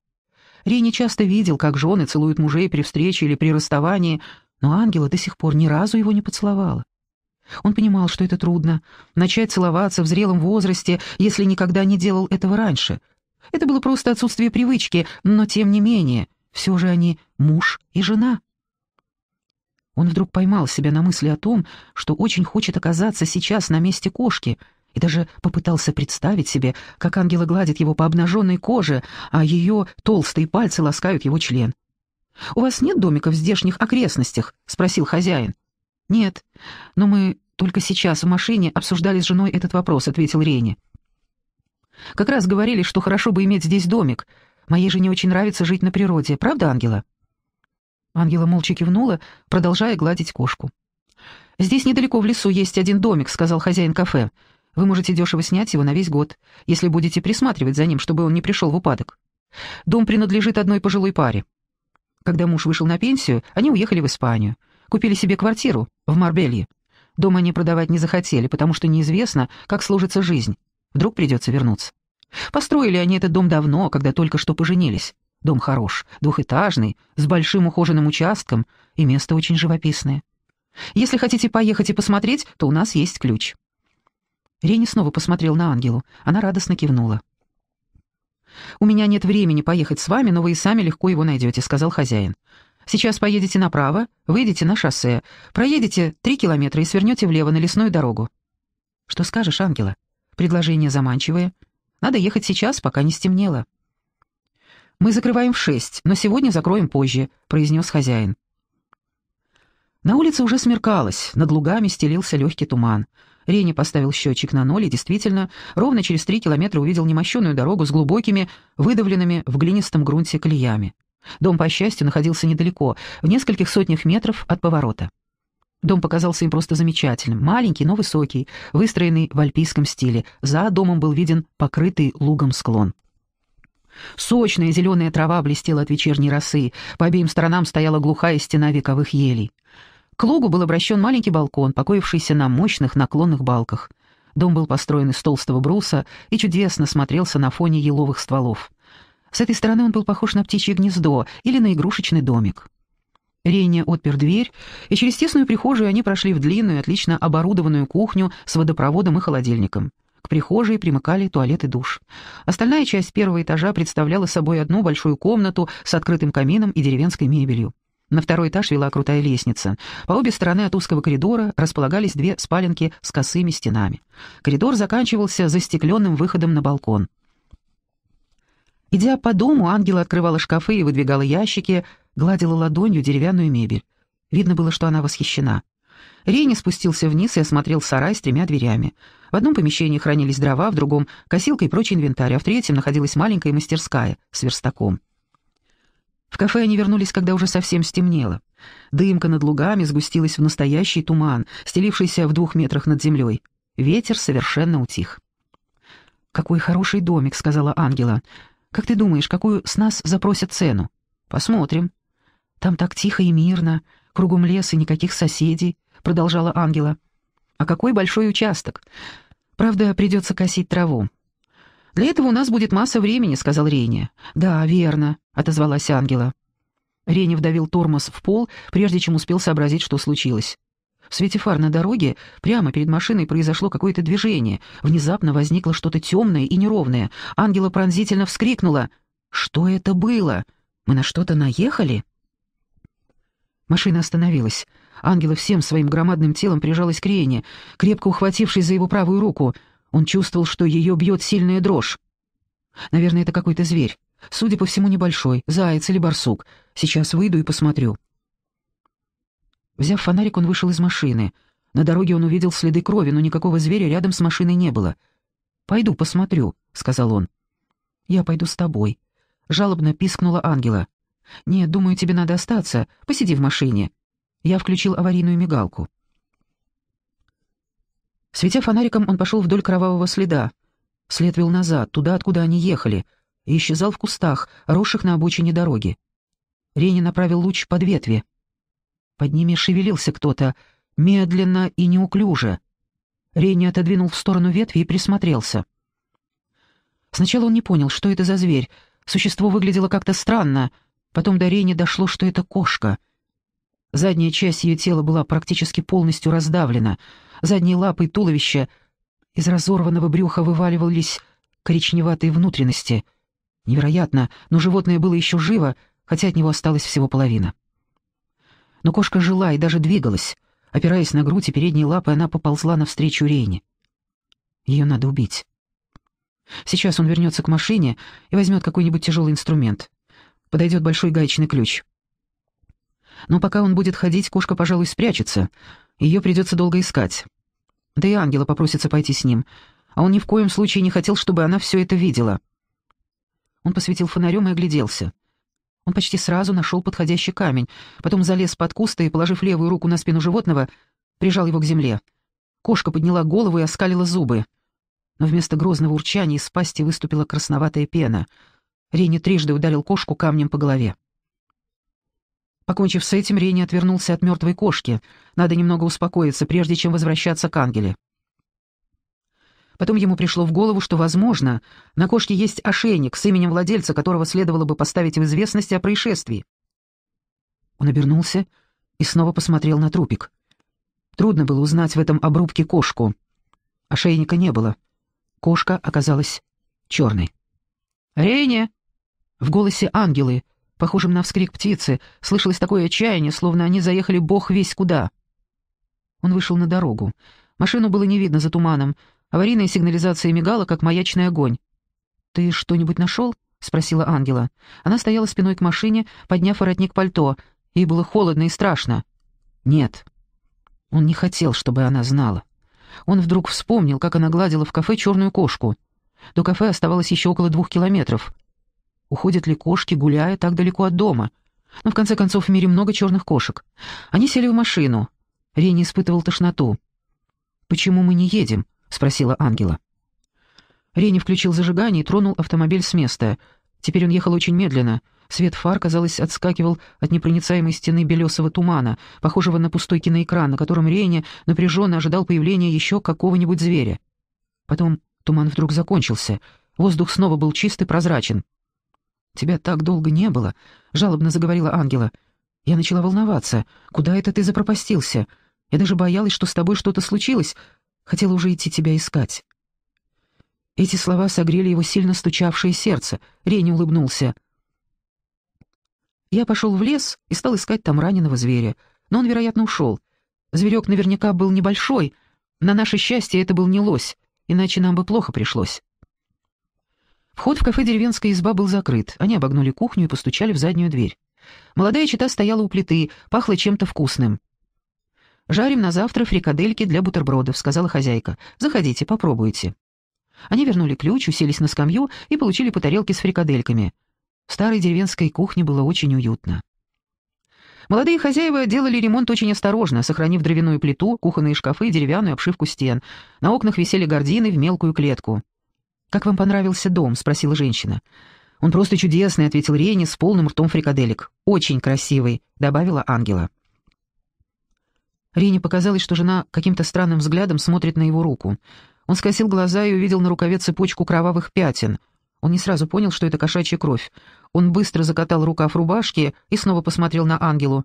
Рейни часто видел, как жены целуют мужей при встрече или при расставании, но ангела до сих пор ни разу его не поцеловала. Он понимал, что это трудно — начать целоваться в зрелом возрасте, если никогда не делал этого раньше. Это было просто отсутствие привычки, но тем не менее, все же они муж и жена. Он вдруг поймал себя на мысли о том, что очень хочет оказаться сейчас на месте кошки, и даже попытался представить себе, как ангела гладит его по обнаженной коже, а ее толстые пальцы ласкают его член. «У вас нет домиков в здешних окрестностях?» — спросил хозяин. «Нет, но мы только сейчас в машине обсуждали с женой этот вопрос», — ответил Рене. «Как раз говорили, что хорошо бы иметь здесь домик. Моей жене очень нравится жить на природе. Правда, Ангела?» Ангела молча кивнула, продолжая гладить кошку. «Здесь недалеко в лесу есть один домик», — сказал хозяин кафе. «Вы можете дешево снять его на весь год, если будете присматривать за ним, чтобы он не пришел в упадок. Дом принадлежит одной пожилой паре. Когда муж вышел на пенсию, они уехали в Испанию. Купили себе квартиру в Марбелье. Дом они продавать не захотели, потому что неизвестно, как сложится жизнь. Вдруг придется вернуться. Построили они этот дом давно, когда только что поженились. Дом хорош, двухэтажный, с большим ухоженным участком, и место очень живописное. Если хотите поехать и посмотреть, то у нас есть ключ». Рени снова посмотрел на Ангелу. Она радостно кивнула. «У меня нет времени поехать с вами, но вы и сами легко его найдете», — сказал хозяин. Сейчас поедете направо, выйдете на шоссе, проедете три километра и свернете влево на лесную дорогу. Что скажешь, Ангела? Предложение заманчивое. Надо ехать сейчас, пока не стемнело. Мы закрываем в шесть, но сегодня закроем позже, произнес хозяин. На улице уже смеркалось, над лугами стелился легкий туман. Рене поставил счетчик на ноль и действительно, ровно через три километра увидел немощенную дорогу с глубокими, выдавленными в глинистом грунте колеями. Дом, по счастью, находился недалеко, в нескольких сотнях метров от поворота. Дом показался им просто замечательным. Маленький, но высокий, выстроенный в альпийском стиле. За домом был виден покрытый лугом склон. Сочная зеленая трава блестела от вечерней росы, по обеим сторонам стояла глухая стена вековых елей. К лугу был обращен маленький балкон, покоившийся на мощных наклонных балках. Дом был построен из толстого бруса и чудесно смотрелся на фоне еловых стволов. С этой стороны он был похож на птичье гнездо или на игрушечный домик. Рейни отпер дверь, и через тесную прихожую они прошли в длинную, отлично оборудованную кухню с водопроводом и холодильником. К прихожей примыкали туалет и душ. Остальная часть первого этажа представляла собой одну большую комнату с открытым камином и деревенской мебелью. На второй этаж вела крутая лестница. По обе стороны от узкого коридора располагались две спаленки с косыми стенами. Коридор заканчивался застекленным выходом на балкон. Идя по дому, Ангела открывала шкафы и выдвигала ящики, гладила ладонью деревянную мебель. Видно было, что она восхищена. Рейни спустился вниз и осмотрел сарай с тремя дверями. В одном помещении хранились дрова, в другом — косилка и прочий инвентарь, а в третьем находилась маленькая мастерская с верстаком. В кафе они вернулись, когда уже совсем стемнело. Дымка над лугами сгустилась в настоящий туман, стелившийся в двух метрах над землей. Ветер совершенно утих. «Какой хороший домик», — сказала Ангела. Как ты думаешь, какую с нас запросят цену? Посмотрим. Там так тихо и мирно, кругом лес и никаких соседей, продолжала Ангела. А какой большой участок? Правда, придется косить траву. Для этого у нас будет масса времени, сказал Рене. Да, верно, отозвалась Ангела. Рене вдавил тормоз в пол, прежде чем успел сообразить, что случилось. В свете фар на дороге прямо перед машиной произошло какое-то движение. Внезапно возникло что-то темное и неровное. Ангела пронзительно вскрикнула. «Что это было? Мы на что-то наехали?» Машина остановилась. Ангела всем своим громадным телом прижалась к Рене, крепко ухватившись за его правую руку. Он чувствовал, что ее бьет сильная дрожь. «Наверное, это какой-то зверь. Судя по всему, небольшой, заяц или барсук. Сейчас выйду и посмотрю». Взяв фонарик, он вышел из машины. На дороге он увидел следы крови, но никакого зверя рядом с машиной не было. «Пойду посмотрю», — сказал он. «Я пойду с тобой», — жалобно пискнула ангела. «Нет, думаю, тебе надо остаться. Посиди в машине». Я включил аварийную мигалку. Светя фонариком, он пошел вдоль кровавого следа. След вел назад, туда, откуда они ехали, и исчезал в кустах, росших на обочине дороги. Рени направил луч под ветви — под ними шевелился кто-то, медленно и неуклюже. Ренни отодвинул в сторону ветви и присмотрелся. Сначала он не понял, что это за зверь. Существо выглядело как-то странно. Потом до Ренни дошло, что это кошка. Задняя часть ее тела была практически полностью раздавлена. Задние лапы и туловище. Из разорванного брюха вываливались коричневатые внутренности. Невероятно, но животное было еще живо, хотя от него осталось всего половина. Но кошка жила и даже двигалась. Опираясь на грудь и передние лапы, она поползла навстречу Рейне. Ее надо убить. Сейчас он вернется к машине и возьмет какой-нибудь тяжелый инструмент. Подойдет большой гаечный ключ. Но пока он будет ходить, кошка, пожалуй, спрячется. Ее придется долго искать. Да и ангела попросится пойти с ним. А он ни в коем случае не хотел, чтобы она все это видела. Он посветил фонарем и огляделся. Он почти сразу нашел подходящий камень, потом залез под кусты и, положив левую руку на спину животного, прижал его к земле. Кошка подняла голову и оскалила зубы. Но вместо грозного урчания из пасти выступила красноватая пена. Рене трижды ударил кошку камнем по голове. Покончив с этим, Рене отвернулся от мертвой кошки. Надо немного успокоиться, прежде чем возвращаться к Ангеле. Потом ему пришло в голову, что, возможно, на кошке есть ошейник с именем владельца, которого следовало бы поставить в известность о происшествии. Он обернулся и снова посмотрел на трупик. Трудно было узнать в этом обрубке кошку. Ошейника не было. Кошка оказалась черной. «Рейне!» В голосе ангелы, похожем на вскрик птицы, слышалось такое отчаяние, словно они заехали бог весь куда. Он вышел на дорогу. Машину было не видно за туманом — Аварийная сигнализация мигала, как маячный огонь. «Ты что-нибудь нашел?» — спросила Ангела. Она стояла спиной к машине, подняв воротник пальто. Ей было холодно и страшно. «Нет». Он не хотел, чтобы она знала. Он вдруг вспомнил, как она гладила в кафе черную кошку. До кафе оставалось еще около двух километров. Уходят ли кошки, гуляя так далеко от дома? Но в конце концов в мире много черных кошек. Они сели в машину. Ренни испытывал тошноту. «Почему мы не едем?» спросила Ангела. Рене включил зажигание и тронул автомобиль с места. Теперь он ехал очень медленно. Свет фар, казалось, отскакивал от непроницаемой стены белесого тумана, похожего на пустой киноэкран, на котором Рене напряженно ожидал появления еще какого-нибудь зверя. Потом туман вдруг закончился. Воздух снова был чист и прозрачен. «Тебя так долго не было», — жалобно заговорила Ангела. «Я начала волноваться. Куда это ты запропастился? Я даже боялась, что с тобой что-то случилось, Хотел уже идти тебя искать». Эти слова согрели его сильно стучавшее сердце. Рене улыбнулся. Я пошел в лес и стал искать там раненого зверя, но он, вероятно, ушел. Зверек наверняка был небольшой. На наше счастье, это был не лось, иначе нам бы плохо пришлось. Вход в кафе «Деревенская изба» был закрыт. Они обогнули кухню и постучали в заднюю дверь. Молодая чита стояла у плиты, пахло чем-то вкусным. «Жарим на завтра фрикадельки для бутербродов», — сказала хозяйка. «Заходите, попробуйте». Они вернули ключ, уселись на скамью и получили по тарелке с фрикадельками. В старой деревенской кухне было очень уютно. Молодые хозяева делали ремонт очень осторожно, сохранив дровяную плиту, кухонные шкафы и деревянную обшивку стен. На окнах висели гардины в мелкую клетку. «Как вам понравился дом?» — спросила женщина. «Он просто чудесный», — ответил Рейни с полным ртом фрикаделек. «Очень красивый», — добавила Ангела. Рине показалось, что жена каким-то странным взглядом смотрит на его руку. Он скосил глаза и увидел на рукаве цепочку кровавых пятен. Он не сразу понял, что это кошачья кровь. Он быстро закатал рукав рубашки и снова посмотрел на Ангелу.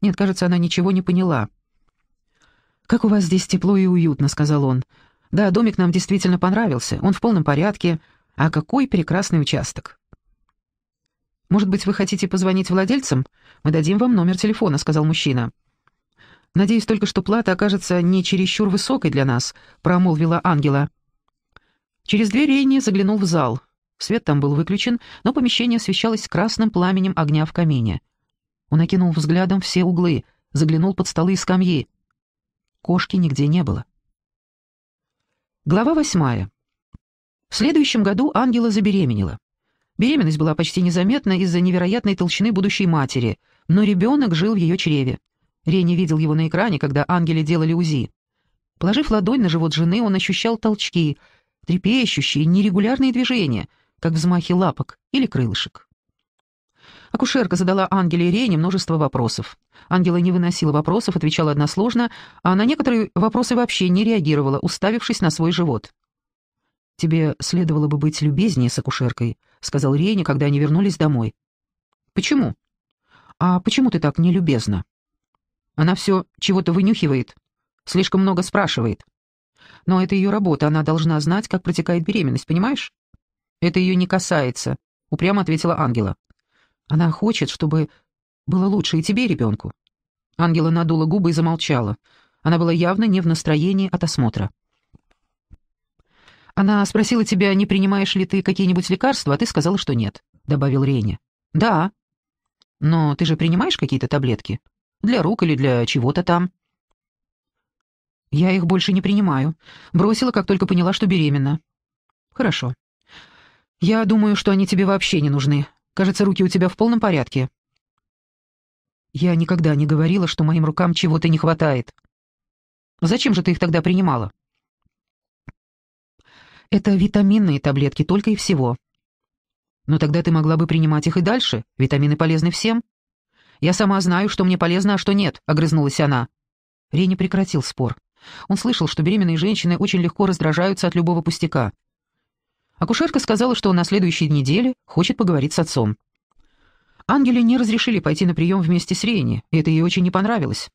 Нет, кажется, она ничего не поняла. «Как у вас здесь тепло и уютно», — сказал он. «Да, домик нам действительно понравился, он в полном порядке. А какой прекрасный участок!» «Может быть, вы хотите позвонить владельцам? Мы дадим вам номер телефона», — сказал мужчина. «Мужчина». «Надеюсь только, что плата окажется не чересчур высокой для нас», — промолвила Ангела. Через дверь Рейни заглянул в зал. Свет там был выключен, но помещение освещалось красным пламенем огня в камине. Он окинул взглядом все углы, заглянул под столы и скамьи. Кошки нигде не было. Глава восьмая. В следующем году Ангела забеременела. Беременность была почти незаметна из-за невероятной толщины будущей матери, но ребенок жил в ее чреве. Рени видел его на экране, когда ангели делали УЗИ. Положив ладонь на живот жены, он ощущал толчки, трепещущие, нерегулярные движения, как взмахи лапок или крылышек. Акушерка задала Ангеле и Рене множество вопросов. Ангела не выносила вопросов, отвечала односложно, а на некоторые вопросы вообще не реагировала, уставившись на свой живот. «Тебе следовало бы быть любезнее с акушеркой», — сказал Рене, когда они вернулись домой. «Почему?» «А почему ты так нелюбезна?» Она все чего-то вынюхивает, слишком много спрашивает. Но это ее работа, она должна знать, как протекает беременность, понимаешь? Это ее не касается, упрямо ответила Ангела. Она хочет, чтобы было лучше и тебе, ребенку. Ангела надула губы и замолчала. Она была явно не в настроении от осмотра. «Она спросила тебя, не принимаешь ли ты какие-нибудь лекарства, а ты сказала, что нет», — добавил Рене. «Да». «Но ты же принимаешь какие-то таблетки?» Для рук или для чего-то там». «Я их больше не принимаю. Бросила, как только поняла, что беременна». «Хорошо. Я думаю, что они тебе вообще не нужны. Кажется, руки у тебя в полном порядке». «Я никогда не говорила, что моим рукам чего-то не хватает». «Зачем же ты их тогда принимала?» «Это витаминные таблетки только и всего». «Но тогда ты могла бы принимать их и дальше. Витамины полезны всем». Я сама знаю, что мне полезно, а что нет», — огрызнулась она. Рене прекратил спор. Он слышал, что беременные женщины очень легко раздражаются от любого пустяка. Акушерка сказала, что на следующей неделе хочет поговорить с отцом. Ангеле не разрешили пойти на прием вместе с Рене, и это ей очень не понравилось.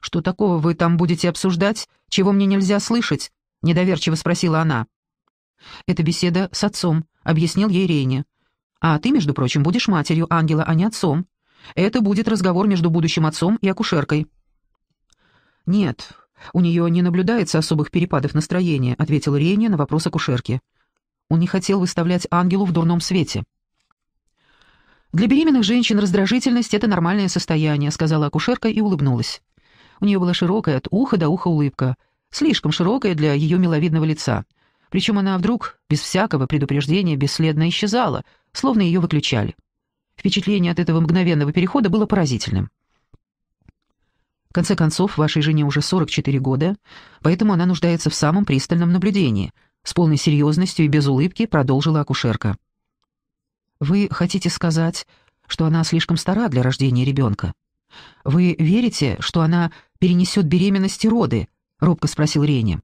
«Что такого вы там будете обсуждать? Чего мне нельзя слышать?» — недоверчиво спросила она. «Это беседа с отцом», — объяснил ей Рейни. «А ты, между прочим, будешь матерью Ангела, а не отцом. Это будет разговор между будущим отцом и акушеркой». «Нет, у нее не наблюдается особых перепадов настроения», — ответил Рейни на вопрос акушерки. Он не хотел выставлять ангелу в дурном свете. «Для беременных женщин раздражительность — это нормальное состояние», — сказала акушерка и улыбнулась. У нее была широкая от уха до уха улыбка, слишком широкая для ее миловидного лица. Причем она вдруг, без всякого предупреждения, бесследно исчезала, словно ее выключали. Впечатление от этого мгновенного перехода было поразительным. В конце концов, вашей жене уже 44 года, поэтому она нуждается в самом пристальном наблюдении. С полной серьезностью и без улыбки продолжила акушерка. «Вы хотите сказать, что она слишком стара для рождения ребенка? Вы верите, что она перенесет беременность и роды?» — робко спросил Рене.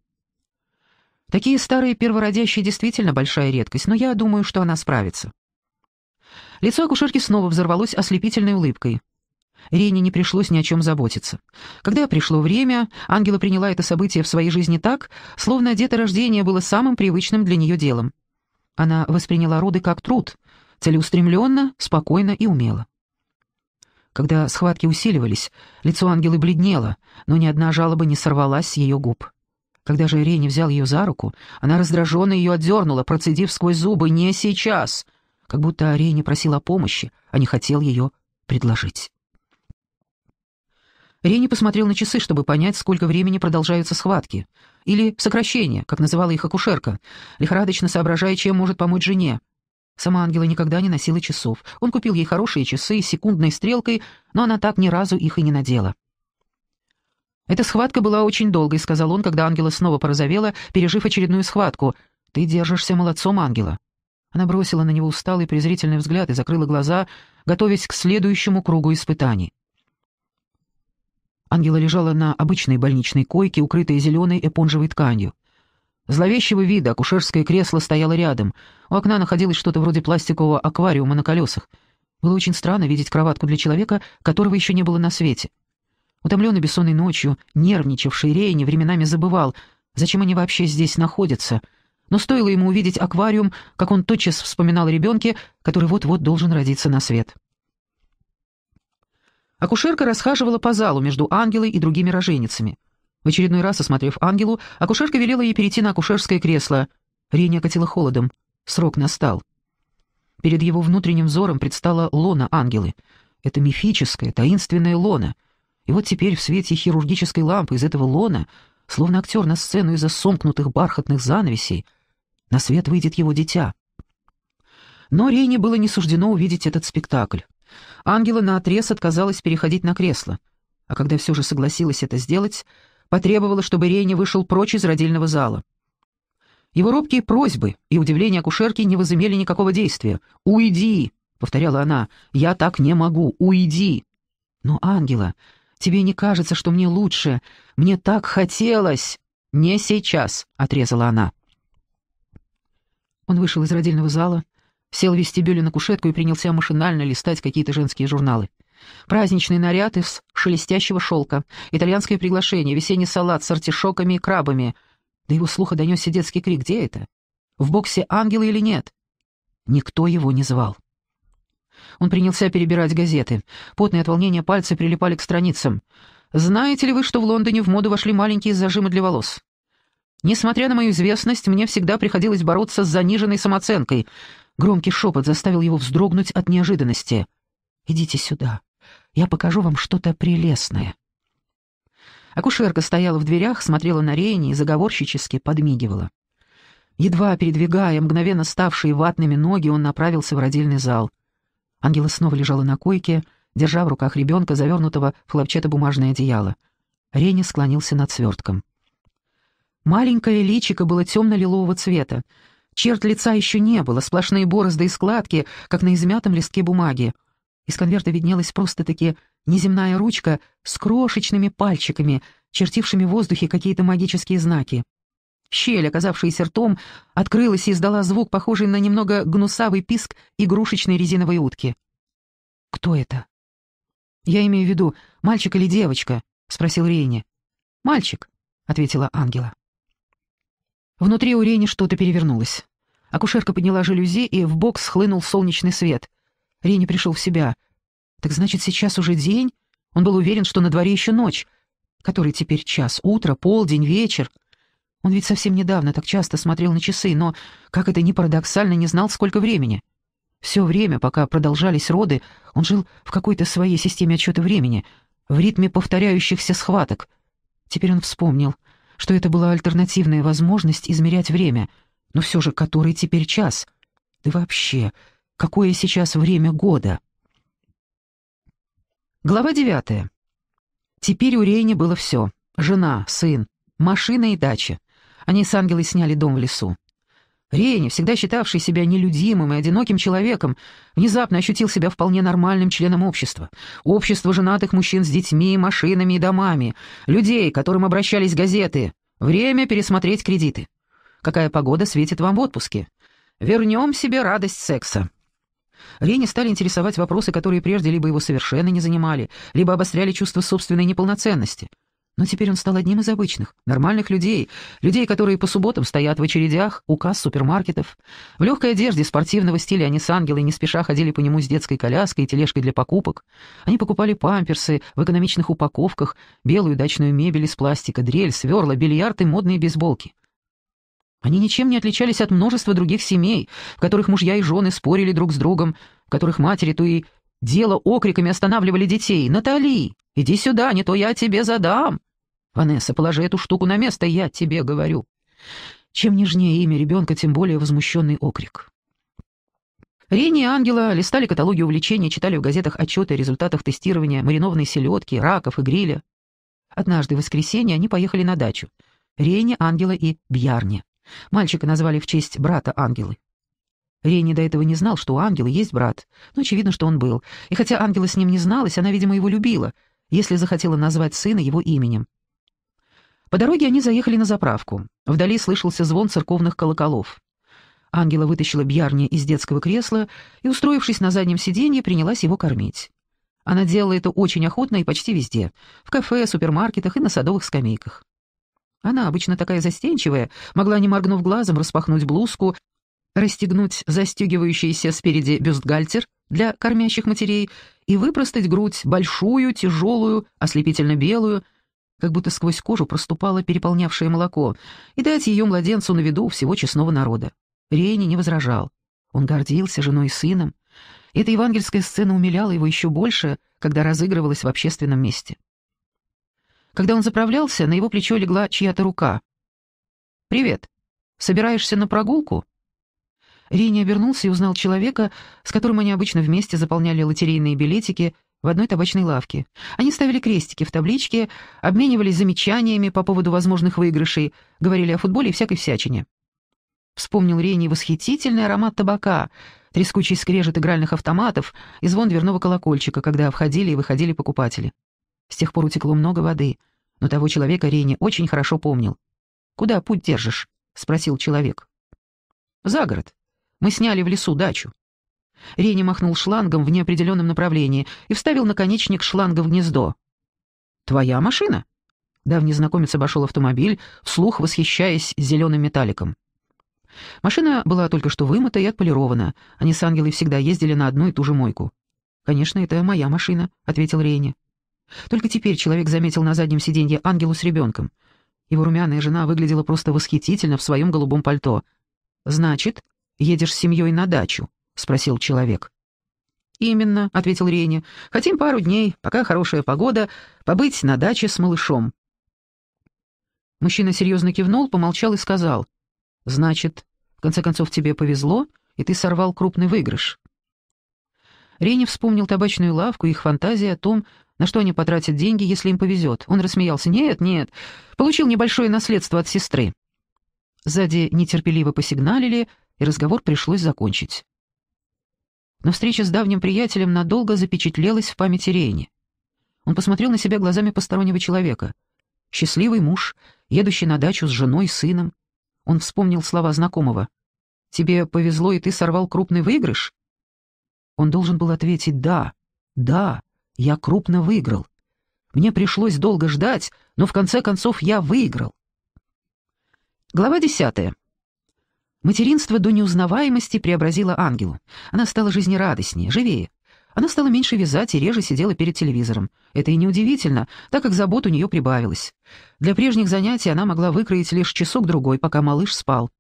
«Такие старые первородящие действительно большая редкость, но я думаю, что она справится». Лицо акушерки снова взорвалось ослепительной улыбкой. Рене не пришлось ни о чем заботиться. Когда пришло время, Ангела приняла это событие в своей жизни так, словно деторождение было самым привычным для нее делом. Она восприняла роды как труд, целеустремленно, спокойно и умело. Когда схватки усиливались, лицо Ангелы бледнело, но ни одна жалоба не сорвалась с ее губ. Когда же Рене взял ее за руку, она раздраженно ее отдернула, процедив сквозь зубы «Не сейчас!» как будто Арей не просил о помощи, а не хотел ее предложить. Ренни посмотрел на часы, чтобы понять, сколько времени продолжаются схватки. Или сокращение, как называла их акушерка, лихорадочно соображая, чем может помочь жене. Сама Ангела никогда не носила часов. Он купил ей хорошие часы с секундной стрелкой, но она так ни разу их и не надела. «Эта схватка была очень долгой», — сказал он, когда Ангела снова порозовела, пережив очередную схватку. «Ты держишься молодцом, Ангела». Она бросила на него усталый презрительный взгляд и закрыла глаза, готовясь к следующему кругу испытаний. Ангела лежала на обычной больничной койке, укрытой зеленой эпонжевой тканью. Зловещего вида акушерское кресло стояло рядом. У окна находилось что-то вроде пластикового аквариума на колесах. Было очень странно видеть кроватку для человека, которого еще не было на свете. Утомленный бессонной ночью, нервничавший Рейни временами забывал, зачем они вообще здесь находятся — но стоило ему увидеть аквариум, как он тотчас вспоминал о ребенке, который вот-вот должен родиться на свет. Акушерка расхаживала по залу между ангелой и другими роженицами. В очередной раз, осмотрев ангелу, акушерка велела ей перейти на акушерское кресло. Рене окатила холодом. Срок настал. Перед его внутренним взором предстала лона ангелы. Это мифическая, таинственная лона. И вот теперь в свете хирургической лампы из этого лона, словно актер на сцену из-за сомкнутых бархатных занавесей, на свет выйдет его дитя. Но Рейне было не суждено увидеть этот спектакль. Ангела наотрез отказалась переходить на кресло, а когда все же согласилась это сделать, потребовала, чтобы Рейне вышел прочь из родильного зала. Его робкие просьбы и удивление акушерки не возымели никакого действия. «Уйди!» — повторяла она. «Я так не могу! Уйди!» «Но, Ангела, тебе не кажется, что мне лучше? Мне так хотелось!» «Не сейчас!» — отрезала она. Он вышел из родильного зала, сел в вестибюле на кушетку и принялся машинально листать какие-то женские журналы. Праздничный наряд из шелестящего шелка, итальянское приглашение, весенний салат с артишоками и крабами. До его слуха донесся детский крик. Где это? В боксе ангелы или нет? Никто его не звал. Он принялся перебирать газеты. Потные от волнения пальцы прилипали к страницам. «Знаете ли вы, что в Лондоне в моду вошли маленькие зажимы для волос? Несмотря на мою известность, мне всегда приходилось бороться с заниженной самооценкой. Громкий шепот заставил его вздрогнуть от неожиданности. «Идите сюда. Я покажу вам что-то прелестное». Акушерка стояла в дверях, смотрела на Рейни и заговорщически подмигивала. Едва передвигая мгновенно ставшие ватными ноги, он направился в родильный зал. Ангела снова лежала на койке, держа в руках ребенка, завернутого в хлопчатобумажное одеяло. Рейни склонился над свертком. Маленькое личико было темно-лилового цвета. Черт лица еще не было, сплошные борозды и складки, как на измятом листке бумаги. Из конверта виднелась просто-таки неземная ручка с крошечными пальчиками, чертившими в воздухе какие-то магические знаки. Щель, оказавшаяся ртом, открылась и издала звук, похожий на немного гнусавый писк игрушечной резиновой утки. «Кто это?» «Я имею в виду, мальчик или девочка?» — спросил Рейни. «Мальчик», — ответила Ангела. Внутри у Рени что-то перевернулось. Акушерка подняла жалюзи, и в бок схлынул солнечный свет. Рени пришел в себя. «Так значит, сейчас уже день?» Он был уверен, что на дворе еще ночь. Который теперь час? Утро, полдень, вечер? Он ведь совсем недавно так часто смотрел на часы, но, как это ни парадоксально, не знал, сколько времени. Все время, пока продолжались роды, он жил в какой-то своей системе отчета времени, в ритме повторяющихся схваток. Теперь он вспомнил — что это была альтернативная возможность измерять время, но все же который теперь час? Да вообще, какое сейчас время года? Глава девятая. Теперь у Рейни было все. Жена, сын, машина и дача. Они с Ангелой сняли дом в лесу. Рени, всегда считавший себя нелюдимым и одиноким человеком, внезапно ощутил себя вполне нормальным членом общества. Общество женатых мужчин с детьми, машинами и домами, людей, к которым обращались газеты. Время пересмотреть кредиты. Какая погода светит вам в отпуске? Вернем себе радость секса. Рени стали интересовать вопросы, которые прежде либо его совершенно не занимали, либо обостряли чувство собственной неполноценности. Но теперь он стал одним из обычных, нормальных людей, людей, которые по субботам стоят в очередях у касс супермаркетов. В легкой одежде спортивного стиля они с ангелой не спеша ходили по нему с детской коляской и тележкой для покупок. Они покупали памперсы в экономичных упаковках, белую дачную мебель из пластика, дрель, сверла, бильярд и модные бейсболки. Они ничем не отличались от множества других семей, в которых мужья и жены спорили друг с другом, в которых матери то и дело окриками останавливали детей. «Натали, иди сюда, не то я тебе задам!» «Ванесса, положи эту штуку на место, я тебе говорю». Чем нежнее имя ребенка, тем более возмущенный окрик. Рене и Ангела листали каталоги увлечений, читали в газетах отчеты о результатах тестирования маринованной селедки, раков и гриля. Однажды в воскресенье они поехали на дачу. Рене Ангела и Бьярне. Мальчика назвали в честь брата Ангелы. Рене до этого не знал, что у Ангелы есть брат, но очевидно, что он был. И хотя Ангела с ним не зналась, она, видимо, его любила, если захотела назвать сына его именем. По дороге они заехали на заправку. Вдали слышался звон церковных колоколов. Ангела вытащила Бьярни из детского кресла и, устроившись на заднем сиденье, принялась его кормить. Она делала это очень охотно и почти везде — в кафе, супермаркетах и на садовых скамейках. Она, обычно такая застенчивая, могла, не моргнув глазом, распахнуть блузку, расстегнуть застегивающийся спереди бюстгальтер для кормящих матерей и выпростать грудь, большую, тяжелую, ослепительно белую — как будто сквозь кожу проступало переполнявшее молоко, и дать ее младенцу на виду всего честного народа. Рейни не возражал. Он гордился женой и сыном. эта евангельская сцена умиляла его еще больше, когда разыгрывалась в общественном месте. Когда он заправлялся, на его плечо легла чья-то рука. «Привет. Собираешься на прогулку?» Рейни обернулся и узнал человека, с которым они обычно вместе заполняли лотерейные билетики — в одной табачной лавке. Они ставили крестики в табличке, обменивались замечаниями по поводу возможных выигрышей, говорили о футболе и всякой всячине. Вспомнил Рени восхитительный аромат табака, трескучий скрежет игральных автоматов и звон дверного колокольчика, когда входили и выходили покупатели. С тех пор утекло много воды, но того человека Рени очень хорошо помнил. «Куда путь держишь?» — спросил человек. «За город. Мы сняли в лесу дачу. Рени махнул шлангом в неопределенном направлении и вставил наконечник шланга в гнездо. «Твоя машина?» Давний знакомец обошел автомобиль, вслух восхищаясь зеленым металликом. Машина была только что вымыта и отполирована. Они с ангелой всегда ездили на одну и ту же мойку. «Конечно, это моя машина», — ответил Рейни. Только теперь человек заметил на заднем сиденье ангелу с ребенком. Его румяная жена выглядела просто восхитительно в своем голубом пальто. «Значит, едешь с семьей на дачу?» — спросил человек. «Именно», — ответил Рене. «Хотим пару дней, пока хорошая погода, побыть на даче с малышом». Мужчина серьезно кивнул, помолчал и сказал. «Значит, в конце концов тебе повезло, и ты сорвал крупный выигрыш». Рене вспомнил табачную лавку и их фантазии о том, на что они потратят деньги, если им повезет. Он рассмеялся. «Нет, нет, получил небольшое наследство от сестры». Сзади нетерпеливо посигналили, и разговор пришлось закончить. Но встреча с давним приятелем надолго запечатлелась в памяти Рейни. Он посмотрел на себя глазами постороннего человека. Счастливый муж, едущий на дачу с женой, и сыном. Он вспомнил слова знакомого. «Тебе повезло, и ты сорвал крупный выигрыш?» Он должен был ответить «да, да, я крупно выиграл. Мне пришлось долго ждать, но в конце концов я выиграл». Глава десятая. Материнство до неузнаваемости преобразило Ангелу. Она стала жизнерадостнее, живее. Она стала меньше вязать и реже сидела перед телевизором. Это и неудивительно, так как забот у нее прибавилось. Для прежних занятий она могла выкроить лишь часок-другой, пока малыш спал.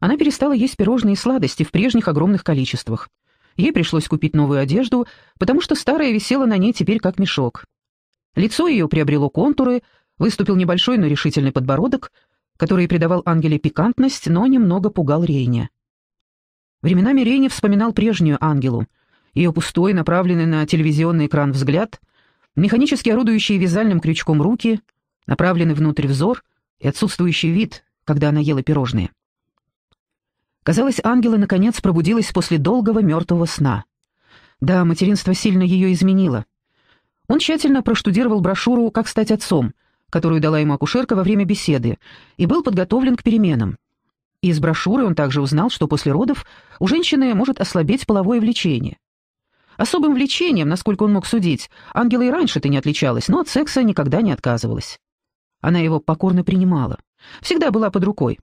Она перестала есть пирожные и сладости в прежних огромных количествах. Ей пришлось купить новую одежду, потому что старая висела на ней теперь как мешок. Лицо ее приобрело контуры, выступил небольшой, но решительный подбородок, который придавал Ангеле пикантность, но немного пугал Рейни. Временами Рейне вспоминал прежнюю Ангелу, ее пустой, направленный на телевизионный экран взгляд, механически орудующие вязальным крючком руки, направленный внутрь взор и отсутствующий вид, когда она ела пирожные. Казалось, Ангела наконец пробудилась после долгого мертвого сна. Да, материнство сильно ее изменило. Он тщательно проштудировал брошюру «Как стать отцом», которую дала ему акушерка во время беседы, и был подготовлен к переменам. Из брошюры он также узнал, что после родов у женщины может ослабеть половое влечение. Особым влечением, насколько он мог судить, Ангела и раньше-то не отличалась, но от секса никогда не отказывалась. Она его покорно принимала, всегда была под рукой.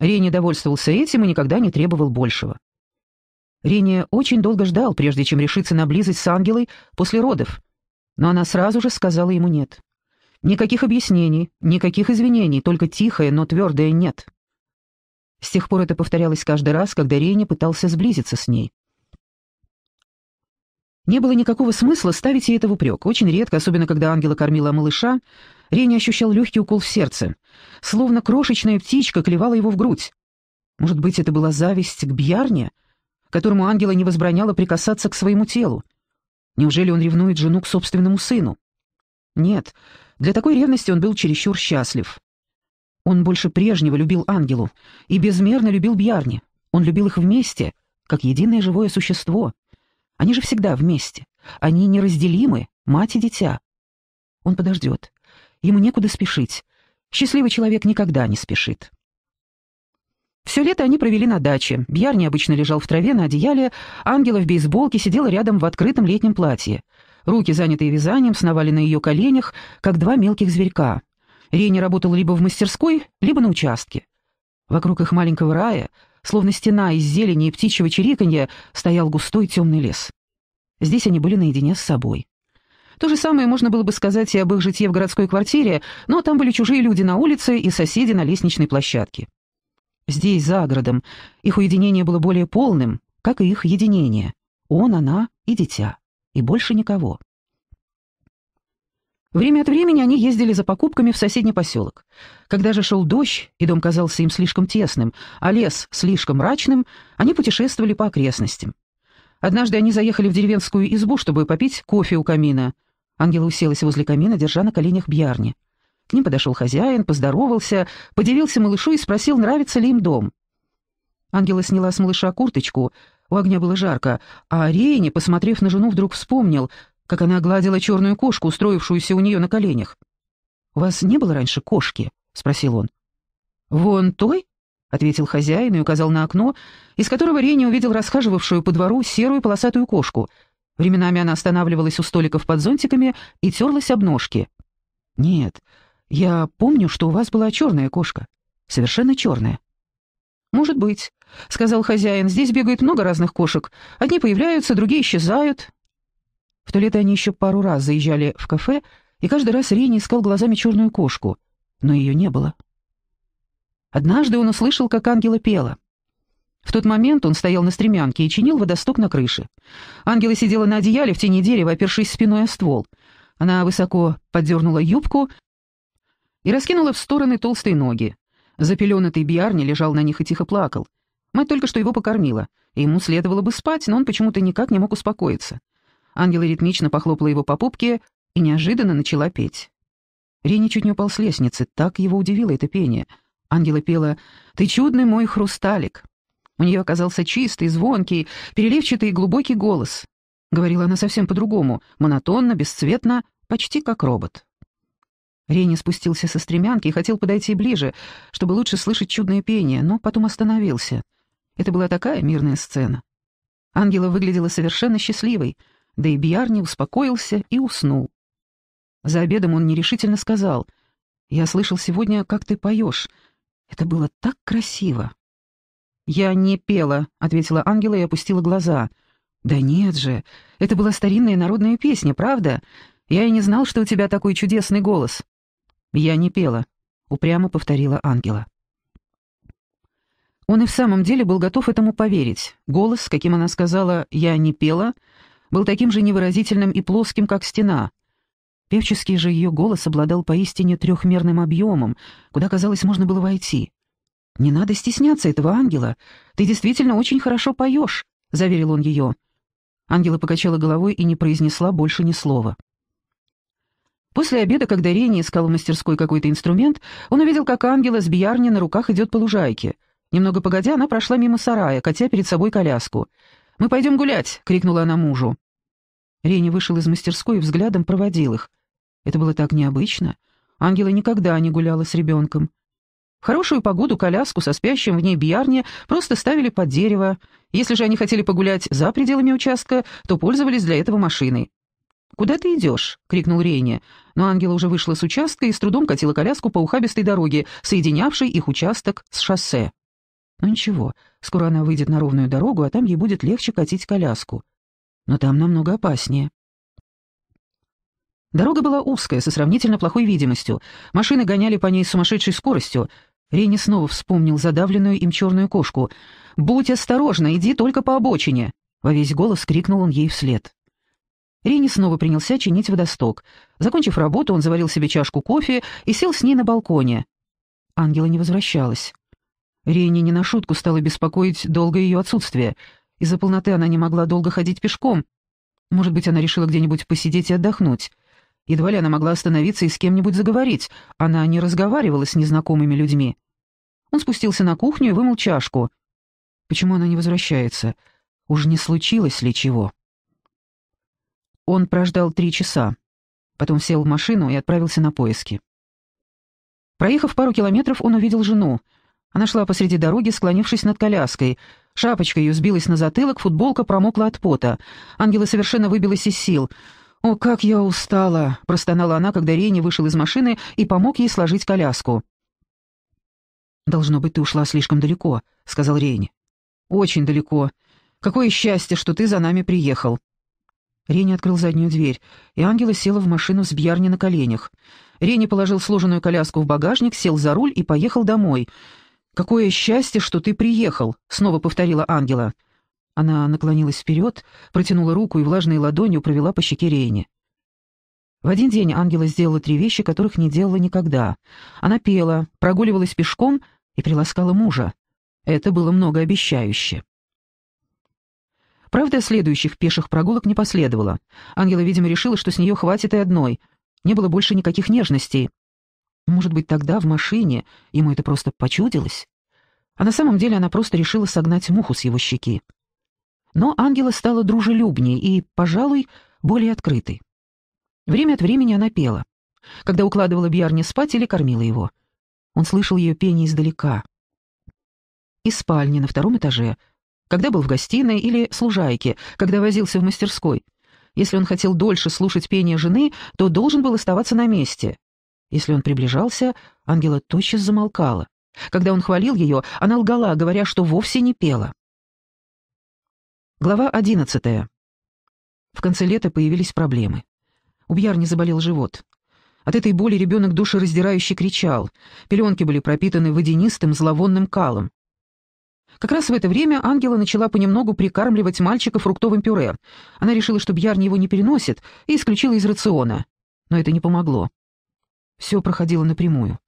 Рене довольствовался этим и никогда не требовал большего. Рене очень долго ждал, прежде чем решиться на близость с Ангелой после родов, но она сразу же сказала ему «нет». Никаких объяснений, никаких извинений, только тихое, но твердое «нет». С тех пор это повторялось каждый раз, когда Рейни пытался сблизиться с ней. Не было никакого смысла ставить ей это в упрек. Очень редко, особенно когда ангела кормила малыша, Рейни ощущал легкий укол в сердце, словно крошечная птичка клевала его в грудь. Может быть, это была зависть к Бьярне, которому ангела не возбраняла прикасаться к своему телу? Неужели он ревнует жену к собственному сыну? Нет, для такой ревности он был чересчур счастлив. Он больше прежнего любил Ангелу и безмерно любил Бьярни. Он любил их вместе, как единое живое существо. Они же всегда вместе. Они неразделимы, мать и дитя. Он подождет. Ему некуда спешить. Счастливый человек никогда не спешит. Все лето они провели на даче. Бьярни обычно лежал в траве на одеяле, Ангела в бейсболке сидела рядом в открытом летнем платье. Руки, занятые вязанием, сновали на ее коленях, как два мелких зверька. Рене работал либо в мастерской, либо на участке. Вокруг их маленького рая, словно стена из зелени и птичьего чириканья, стоял густой темный лес. Здесь они были наедине с собой. То же самое можно было бы сказать и об их житье в городской квартире, но там были чужие люди на улице и соседи на лестничной площадке. Здесь, за городом, их уединение было более полным, как и их единение. Он, она и дитя и больше никого. Время от времени они ездили за покупками в соседний поселок. Когда же шел дождь, и дом казался им слишком тесным, а лес слишком мрачным, они путешествовали по окрестностям. Однажды они заехали в деревенскую избу, чтобы попить кофе у камина. Ангела уселась возле камина, держа на коленях бьярни. К ним подошел хозяин, поздоровался, подивился малышу и спросил, нравится ли им дом. Ангела сняла с малыша курточку, у огня было жарко, а Рейни, посмотрев на жену, вдруг вспомнил, как она гладила черную кошку, устроившуюся у нее на коленях. «У вас не было раньше кошки?» — спросил он. «Вон той?» — ответил хозяин и указал на окно, из которого Рейни увидел расхаживавшую по двору серую полосатую кошку. Временами она останавливалась у столиков под зонтиками и терлась об ножки. «Нет, я помню, что у вас была черная кошка. Совершенно черная. «Может быть», — сказал хозяин. «Здесь бегает много разных кошек. Одни появляются, другие исчезают». В то лето они еще пару раз заезжали в кафе, и каждый раз Рене искал глазами черную кошку, но ее не было. Однажды он услышал, как ангела пела. В тот момент он стоял на стремянке и чинил водосток на крыше. Ангела сидела на одеяле в тени дерева, опершись спиной о ствол. Она высоко поддернула юбку и раскинула в стороны толстые ноги. Запеленатый Биарни лежал на них и тихо плакал. Мать только что его покормила, ему следовало бы спать, но он почему-то никак не мог успокоиться. Ангела ритмично похлопала его по пупке и неожиданно начала петь. Рени чуть не упал с лестницы, так его удивило это пение. Ангела пела «Ты чудный мой хрусталик». У нее оказался чистый, звонкий, переливчатый и глубокий голос. Говорила она совсем по-другому, монотонно, бесцветно, почти как робот. Рени спустился со стремянки и хотел подойти ближе, чтобы лучше слышать чудное пение, но потом остановился. Это была такая мирная сцена. Ангела выглядела совершенно счастливой, да и Бьярни успокоился и уснул. За обедом он нерешительно сказал, «Я слышал сегодня, как ты поешь. Это было так красиво». «Я не пела», — ответила Ангела и опустила глаза. «Да нет же, это была старинная народная песня, правда? Я и не знал, что у тебя такой чудесный голос». «Я не пела», — упрямо повторила Ангела. Он и в самом деле был готов этому поверить. Голос, с каким она сказала «я не пела», был таким же невыразительным и плоским, как стена. Певческий же ее голос обладал поистине трехмерным объемом, куда, казалось, можно было войти. «Не надо стесняться этого ангела. Ты действительно очень хорошо поешь», — заверил он ее. Ангела покачала головой и не произнесла больше ни слова. После обеда, когда Рени искал в мастерской какой-то инструмент, он увидел, как ангела с биярни на руках идет по лужайке. Немного погодя, она прошла мимо сарая, катя перед собой коляску. «Мы пойдем гулять!» — крикнула она мужу. Рени вышел из мастерской и взглядом проводил их. Это было так необычно. Ангела никогда не гуляла с ребенком. В хорошую погоду коляску со спящим в ней биярне просто ставили под дерево. Если же они хотели погулять за пределами участка, то пользовались для этого машиной. «Куда ты идешь?» — крикнул Рейни, но Ангела уже вышла с участка и с трудом катила коляску по ухабистой дороге, соединявшей их участок с шоссе. «Ну ничего, скоро она выйдет на ровную дорогу, а там ей будет легче катить коляску. Но там намного опаснее». Дорога была узкая, со сравнительно плохой видимостью. Машины гоняли по ней с сумасшедшей скоростью. Рейни снова вспомнил задавленную им черную кошку. «Будь осторожна, иди только по обочине!» Во весь голос крикнул он ей вслед. Рини снова принялся чинить водосток. Закончив работу, он заварил себе чашку кофе и сел с ней на балконе. Ангела не возвращалась. Рини не на шутку стала беспокоить долгое ее отсутствие. Из-за полноты она не могла долго ходить пешком. Может быть, она решила где-нибудь посидеть и отдохнуть. Едва ли она могла остановиться и с кем-нибудь заговорить. Она не разговаривала с незнакомыми людьми. Он спустился на кухню и вымыл чашку. Почему она не возвращается? Уж не случилось ли чего? Он прождал три часа, потом сел в машину и отправился на поиски. Проехав пару километров, он увидел жену. Она шла посреди дороги, склонившись над коляской. Шапочка ее сбилась на затылок, футболка промокла от пота. Ангела совершенно выбилась из сил. «О, как я устала!» — простонала она, когда Рейни вышел из машины и помог ей сложить коляску. «Должно быть, ты ушла слишком далеко», — сказал Рейни. «Очень далеко. Какое счастье, что ты за нами приехал». Рене открыл заднюю дверь, и Ангела села в машину с Бьярни на коленях. Рене положил сложенную коляску в багажник, сел за руль и поехал домой. «Какое счастье, что ты приехал!» — снова повторила Ангела. Она наклонилась вперед, протянула руку и влажной ладонью провела по щеке Рене. В один день Ангела сделала три вещи, которых не делала никогда. Она пела, прогуливалась пешком и приласкала мужа. Это было многообещающе. Правда, следующих пеших прогулок не последовало. Ангела, видимо, решила, что с нее хватит и одной. Не было больше никаких нежностей. Может быть, тогда в машине ему это просто почудилось? А на самом деле она просто решила согнать муху с его щеки. Но Ангела стала дружелюбнее и, пожалуй, более открытой. Время от времени она пела, когда укладывала Бьярни спать или кормила его. Он слышал ее пение издалека. Из спальни на втором этаже — когда был в гостиной или с когда возился в мастерской. Если он хотел дольше слушать пение жены, то должен был оставаться на месте. Если он приближался, Ангела тотчас замолкала. Когда он хвалил ее, она лгала, говоря, что вовсе не пела. Глава одиннадцатая. В конце лета появились проблемы. У Бьярни заболел живот. От этой боли ребенок душераздирающе кричал. Пеленки были пропитаны водянистым зловонным калом. Как раз в это время Ангела начала понемногу прикармливать мальчика фруктовым пюре. Она решила, что Бьярни его не переносит, и исключила из рациона. Но это не помогло. Все проходило напрямую.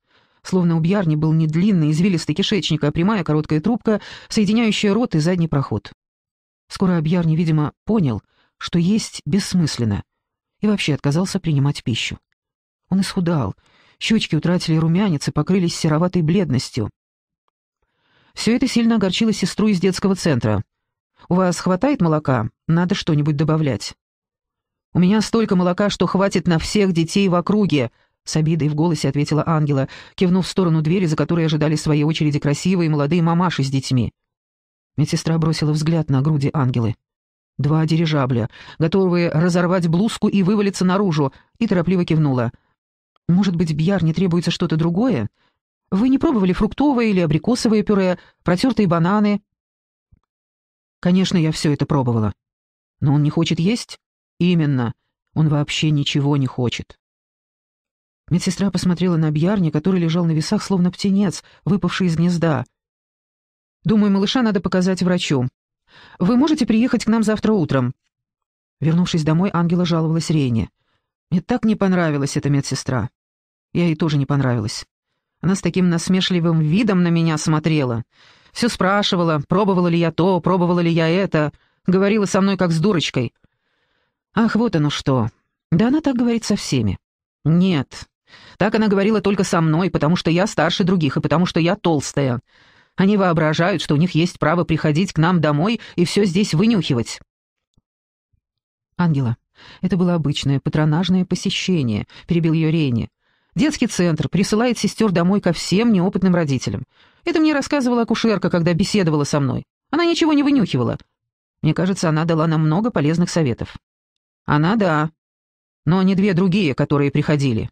Словно у Бьярни был не длинный извилистый кишечник, а прямая короткая трубка, соединяющая рот и задний проход. Скоро Бьярни, видимо, понял, что есть бессмысленно, и вообще отказался принимать пищу. Он исхудал, щечки утратили румянец и покрылись сероватой бледностью. Все это сильно огорчило сестру из детского центра. «У вас хватает молока? Надо что-нибудь добавлять». «У меня столько молока, что хватит на всех детей в округе», — с обидой в голосе ответила Ангела, кивнув в сторону двери, за которой ожидали в своей очереди красивые молодые мамаши с детьми. Медсестра бросила взгляд на груди Ангелы. Два дирижабля, готовые разорвать блузку и вывалиться наружу, и торопливо кивнула. «Может быть, Бьяр не требуется что-то другое?» Вы не пробовали фруктовое или абрикосовое пюре, протертые бананы?» «Конечно, я все это пробовала. Но он не хочет есть?» «Именно. Он вообще ничего не хочет». Медсестра посмотрела на Бьярни, который лежал на весах, словно птенец, выпавший из гнезда. «Думаю, малыша надо показать врачу. Вы можете приехать к нам завтра утром?» Вернувшись домой, Ангела жаловалась Рейне. «Мне так не понравилась эта медсестра. Я ей тоже не понравилась. Она с таким насмешливым видом на меня смотрела. Все спрашивала, пробовала ли я то, пробовала ли я это. Говорила со мной как с дурочкой. Ах, вот оно что. Да она так говорит со всеми. Нет. Так она говорила только со мной, потому что я старше других и потому что я толстая. Они воображают, что у них есть право приходить к нам домой и все здесь вынюхивать. Ангела, это было обычное патронажное посещение, перебил ее Рейни. Детский центр присылает сестер домой ко всем неопытным родителям. Это мне рассказывала акушерка, когда беседовала со мной. Она ничего не вынюхивала. Мне кажется, она дала нам много полезных советов. Она, да. Но не две другие, которые приходили.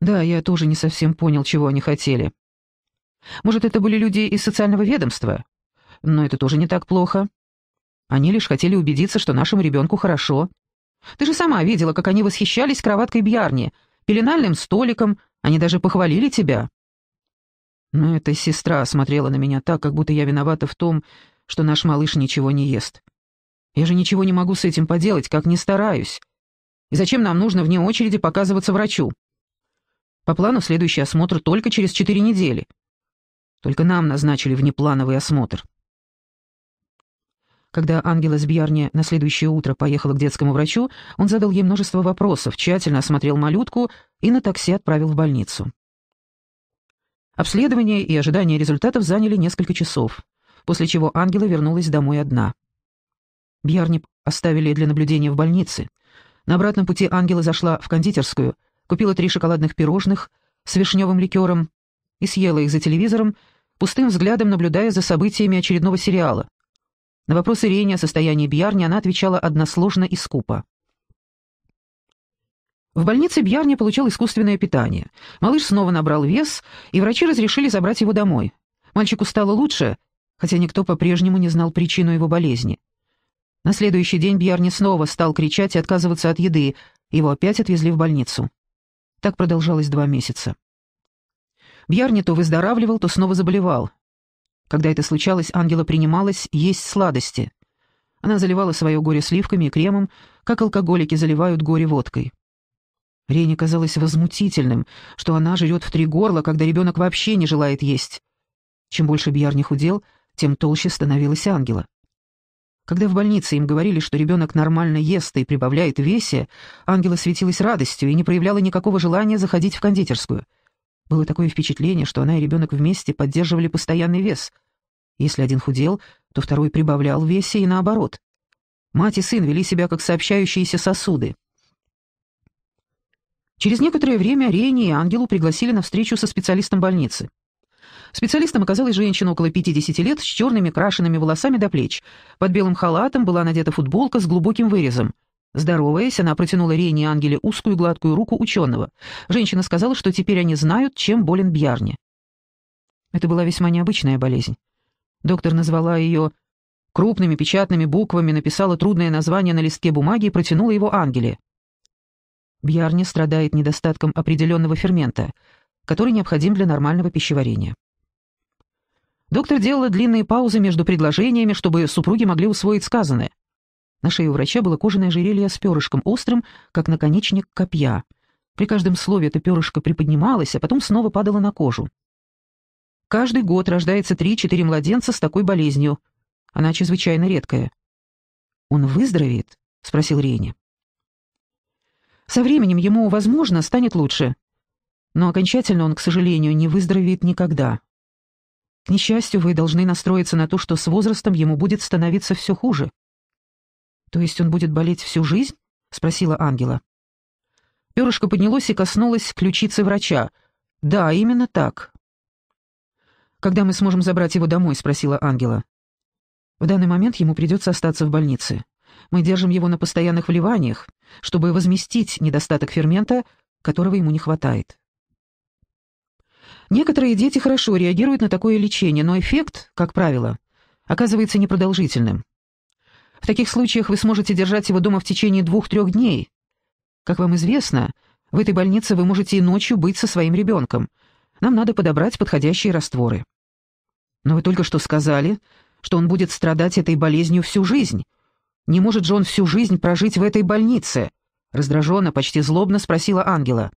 Да, я тоже не совсем понял, чего они хотели. Может, это были люди из социального ведомства? Но это тоже не так плохо. Они лишь хотели убедиться, что нашему ребенку хорошо. Ты же сама видела, как они восхищались кроваткой Бьярни, пеленальным столиком, они даже похвалили тебя». Но эта сестра смотрела на меня так, как будто я виновата в том, что наш малыш ничего не ест. Я же ничего не могу с этим поделать, как не стараюсь. И зачем нам нужно вне очереди показываться врачу? По плану следующий осмотр только через четыре недели. Только нам назначили внеплановый осмотр. Когда Ангела Сбьярни на следующее утро поехала к детскому врачу, он задал ей множество вопросов, тщательно осмотрел малютку и на такси отправил в больницу. Обследование и ожидание результатов заняли несколько часов, после чего Ангела вернулась домой одна. Бьярни оставили для наблюдения в больнице. На обратном пути Ангела зашла в кондитерскую, купила три шоколадных пирожных с вишневым ликером и съела их за телевизором, пустым взглядом наблюдая за событиями очередного сериала, на вопрос Ирине о состоянии Бьярни она отвечала односложно и скупо. В больнице Бьярни получал искусственное питание. Малыш снова набрал вес, и врачи разрешили забрать его домой. Мальчику стало лучше, хотя никто по-прежнему не знал причину его болезни. На следующий день Бьярни снова стал кричать и отказываться от еды, его опять отвезли в больницу. Так продолжалось два месяца. Бьярни то выздоравливал, то снова заболевал. Когда это случалось, Ангела принималась есть сладости. Она заливала свое горе сливками и кремом, как алкоголики заливают горе водкой. Рене казалось возмутительным, что она жрет в три горла, когда ребенок вообще не желает есть. Чем больше Бьяр не худел, тем толще становилась Ангела. Когда в больнице им говорили, что ребенок нормально ест и прибавляет весе, Ангела светилась радостью и не проявляла никакого желания заходить в кондитерскую. Было такое впечатление, что она и ребенок вместе поддерживали постоянный вес — если один худел, то второй прибавлял в весе и наоборот. Мать и сын вели себя как сообщающиеся сосуды. Через некоторое время Рейни и Ангелу пригласили на встречу со специалистом больницы. Специалистом оказалась женщина около 50 лет с черными крашенными волосами до плеч. Под белым халатом была надета футболка с глубоким вырезом. Здороваясь, она протянула Рейне и Ангеле узкую гладкую руку ученого. Женщина сказала, что теперь они знают, чем болен Бьярни. Это была весьма необычная болезнь. Доктор назвала ее крупными печатными буквами, написала трудное название на листке бумаги и протянула его Ангеле. Бьярни страдает недостатком определенного фермента, который необходим для нормального пищеварения. Доктор делала длинные паузы между предложениями, чтобы супруги могли усвоить сказанное. На шее у врача было кожаное ожерелье с перышком острым, как наконечник копья. При каждом слове это перышко приподнималось, а потом снова падало на кожу. Каждый год рождается 3-4 младенца с такой болезнью. Она чрезвычайно редкая. «Он выздоровеет?» — спросил Рене. «Со временем ему, возможно, станет лучше. Но окончательно он, к сожалению, не выздоровеет никогда. К несчастью, вы должны настроиться на то, что с возрастом ему будет становиться все хуже». «То есть он будет болеть всю жизнь?» — спросила Ангела. Перышко поднялось и коснулось ключицы врача. «Да, именно так. «Когда мы сможем забрать его домой?» — спросила Ангела. «В данный момент ему придется остаться в больнице. Мы держим его на постоянных вливаниях, чтобы возместить недостаток фермента, которого ему не хватает». Некоторые дети хорошо реагируют на такое лечение, но эффект, как правило, оказывается непродолжительным. В таких случаях вы сможете держать его дома в течение двух-трех дней. Как вам известно, в этой больнице вы можете и ночью быть со своим ребенком. Нам надо подобрать подходящие растворы. Но вы только что сказали, что он будет страдать этой болезнью всю жизнь. Не может же он всю жизнь прожить в этой больнице? Раздраженно, почти злобно спросила Ангела.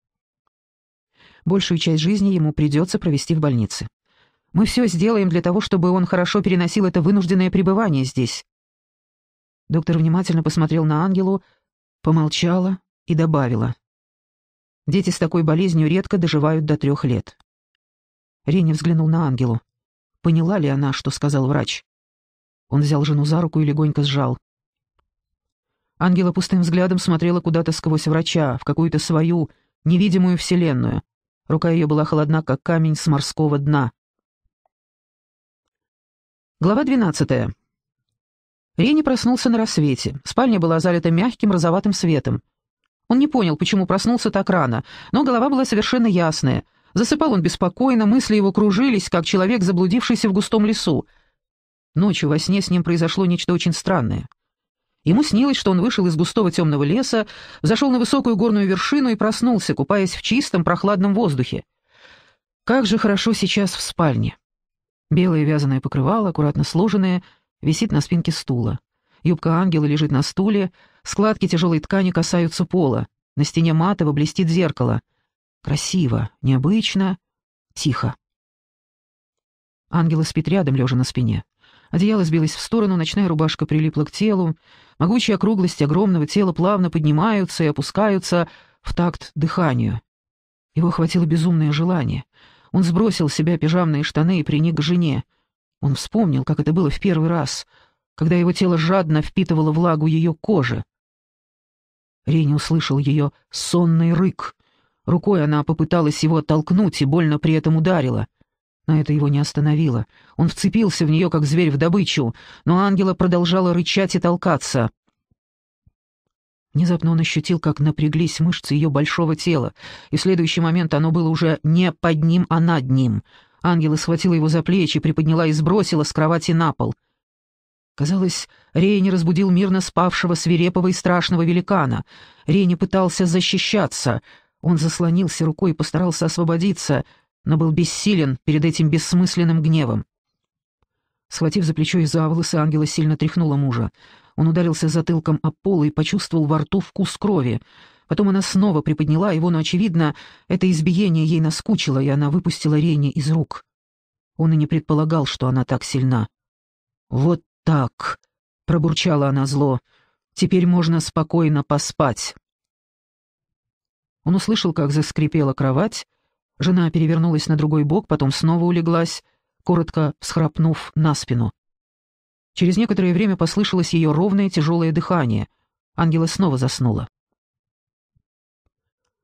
Большую часть жизни ему придется провести в больнице. Мы все сделаем для того, чтобы он хорошо переносил это вынужденное пребывание здесь. Доктор внимательно посмотрел на Ангелу, помолчала и добавила. Дети с такой болезнью редко доживают до трех лет. Ренни взглянул на Ангелу. Поняла ли она, что сказал врач? Он взял жену за руку и легонько сжал. Ангела пустым взглядом смотрела куда-то сквозь врача, в какую-то свою, невидимую вселенную. Рука ее была холодна, как камень с морского дна. Глава двенадцатая. Рени проснулся на рассвете. Спальня была залита мягким розоватым светом. Он не понял, почему проснулся так рано, но голова была совершенно ясная — Засыпал он беспокойно, мысли его кружились, как человек, заблудившийся в густом лесу. Ночью во сне с ним произошло нечто очень странное. Ему снилось, что он вышел из густого темного леса, зашел на высокую горную вершину и проснулся, купаясь в чистом прохладном воздухе. Как же хорошо сейчас в спальне. Белое вязаное покрывало, аккуратно сложенное, висит на спинке стула. Юбка ангела лежит на стуле, складки тяжелой ткани касаются пола. На стене матово блестит зеркало — Красиво, необычно, тихо. Ангела спит рядом, лежа на спине. Одеяло сбилось в сторону, ночная рубашка прилипла к телу. Могучие округлости огромного тела плавно поднимаются и опускаются в такт дыханию. Его охватило безумное желание. Он сбросил с себя пижамные штаны и приник к жене. Он вспомнил, как это было в первый раз, когда его тело жадно впитывало влагу ее кожи. Рени услышал ее сонный рык, Рукой она попыталась его оттолкнуть и больно при этом ударила. Но это его не остановило. Он вцепился в нее, как зверь в добычу, но ангела продолжала рычать и толкаться. Внезапно он ощутил, как напряглись мышцы ее большого тела, и в следующий момент оно было уже не под ним, а над ним. Ангела схватила его за плечи, приподняла и сбросила с кровати на пол. Казалось, Рейни разбудил мирно спавшего свирепого и страшного великана. Рейни пытался защищаться — он заслонился рукой и постарался освободиться, но был бессилен перед этим бессмысленным гневом. Схватив за плечо и за волосы, ангела сильно тряхнула мужа. Он ударился затылком о пол и почувствовал во рту вкус крови. Потом она снова приподняла его, но, очевидно, это избиение ей наскучило, и она выпустила Рене из рук. Он и не предполагал, что она так сильна. «Вот так!» — пробурчала она зло. «Теперь можно спокойно поспать». Он услышал, как заскрипела кровать. Жена перевернулась на другой бок, потом снова улеглась, коротко схрапнув на спину. Через некоторое время послышалось ее ровное тяжелое дыхание. Ангела снова заснула.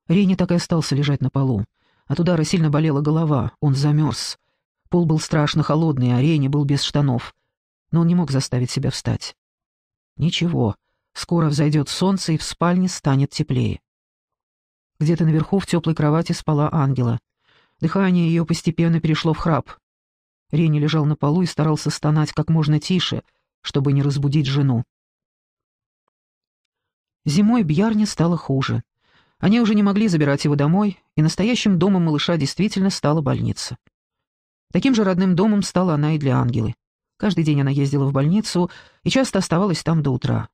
Рейни так и остался лежать на полу. От удара сильно болела голова, он замерз. Пол был страшно холодный, а Рейни был без штанов. Но он не мог заставить себя встать. Ничего, скоро взойдет солнце, и в спальне станет теплее. Где-то наверху в теплой кровати спала ангела. Дыхание ее постепенно перешло в храп. Ренни лежал на полу и старался стонать как можно тише, чтобы не разбудить жену. Зимой Бьярне стало хуже. Они уже не могли забирать его домой, и настоящим домом малыша действительно стала больница. Таким же родным домом стала она и для Ангелы. Каждый день она ездила в больницу и часто оставалась там до утра.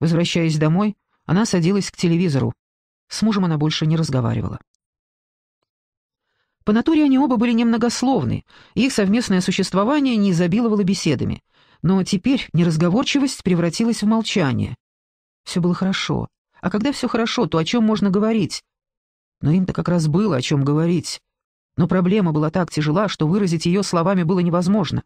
Возвращаясь домой, она садилась к телевизору, с мужем она больше не разговаривала. По натуре они оба были немногословны, их совместное существование не изобиловало беседами. Но теперь неразговорчивость превратилась в молчание. Все было хорошо. А когда все хорошо, то о чем можно говорить? Но им-то как раз было о чем говорить. Но проблема была так тяжела, что выразить ее словами было невозможно.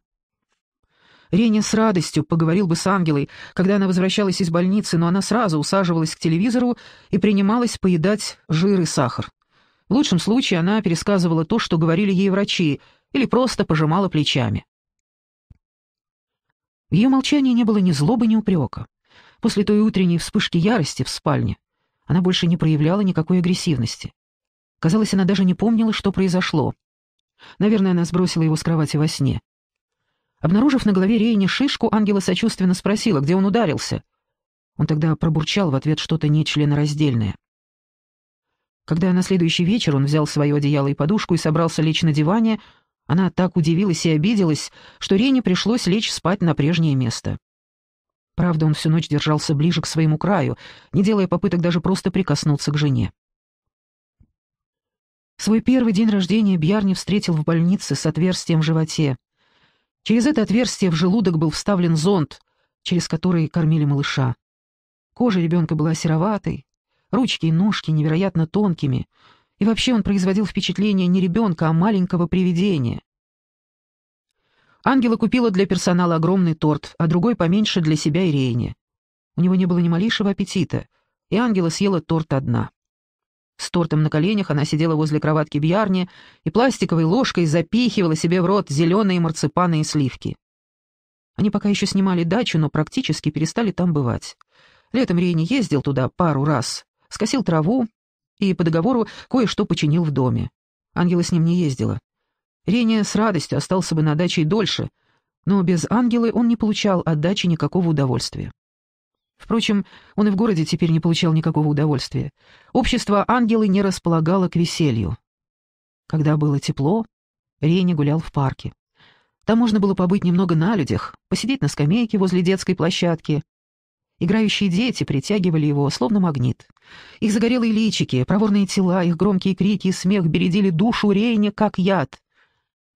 Рене с радостью поговорил бы с Ангелой, когда она возвращалась из больницы, но она сразу усаживалась к телевизору и принималась поедать жир и сахар. В лучшем случае она пересказывала то, что говорили ей врачи, или просто пожимала плечами. В ее молчании не было ни злобы, ни упрека. После той утренней вспышки ярости в спальне она больше не проявляла никакой агрессивности. Казалось, она даже не помнила, что произошло. Наверное, она сбросила его с кровати во сне. Обнаружив на голове Рейни шишку, Ангела сочувственно спросила, где он ударился. Он тогда пробурчал в ответ что-то нечленораздельное. Когда на следующий вечер он взял свое одеяло и подушку и собрался лечь на диване, она так удивилась и обиделась, что Рене пришлось лечь спать на прежнее место. Правда, он всю ночь держался ближе к своему краю, не делая попыток даже просто прикоснуться к жене. Свой первый день рождения Бьярни встретил в больнице с отверстием в животе. Через это отверстие в желудок был вставлен зонт, через который кормили малыша. Кожа ребенка была сероватой, ручки и ножки невероятно тонкими, и вообще он производил впечатление не ребенка, а маленького привидения. Ангела купила для персонала огромный торт, а другой поменьше для себя и Рейни. У него не было ни малейшего аппетита, и Ангела съела торт одна. С тортом на коленях она сидела возле кроватки Бьярни и пластиковой ложкой запихивала себе в рот зеленые марципаны и сливки. Они пока еще снимали дачу, но практически перестали там бывать. Летом Рейни ездил туда пару раз, скосил траву и по договору кое-что починил в доме. Ангела с ним не ездила. Рейни с радостью остался бы на даче и дольше, но без Ангелы он не получал от дачи никакого удовольствия. Впрочем, он и в городе теперь не получал никакого удовольствия. Общество ангелы не располагало к веселью. Когда было тепло, Рени гулял в парке. Там можно было побыть немного на людях, посидеть на скамейке возле детской площадки. Играющие дети притягивали его, словно магнит. Их загорелые личики, проворные тела, их громкие крики и смех бередили душу Рейня, как яд.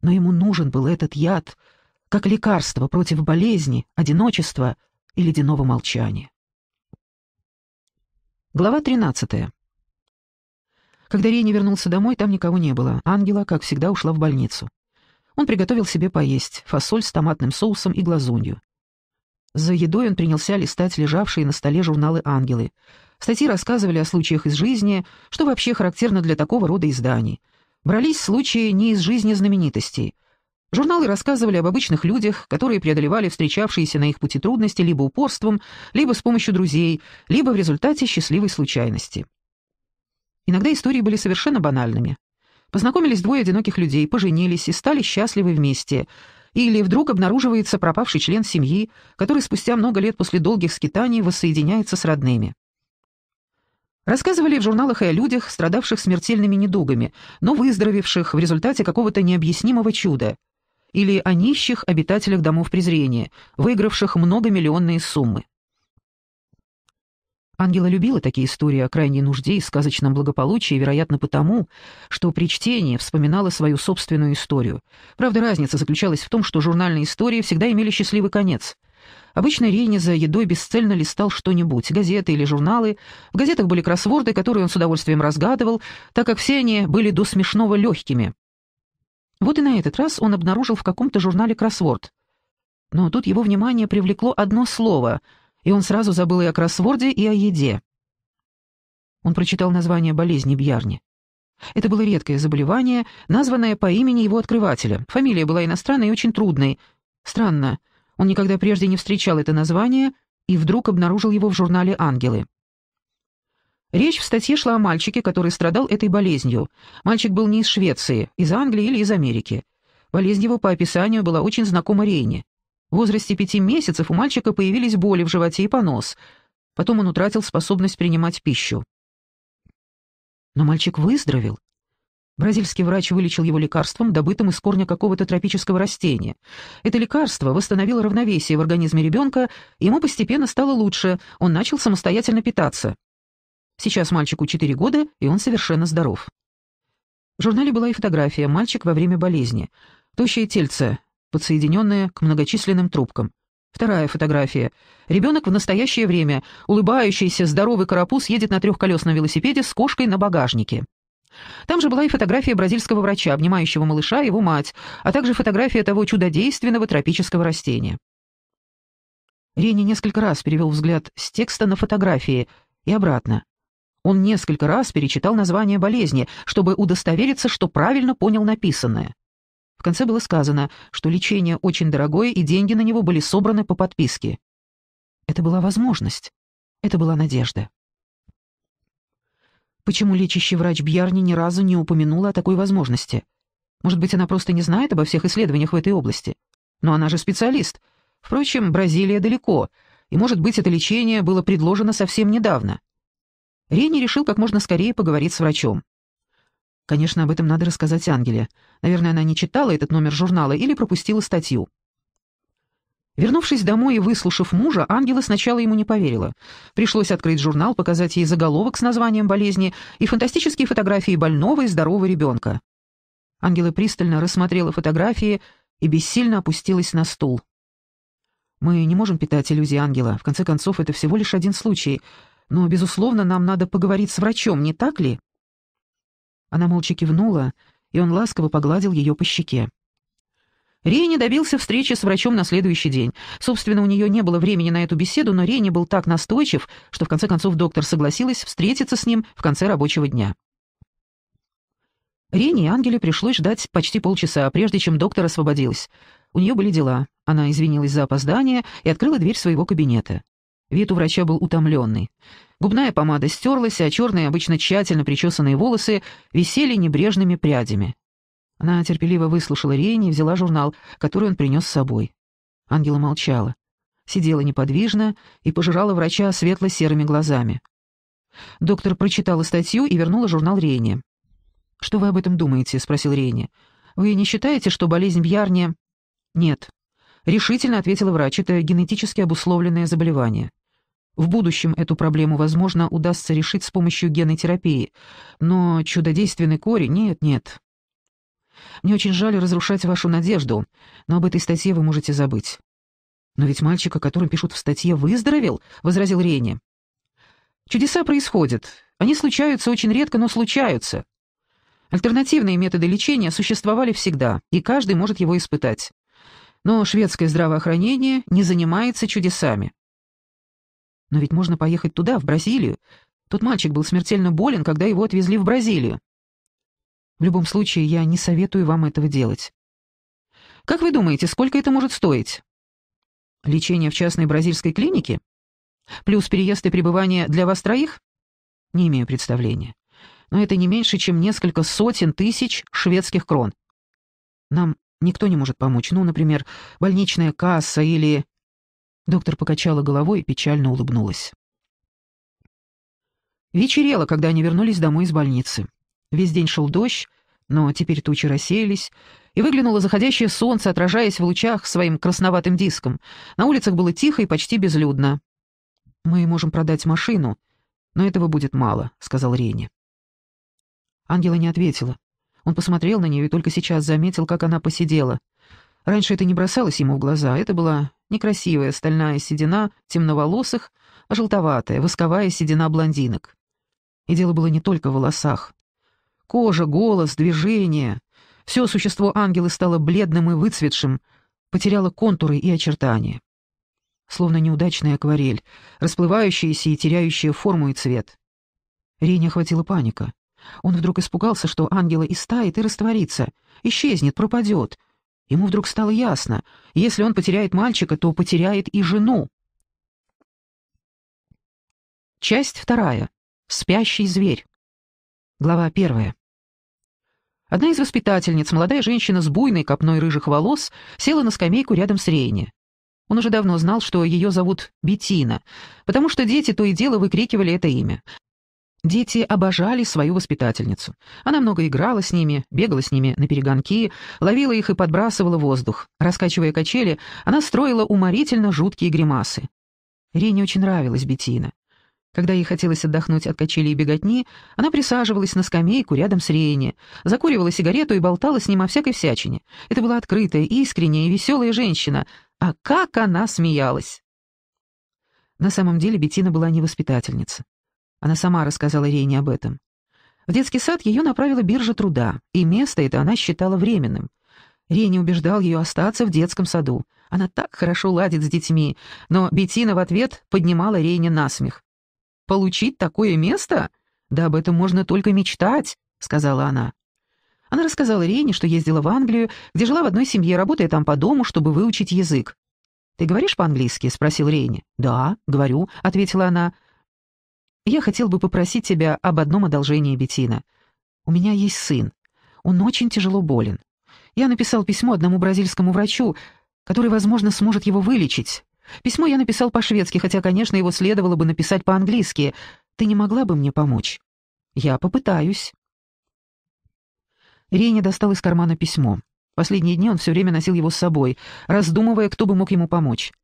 Но ему нужен был этот яд, как лекарство против болезни, одиночества и ледяного молчания. Глава 13. Когда Рейни вернулся домой, там никого не было. Ангела, как всегда, ушла в больницу. Он приготовил себе поесть фасоль с томатным соусом и глазунью. За едой он принялся листать лежавшие на столе журналы «Ангелы». Статьи рассказывали о случаях из жизни, что вообще характерно для такого рода изданий. Брались случаи не из жизни знаменитостей, Журналы рассказывали об обычных людях, которые преодолевали встречавшиеся на их пути трудности либо упорством, либо с помощью друзей, либо в результате счастливой случайности. Иногда истории были совершенно банальными. Познакомились двое одиноких людей, поженились и стали счастливы вместе. Или вдруг обнаруживается пропавший член семьи, который спустя много лет после долгих скитаний воссоединяется с родными. Рассказывали в журналах и о людях, страдавших смертельными недугами, но выздоровевших в результате какого-то необъяснимого чуда — или о нищих обитателях домов презрения, выигравших многомиллионные суммы. Ангела любила такие истории о крайней нужде и сказочном благополучии, вероятно, потому, что при чтении вспоминала свою собственную историю. Правда, разница заключалась в том, что журнальные истории всегда имели счастливый конец. Обычно Рейни за едой бесцельно листал что-нибудь, газеты или журналы. В газетах были кроссворды, которые он с удовольствием разгадывал, так как все они были до смешного легкими. Вот и на этот раз он обнаружил в каком-то журнале кроссворд. Но тут его внимание привлекло одно слово, и он сразу забыл и о кроссворде, и о еде. Он прочитал название болезни Бьярни. Это было редкое заболевание, названное по имени его открывателя. Фамилия была иностранной и очень трудной. Странно, он никогда прежде не встречал это название и вдруг обнаружил его в журнале «Ангелы». Речь в статье шла о мальчике, который страдал этой болезнью. Мальчик был не из Швеции, из Англии или из Америки. Болезнь его по описанию была очень знакома Рейне. В возрасте пяти месяцев у мальчика появились боли в животе и понос. Потом он утратил способность принимать пищу. Но мальчик выздоровел. Бразильский врач вылечил его лекарством, добытым из корня какого-то тропического растения. Это лекарство восстановило равновесие в организме ребенка, ему постепенно стало лучше, он начал самостоятельно питаться. Сейчас мальчику 4 года, и он совершенно здоров. В журнале была и фотография «Мальчик во время болезни». Тощее тельце, подсоединенное к многочисленным трубкам. Вторая фотография. Ребенок в настоящее время, улыбающийся, здоровый карапуз, едет на трехколесном велосипеде с кошкой на багажнике. Там же была и фотография бразильского врача, обнимающего малыша и его мать, а также фотография того чудодейственного тропического растения. Ренни несколько раз перевел взгляд с текста на фотографии и обратно. Он несколько раз перечитал название болезни, чтобы удостовериться, что правильно понял написанное. В конце было сказано, что лечение очень дорогое, и деньги на него были собраны по подписке. Это была возможность. Это была надежда. Почему лечащий врач Бьярни ни разу не упомянула о такой возможности? Может быть, она просто не знает обо всех исследованиях в этой области? Но она же специалист. Впрочем, Бразилия далеко, и, может быть, это лечение было предложено совсем недавно. Ренни решил как можно скорее поговорить с врачом. Конечно, об этом надо рассказать Ангеле. Наверное, она не читала этот номер журнала или пропустила статью. Вернувшись домой и выслушав мужа, Ангела сначала ему не поверила. Пришлось открыть журнал, показать ей заголовок с названием болезни и фантастические фотографии больного и здорового ребенка. Ангела пристально рассмотрела фотографии и бессильно опустилась на стул. «Мы не можем питать иллюзии Ангела. В конце концов, это всего лишь один случай но, безусловно, нам надо поговорить с врачом, не так ли?» Она молча кивнула, и он ласково погладил ее по щеке. Рейни добился встречи с врачом на следующий день. Собственно, у нее не было времени на эту беседу, но Рейни был так настойчив, что в конце концов доктор согласилась встретиться с ним в конце рабочего дня. Рене и Ангеле пришлось ждать почти полчаса, прежде чем доктор освободилась. У нее были дела. Она извинилась за опоздание и открыла дверь своего кабинета. Вид у врача был утомленный. Губная помада стерлась, а черные, обычно тщательно причесанные волосы висели небрежными прядями. Она терпеливо выслушала Рейни и взяла журнал, который он принес с собой. Ангела молчала. Сидела неподвижно и пожирала врача светло-серыми глазами. Доктор прочитала статью и вернула журнал Рейни. «Что вы об этом думаете?» — спросил Рейни. «Вы не считаете, что болезнь Бьярни...» «Нет», — решительно ответила врач, — «это генетически обусловленное заболевание». В будущем эту проблему, возможно, удастся решить с помощью генотерапии, но чудодейственный корень нет, нет. Мне очень жаль разрушать вашу надежду, но об этой статье вы можете забыть. Но ведь мальчик, о котором пишут в статье, выздоровел, возразил Рене. Чудеса происходят. Они случаются очень редко, но случаются. Альтернативные методы лечения существовали всегда, и каждый может его испытать. Но шведское здравоохранение не занимается чудесами. Но ведь можно поехать туда, в Бразилию. Тот мальчик был смертельно болен, когда его отвезли в Бразилию. В любом случае, я не советую вам этого делать. Как вы думаете, сколько это может стоить? Лечение в частной бразильской клинике? Плюс переезд и пребывание для вас троих? Не имею представления. Но это не меньше, чем несколько сотен тысяч шведских крон. Нам никто не может помочь. Ну, например, больничная касса или... Доктор покачала головой и печально улыбнулась. Вечерело, когда они вернулись домой из больницы. Весь день шел дождь, но теперь тучи рассеялись, и выглянуло заходящее солнце, отражаясь в лучах своим красноватым диском. На улицах было тихо и почти безлюдно. «Мы можем продать машину, но этого будет мало», — сказал Рене. Ангела не ответила. Он посмотрел на нее и только сейчас заметил, как она посидела. Раньше это не бросалось ему в глаза, а это была некрасивая стальная седина темноволосых, а желтоватая, восковая седина блондинок. И дело было не только в волосах. Кожа, голос, движение — все существо ангелы стало бледным и выцветшим, потеряло контуры и очертания. Словно неудачная акварель, расплывающаяся и теряющая форму и цвет. Рене охватила паника. Он вдруг испугался, что ангела истает и растворится, исчезнет, пропадет, Ему вдруг стало ясно, если он потеряет мальчика, то потеряет и жену. Часть вторая. Спящий зверь. Глава первая. Одна из воспитательниц, молодая женщина с буйной копной рыжих волос, села на скамейку рядом с Рейни. Он уже давно знал, что ее зовут Бетина, потому что дети то и дело выкрикивали это имя. Дети обожали свою воспитательницу. Она много играла с ними, бегала с ними на перегонки, ловила их и подбрасывала воздух. Раскачивая качели, она строила уморительно жуткие гримасы. Рене очень нравилась Бетина. Когда ей хотелось отдохнуть от качелей и беготни, она присаживалась на скамейку рядом с Рене, закуривала сигарету и болтала с ним о всякой всячине. Это была открытая, искренняя и веселая женщина. А как она смеялась! На самом деле Бетина была не воспитательница. Она сама рассказала Рене об этом. В детский сад ее направила биржа труда, и место это она считала временным. Рене убеждал ее остаться в детском саду. Она так хорошо ладит с детьми, но Бетина в ответ поднимала Рене насмех. «Получить такое место? Да об этом можно только мечтать», — сказала она. Она рассказала Рене, что ездила в Англию, где жила в одной семье, работая там по дому, чтобы выучить язык. «Ты говоришь по-английски?» — спросил Рейни. «Да, говорю», — ответила она. Я хотел бы попросить тебя об одном одолжении, Бетина. У меня есть сын. Он очень тяжело болен. Я написал письмо одному бразильскому врачу, который, возможно, сможет его вылечить. Письмо я написал по-шведски, хотя, конечно, его следовало бы написать по-английски. Ты не могла бы мне помочь? Я попытаюсь. Рене достал из кармана письмо. Последние дни он все время носил его с собой, раздумывая, кто бы мог ему помочь.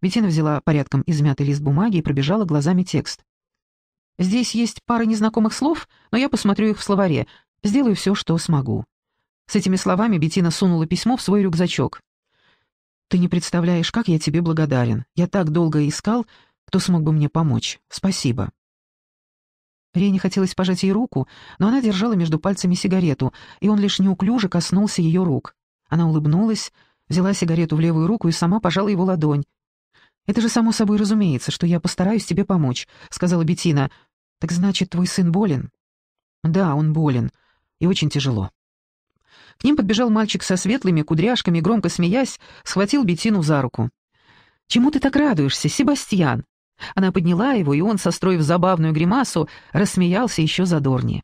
Бетина взяла порядком измятый лист бумаги и пробежала глазами текст. Здесь есть пара незнакомых слов, но я посмотрю их в словаре. Сделаю все, что смогу». С этими словами Бетина сунула письмо в свой рюкзачок. «Ты не представляешь, как я тебе благодарен. Я так долго искал, кто смог бы мне помочь. Спасибо». Рене хотелось пожать ей руку, но она держала между пальцами сигарету, и он лишь неуклюже коснулся ее рук. Она улыбнулась, взяла сигарету в левую руку и сама пожала его ладонь. «Это же само собой разумеется, что я постараюсь тебе помочь», — сказала Бетина. «Так значит, твой сын болен?» «Да, он болен. И очень тяжело». К ним подбежал мальчик со светлыми кудряшками, громко смеясь, схватил Бетину за руку. «Чему ты так радуешься, Себастьян?» Она подняла его, и он, состроив забавную гримасу, рассмеялся еще задорнее.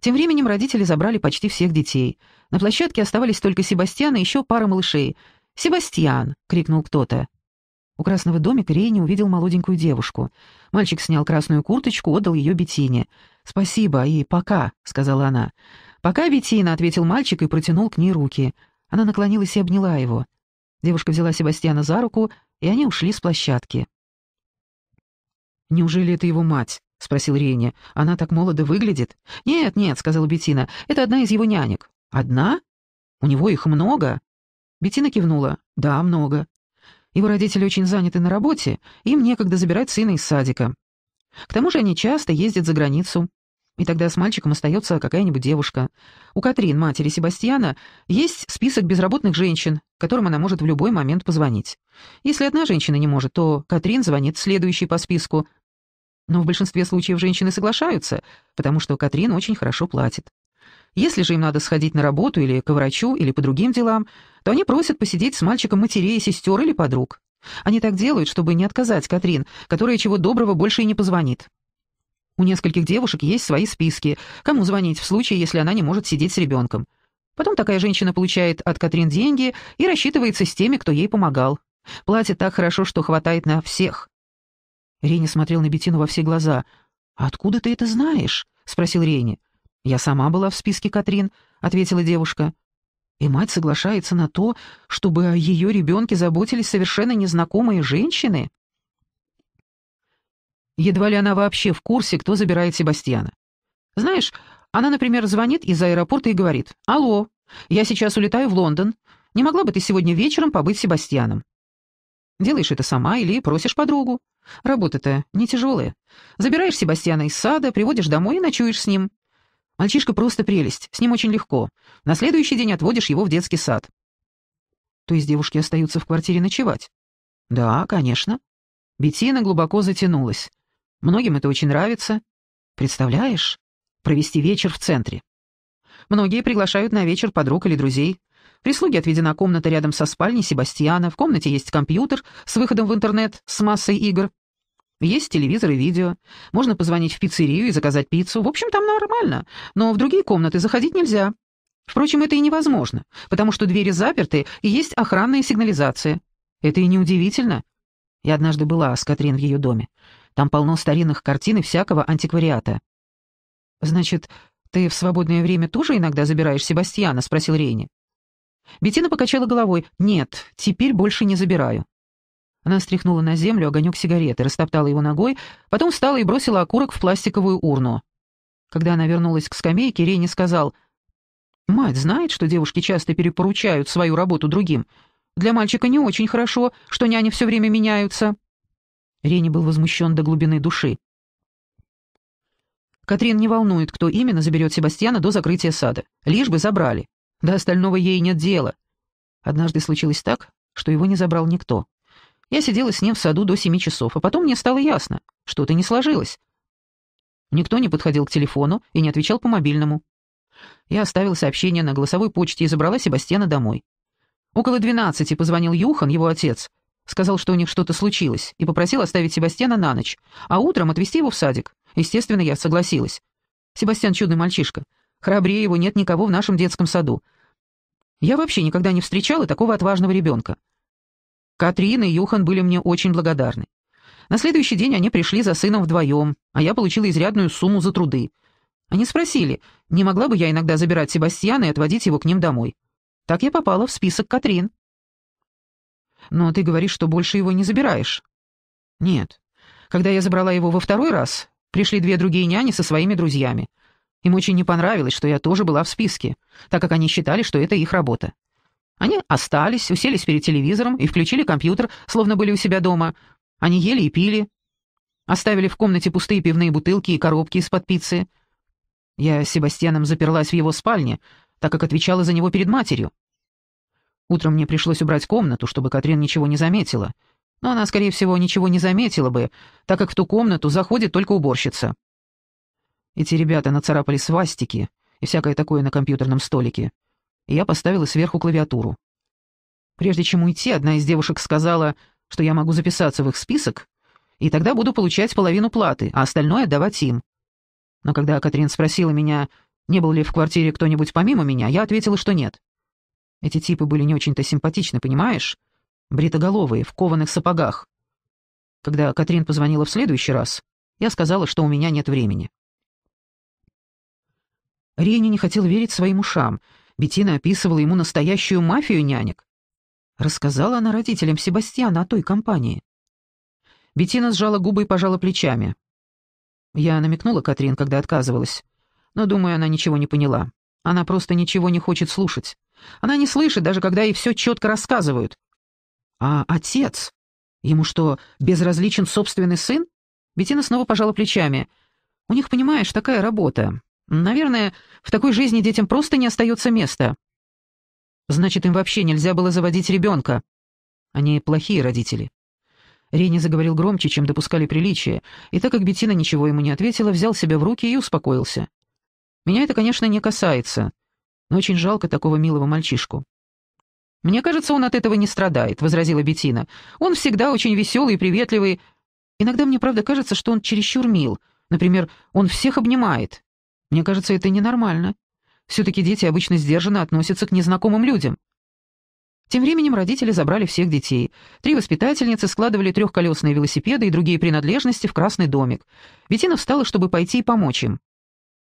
Тем временем родители забрали почти всех детей. На площадке оставались только Себастьян и еще пара малышей. «Себастьян!» — крикнул кто-то. У красного домика Рейни увидел молоденькую девушку. Мальчик снял красную курточку, отдал ее Бетине. «Спасибо и пока», — сказала она. «Пока, Бетина», — ответил мальчик и протянул к ней руки. Она наклонилась и обняла его. Девушка взяла Себастьяна за руку, и они ушли с площадки. «Неужели это его мать?» — спросил Рейни. «Она так молодо выглядит?» «Нет, нет», — сказала Бетина. «Это одна из его нянек». «Одна? У него их много?» Бетина кивнула. «Да, много». Его родители очень заняты на работе, им некогда забирать сына из садика. К тому же они часто ездят за границу. И тогда с мальчиком остается какая-нибудь девушка. У Катрин, матери Себастьяна, есть список безработных женщин, которым она может в любой момент позвонить. Если одна женщина не может, то Катрин звонит следующей по списку. Но в большинстве случаев женщины соглашаются, потому что Катрин очень хорошо платит. Если же им надо сходить на работу или к врачу, или по другим делам, то они просят посидеть с мальчиком матерей, сестер или подруг. Они так делают, чтобы не отказать Катрин, которая чего доброго больше и не позвонит. У нескольких девушек есть свои списки, кому звонить в случае, если она не может сидеть с ребенком. Потом такая женщина получает от Катрин деньги и рассчитывается с теми, кто ей помогал. Платит так хорошо, что хватает на всех. Рене смотрел на Бетину во все глаза. «А «Откуда ты это знаешь?» — спросил Рене. «Я сама была в списке Катрин», — ответила девушка. «И мать соглашается на то, чтобы о ее ребенке заботились совершенно незнакомые женщины?» Едва ли она вообще в курсе, кто забирает Себастьяна. Знаешь, она, например, звонит из аэропорта и говорит, «Алло, я сейчас улетаю в Лондон. Не могла бы ты сегодня вечером побыть Себастьяном?» Делаешь это сама или просишь подругу. Работа-то не тяжелая. Забираешь Себастьяна из сада, приводишь домой и ночуешь с ним. Мальчишка просто прелесть, с ним очень легко. На следующий день отводишь его в детский сад». «То есть девушки остаются в квартире ночевать?» «Да, конечно». Бетина глубоко затянулась. «Многим это очень нравится. Представляешь? Провести вечер в центре. Многие приглашают на вечер подруг или друзей. Прислуге отведена комната рядом со спальней Себастьяна, в комнате есть компьютер с выходом в интернет с массой игр, есть телевизор и видео. Можно позвонить в пиццерию и заказать пиццу. В общем, там нормально, но в другие комнаты заходить нельзя. Впрочем, это и невозможно, потому что двери заперты и есть охранная сигнализация. Это и неудивительно. Я однажды была с Катрин в ее доме. Там полно старинных картин и всякого антиквариата. «Значит, ты в свободное время тоже иногда забираешь Себастьяна?» — спросил Рейни. Бетина покачала головой. «Нет, теперь больше не забираю». Она стряхнула на землю огонек сигареты, растоптала его ногой, потом встала и бросила окурок в пластиковую урну. Когда она вернулась к скамейке, Рене сказал, «Мать знает, что девушки часто перепоручают свою работу другим. Для мальчика не очень хорошо, что няни все время меняются». Рене был возмущен до глубины души. Катрин не волнует, кто именно заберет Себастьяна до закрытия сада. Лишь бы забрали. До остального ей нет дела. Однажды случилось так, что его не забрал никто. Я сидела с ним в саду до семи часов, а потом мне стало ясно, что-то не сложилось. Никто не подходил к телефону и не отвечал по мобильному. Я оставила сообщение на голосовой почте и забрала Себастьяна домой. Около двенадцати позвонил Юхан, его отец. Сказал, что у них что-то случилось, и попросил оставить Себастьяна на ночь, а утром отвезти его в садик. Естественно, я согласилась. Себастьян чудный мальчишка. Храбрее его нет никого в нашем детском саду. Я вообще никогда не встречала такого отважного ребенка. Катрин и Юхан были мне очень благодарны. На следующий день они пришли за сыном вдвоем, а я получила изрядную сумму за труды. Они спросили, не могла бы я иногда забирать Себастьяна и отводить его к ним домой. Так я попала в список Катрин. Но ты говоришь, что больше его не забираешь. Нет. Когда я забрала его во второй раз, пришли две другие няни со своими друзьями. Им очень не понравилось, что я тоже была в списке, так как они считали, что это их работа. Они остались, уселись перед телевизором и включили компьютер, словно были у себя дома. Они ели и пили. Оставили в комнате пустые пивные бутылки и коробки из-под пиццы. Я с Себастьяном заперлась в его спальне, так как отвечала за него перед матерью. Утром мне пришлось убрать комнату, чтобы Катрин ничего не заметила. Но она, скорее всего, ничего не заметила бы, так как в ту комнату заходит только уборщица. Эти ребята нацарапали свастики и всякое такое на компьютерном столике и я поставила сверху клавиатуру. Прежде чем уйти, одна из девушек сказала, что я могу записаться в их список, и тогда буду получать половину платы, а остальное отдавать им. Но когда Катрин спросила меня, не был ли в квартире кто-нибудь помимо меня, я ответила, что нет. Эти типы были не очень-то симпатичны, понимаешь? Бритоголовые, в кованых сапогах. Когда Катрин позвонила в следующий раз, я сказала, что у меня нет времени. Рене не хотел верить своим ушам — Бетина описывала ему настоящую мафию нянек. Рассказала она родителям Себастьяна о той компании. Бетина сжала губы и пожала плечами. Я намекнула Катрин, когда отказывалась. Но, думаю, она ничего не поняла. Она просто ничего не хочет слушать. Она не слышит, даже когда ей все четко рассказывают. А отец? Ему что, безразличен собственный сын? Бетина снова пожала плечами. У них, понимаешь, такая работа. Наверное, в такой жизни детям просто не остается места. Значит, им вообще нельзя было заводить ребенка. Они плохие родители. Рене заговорил громче, чем допускали приличия, и так как Бетина ничего ему не ответила, взял себя в руки и успокоился. Меня это, конечно, не касается, но очень жалко такого милого мальчишку. «Мне кажется, он от этого не страдает», — возразила Бетина. «Он всегда очень веселый и приветливый. Иногда мне, правда, кажется, что он чересчур мил. Например, он всех обнимает. Мне кажется, это ненормально. Все-таки дети обычно сдержанно относятся к незнакомым людям. Тем временем родители забрали всех детей. Три воспитательницы складывали трехколесные велосипеды и другие принадлежности в красный домик. Бетина встала, чтобы пойти и помочь им.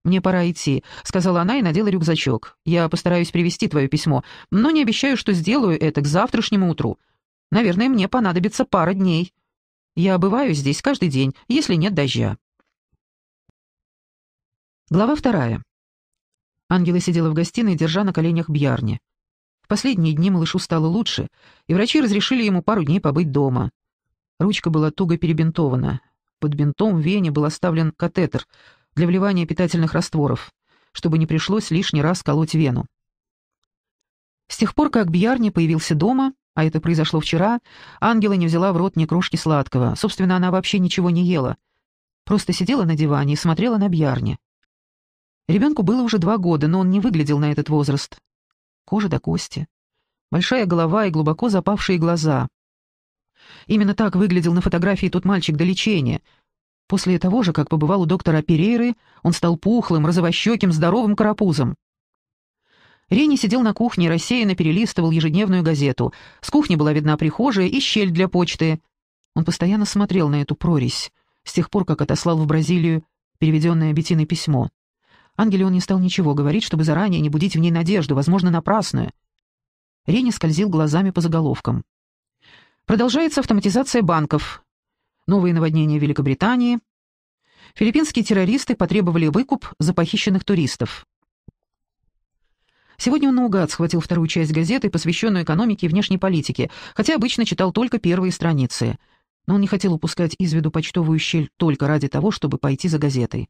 «Мне пора идти», — сказала она и надела рюкзачок. «Я постараюсь привести твое письмо, но не обещаю, что сделаю это к завтрашнему утру. Наверное, мне понадобится пара дней. Я бываю здесь каждый день, если нет дождя». Глава вторая. Ангела сидела в гостиной, держа на коленях Бьярни. В последние дни малышу стало лучше, и врачи разрешили ему пару дней побыть дома. Ручка была туго перебинтована. Под бинтом в вене был оставлен катетер для вливания питательных растворов, чтобы не пришлось лишний раз колоть вену. С тех пор, как Бьярни появился дома, а это произошло вчера, Ангела не взяла в рот ни крошки сладкого. Собственно, она вообще ничего не ела. Просто сидела на диване и смотрела на Бьярни. Ребенку было уже два года, но он не выглядел на этот возраст. Кожа до кости, большая голова и глубоко запавшие глаза. Именно так выглядел на фотографии тот мальчик до лечения. После того же, как побывал у доктора Перейры, он стал пухлым, розовощеким, здоровым карапузом. Рени сидел на кухне, рассеянно перелистывал ежедневную газету. С кухни была видна прихожая и щель для почты. Он постоянно смотрел на эту прорезь, с тех пор, как отослал в Бразилию переведенное Бетиной письмо. Ангелион не стал ничего говорить, чтобы заранее не будить в ней надежду, возможно, напрасную. Рене скользил глазами по заголовкам. Продолжается автоматизация банков. Новые наводнения Великобритании. Филиппинские террористы потребовали выкуп за похищенных туристов. Сегодня он наугад схватил вторую часть газеты, посвященную экономике и внешней политике, хотя обычно читал только первые страницы. Но он не хотел упускать из виду почтовую щель только ради того, чтобы пойти за газетой.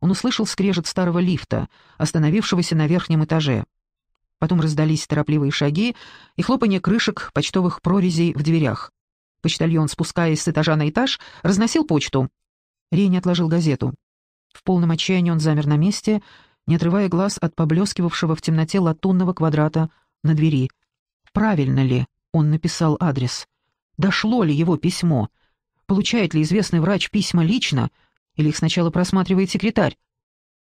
Он услышал скрежет старого лифта, остановившегося на верхнем этаже. Потом раздались торопливые шаги и хлопанье крышек почтовых прорезей в дверях. Почтальон, спускаясь с этажа на этаж, разносил почту. Рень отложил газету. В полном отчаянии он замер на месте, не отрывая глаз от поблескивавшего в темноте латунного квадрата на двери. Правильно ли он написал адрес? Дошло ли его письмо? Получает ли известный врач письма лично, или их сначала просматривает секретарь?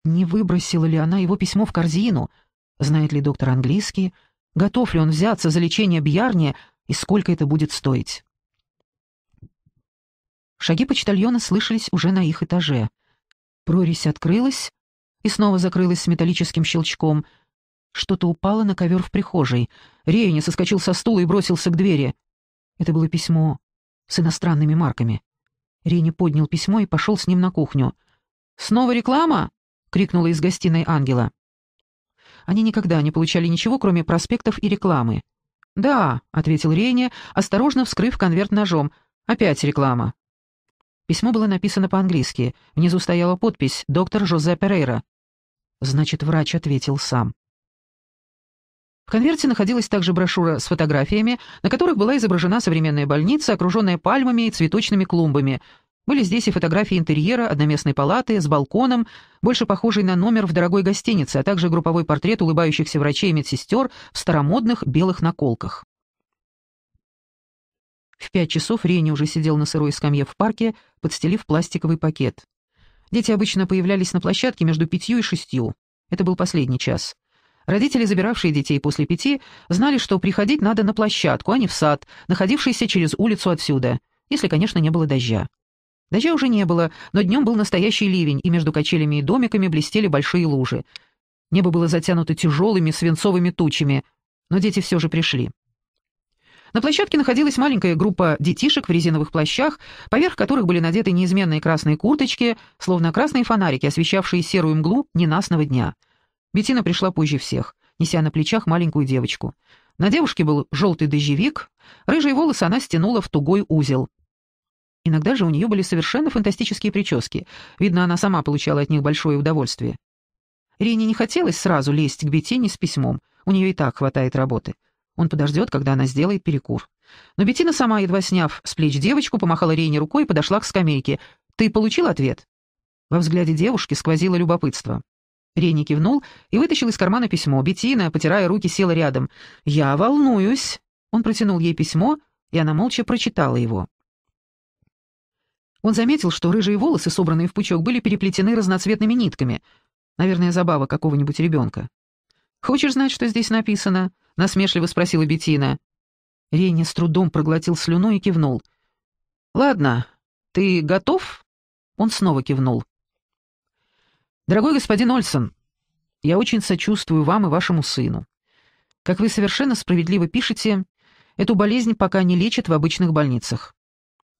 Не выбросила ли она его письмо в корзину? Знает ли доктор английский? Готов ли он взяться за лечение Бьярни? И сколько это будет стоить? Шаги почтальона слышались уже на их этаже. Прорезь открылась и снова закрылась с металлическим щелчком. Что-то упало на ковер в прихожей. Рейни соскочил со стула и бросился к двери. Это было письмо с иностранными марками. Рене поднял письмо и пошел с ним на кухню. «Снова реклама?» — крикнула из гостиной Ангела. Они никогда не получали ничего, кроме проспектов и рекламы. «Да», — ответил Рене, осторожно вскрыв конверт ножом. «Опять реклама». Письмо было написано по-английски. Внизу стояла подпись «Доктор Жозе Перейра». Значит, врач ответил сам. В конверте находилась также брошюра с фотографиями, на которых была изображена современная больница, окруженная пальмами и цветочными клумбами. Были здесь и фотографии интерьера одноместной палаты с балконом, больше похожей на номер в дорогой гостинице, а также групповой портрет улыбающихся врачей и медсестер в старомодных белых наколках. В пять часов Рени уже сидел на сырой скамье в парке, подстелив пластиковый пакет. Дети обычно появлялись на площадке между пятью и шестью. Это был последний час. Родители, забиравшие детей после пяти, знали, что приходить надо на площадку, а не в сад, находившийся через улицу отсюда, если, конечно, не было дождя. Дождя уже не было, но днем был настоящий ливень, и между качелями и домиками блестели большие лужи. Небо было затянуто тяжелыми свинцовыми тучами, но дети все же пришли. На площадке находилась маленькая группа детишек в резиновых плащах, поверх которых были надеты неизменные красные курточки, словно красные фонарики, освещавшие серую мглу ненастного дня — Бетина пришла позже всех, неся на плечах маленькую девочку. На девушке был желтый дождевик, рыжие волосы она стянула в тугой узел. Иногда же у нее были совершенно фантастические прически. Видно, она сама получала от них большое удовольствие. Ирине не хотелось сразу лезть к Бетине с письмом. У нее и так хватает работы. Он подождет, когда она сделает перекур. Но Бетина сама, едва сняв с плеч девочку, помахала Ирине рукой и подошла к скамейке. «Ты получил ответ?» Во взгляде девушки сквозило любопытство. Ренни кивнул и вытащил из кармана письмо. Бетина, потирая руки, села рядом. «Я волнуюсь». Он протянул ей письмо, и она молча прочитала его. Он заметил, что рыжие волосы, собранные в пучок, были переплетены разноцветными нитками. Наверное, забава какого-нибудь ребенка. «Хочешь знать, что здесь написано?» — насмешливо спросила Бетина. Ренни с трудом проглотил слюну и кивнул. «Ладно, ты готов?» Он снова кивнул. Дорогой господин Ольсон, я очень сочувствую вам и вашему сыну. Как вы совершенно справедливо пишете, эту болезнь пока не лечат в обычных больницах.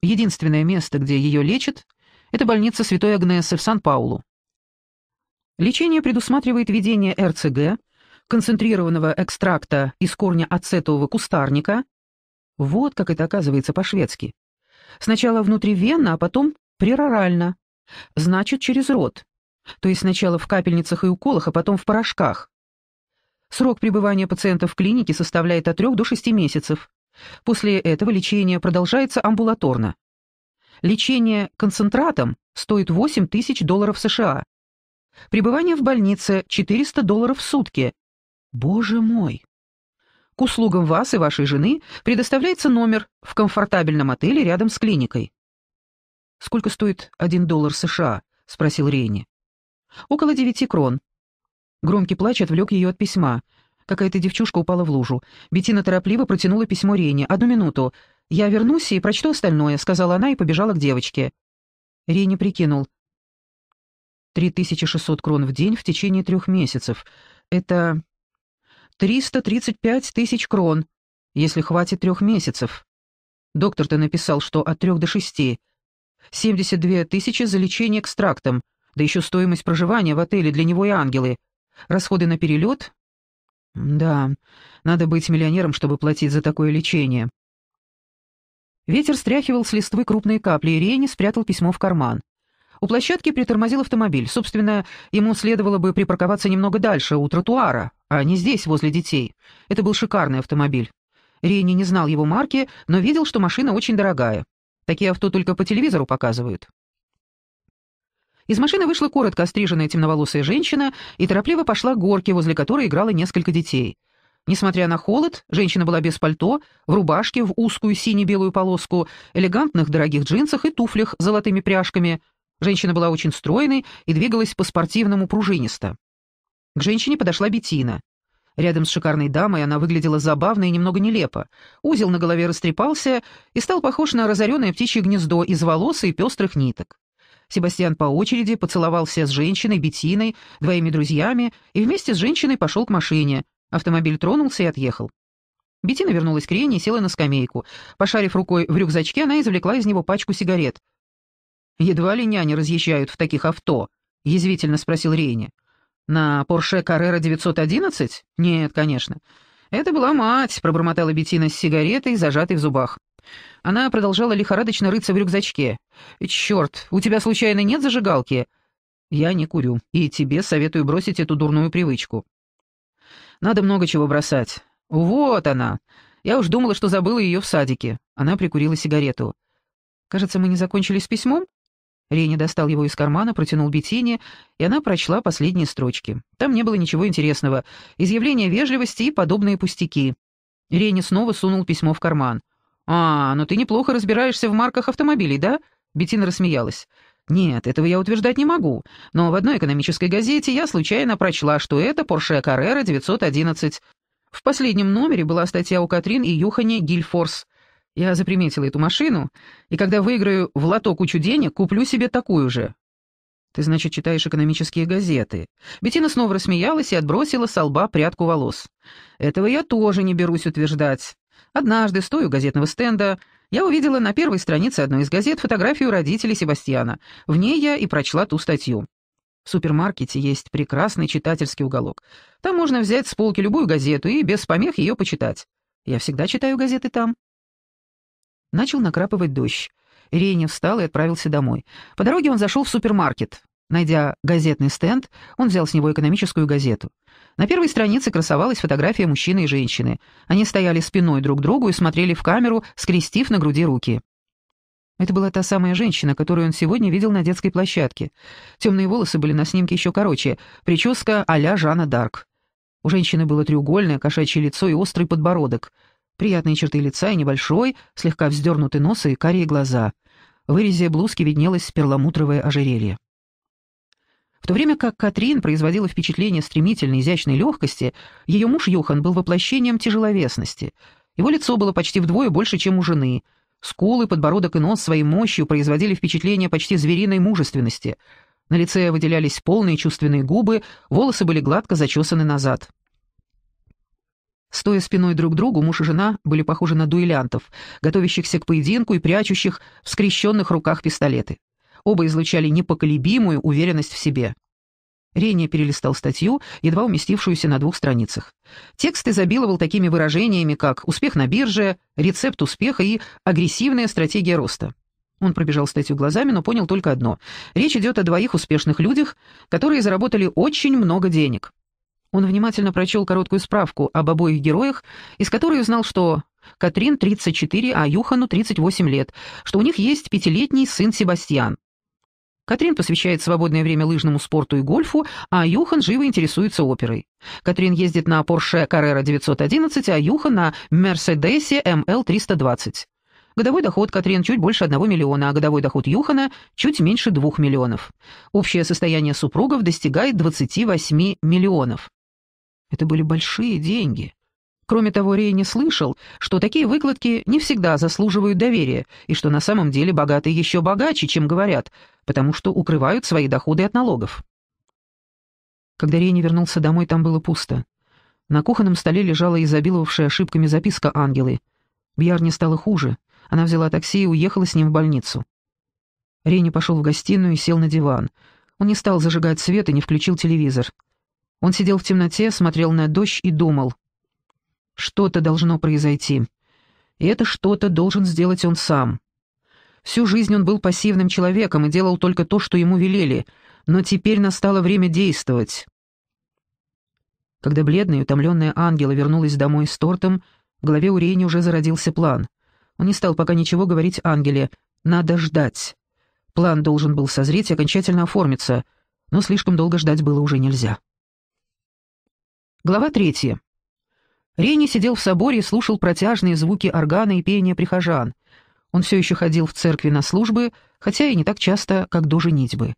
Единственное место, где ее лечат, это больница Святой Агнесы в Сан-Паулу. Лечение предусматривает введение РЦГ, концентрированного экстракта из корня ацетового кустарника. Вот как это оказывается по-шведски. Сначала внутривенно, а потом прерорально. Значит, через рот то есть сначала в капельницах и уколах, а потом в порошках. Срок пребывания пациента в клинике составляет от 3 до 6 месяцев. После этого лечение продолжается амбулаторно. Лечение концентратом стоит 8 тысяч долларов США. Пребывание в больнице – 400 долларов в сутки. Боже мой! К услугам вас и вашей жены предоставляется номер в комфортабельном отеле рядом с клиникой. «Сколько стоит один доллар США?» — спросил Рейни. Около девяти крон. Громкий плач отвлек ее от письма. Какая-то девчушка упала в лужу. Бетина торопливо протянула письмо Рене. «Одну минуту. Я вернусь и прочту остальное», — сказала она и побежала к девочке. Рене прикинул. Три тысячи шестьсот крон в день в течение трех месяцев. Это триста тридцать пять тысяч крон, если хватит трех месяцев. Доктор-то написал, что от трех до шести. Семьдесят две тысячи за лечение экстрактом — да еще стоимость проживания в отеле для него и ангелы. Расходы на перелет? Да, надо быть миллионером, чтобы платить за такое лечение. Ветер стряхивал с листвы крупные капли, и Рейни спрятал письмо в карман. У площадки притормозил автомобиль. Собственно, ему следовало бы припарковаться немного дальше, у тротуара, а не здесь, возле детей. Это был шикарный автомобиль. Рейни не знал его марки, но видел, что машина очень дорогая. Такие авто только по телевизору показывают. Из машины вышла коротко остриженная темноволосая женщина и торопливо пошла к горке, возле которой играло несколько детей. Несмотря на холод, женщина была без пальто, в рубашке, в узкую сине-белую полоску, элегантных дорогих джинсах и туфлях с золотыми пряжками. Женщина была очень стройной и двигалась по-спортивному пружинисто. К женщине подошла Бетина. Рядом с шикарной дамой она выглядела забавно и немного нелепо. Узел на голове растрепался и стал похож на разоренное птичье гнездо из волос и пестрых ниток. Себастьян по очереди поцеловался с женщиной, Бетиной, двоими друзьями и вместе с женщиной пошел к машине. Автомобиль тронулся и отъехал. Бетина вернулась к Рене и села на скамейку. Пошарив рукой в рюкзачке, она извлекла из него пачку сигарет. «Едва ли няни разъезжают в таких авто?» — язвительно спросил Рейни. «На Порше Каррера 911? Нет, конечно. Это была мать», — пробормотала Бетина с сигаретой, зажатой в зубах. Она продолжала лихорадочно рыться в рюкзачке. «Черт, у тебя случайно нет зажигалки?» «Я не курю, и тебе советую бросить эту дурную привычку». «Надо много чего бросать». «Вот она! Я уж думала, что забыла ее в садике». Она прикурила сигарету. «Кажется, мы не закончили с письмом?» Рене достал его из кармана, протянул Бетине, и она прочла последние строчки. Там не было ничего интересного. Изъявление вежливости и подобные пустяки. Рене снова сунул письмо в карман. «А, ну ты неплохо разбираешься в марках автомобилей, да?» Бетина рассмеялась. «Нет, этого я утверждать не могу, но в одной экономической газете я случайно прочла, что это Porsche Carrera 911. В последнем номере была статья у Катрин и Юхани Гильфорс. Я заприметила эту машину, и когда выиграю в лото кучу денег, куплю себе такую же». «Ты, значит, читаешь экономические газеты». Бетина снова рассмеялась и отбросила со лба прядку волос. «Этого я тоже не берусь утверждать. Однажды, стоя у газетного стенда, я увидела на первой странице одной из газет фотографию родителей Себастьяна. В ней я и прочла ту статью. В супермаркете есть прекрасный читательский уголок. Там можно взять с полки любую газету и без помех ее почитать. Я всегда читаю газеты там. Начал накрапывать дождь. Рейни встал и отправился домой. По дороге он зашел в супермаркет. Найдя газетный стенд, он взял с него экономическую газету. На первой странице красовалась фотография мужчины и женщины. Они стояли спиной друг к другу и смотрели в камеру, скрестив на груди руки. Это была та самая женщина, которую он сегодня видел на детской площадке. Темные волосы были на снимке еще короче, прическа а-ля Жанна Дарк. У женщины было треугольное кошачье лицо и острый подбородок, приятные черты лица и небольшой, слегка вздернутый нос и карие глаза. В вырезе блузки виднелось перламутровое ожерелье. В то время как Катрин производила впечатление стремительной, изящной легкости, ее муж Йохан был воплощением тяжеловесности. Его лицо было почти вдвое больше, чем у жены. Скулы, подбородок и нос своей мощью производили впечатление почти звериной мужественности. На лице выделялись полные чувственные губы, волосы были гладко зачесаны назад. Стоя спиной друг к другу, муж и жена были похожи на дуэлянтов, готовящихся к поединку и прячущих в скрещенных руках пистолеты. Оба излучали непоколебимую уверенность в себе. Рене перелистал статью, едва уместившуюся на двух страницах. Текст изобиловал такими выражениями, как «успех на бирже», «рецепт успеха» и «агрессивная стратегия роста». Он пробежал статью глазами, но понял только одно. Речь идет о двоих успешных людях, которые заработали очень много денег. Он внимательно прочел короткую справку об обоих героях, из которой узнал, что Катрин 34, а Юхану 38 лет, что у них есть пятилетний сын Себастьян. Катрин посвящает свободное время лыжному спорту и гольфу, а Юхан живо интересуется оперой. Катрин ездит на Porsche Carrera 911, а Юхан на Mercedes ML 320. Годовой доход Катрин чуть больше 1 миллиона, а годовой доход Юхана чуть меньше 2 миллионов. Общее состояние супругов достигает 28 миллионов. Это были большие деньги. Кроме того, Рей не слышал, что такие выкладки не всегда заслуживают доверия, и что на самом деле богатые еще богаче, чем говорят, потому что укрывают свои доходы от налогов. Когда Рей не вернулся домой, там было пусто. На кухонном столе лежала изобиловавшая ошибками записка Ангелы. Бьярне стало хуже. Она взяла такси и уехала с ним в больницу. Рейни пошел в гостиную и сел на диван. Он не стал зажигать свет и не включил телевизор. Он сидел в темноте, смотрел на дождь и думал. Что-то должно произойти. И это что-то должен сделать он сам. Всю жизнь он был пассивным человеком и делал только то, что ему велели, но теперь настало время действовать. Когда бледная и утомленная Ангела вернулась домой с тортом, в голове у Рейни уже зародился план. Он не стал пока ничего говорить Ангеле. «Надо ждать». План должен был созреть и окончательно оформиться, но слишком долго ждать было уже нельзя. Глава третья. Рени сидел в соборе и слушал протяжные звуки органа и пения прихожан. Он все еще ходил в церкви на службы, хотя и не так часто, как до женитьбы.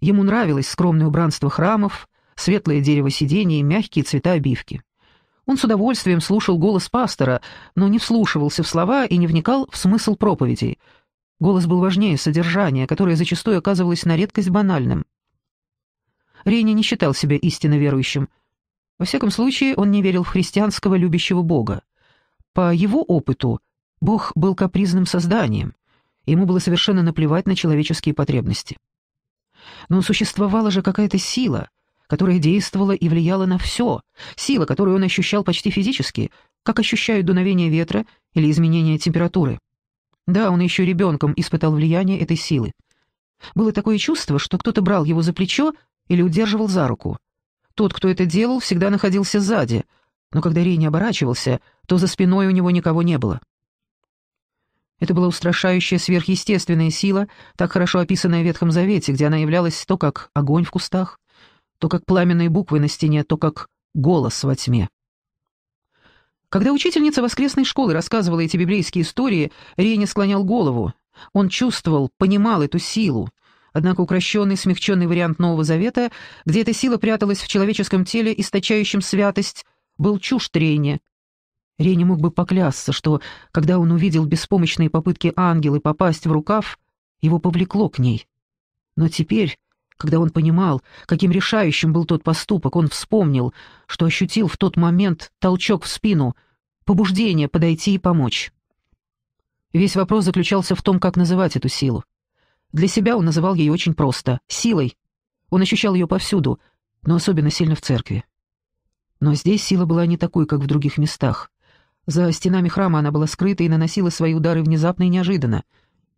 Ему нравилось скромное убранство храмов, светлое дерево сидений и мягкие цвета обивки. Он с удовольствием слушал голос пастора, но не вслушивался в слова и не вникал в смысл проповедей. Голос был важнее содержания, которое зачастую оказывалось на редкость банальным. Рейни не считал себя истинно верующим — во всяком случае, он не верил в христианского любящего Бога. По его опыту, Бог был капризным созданием, ему было совершенно наплевать на человеческие потребности. Но существовала же какая-то сила, которая действовала и влияла на все, сила, которую он ощущал почти физически, как ощущают дуновение ветра или изменение температуры. Да, он еще ребенком испытал влияние этой силы. Было такое чувство, что кто-то брал его за плечо или удерживал за руку. Тот, кто это делал, всегда находился сзади, но когда Рей не оборачивался, то за спиной у него никого не было. Это была устрашающая сверхъестественная сила, так хорошо описанная в Ветхом Завете, где она являлась то как огонь в кустах, то как пламенные буквы на стене, то как голос во тьме. Когда учительница воскресной школы рассказывала эти библейские истории, Рейни склонял голову. Он чувствовал, понимал эту силу, Однако укращенный, смягченный вариант Нового Завета, где эта сила пряталась в человеческом теле, источающем святость, был чужд Рейне. Рейне мог бы поклясться, что, когда он увидел беспомощные попытки ангелы попасть в рукав, его повлекло к ней. Но теперь, когда он понимал, каким решающим был тот поступок, он вспомнил, что ощутил в тот момент толчок в спину, побуждение подойти и помочь. Весь вопрос заключался в том, как называть эту силу. Для себя он называл ее очень просто — силой. Он ощущал ее повсюду, но особенно сильно в церкви. Но здесь сила была не такой, как в других местах. За стенами храма она была скрыта и наносила свои удары внезапно и неожиданно.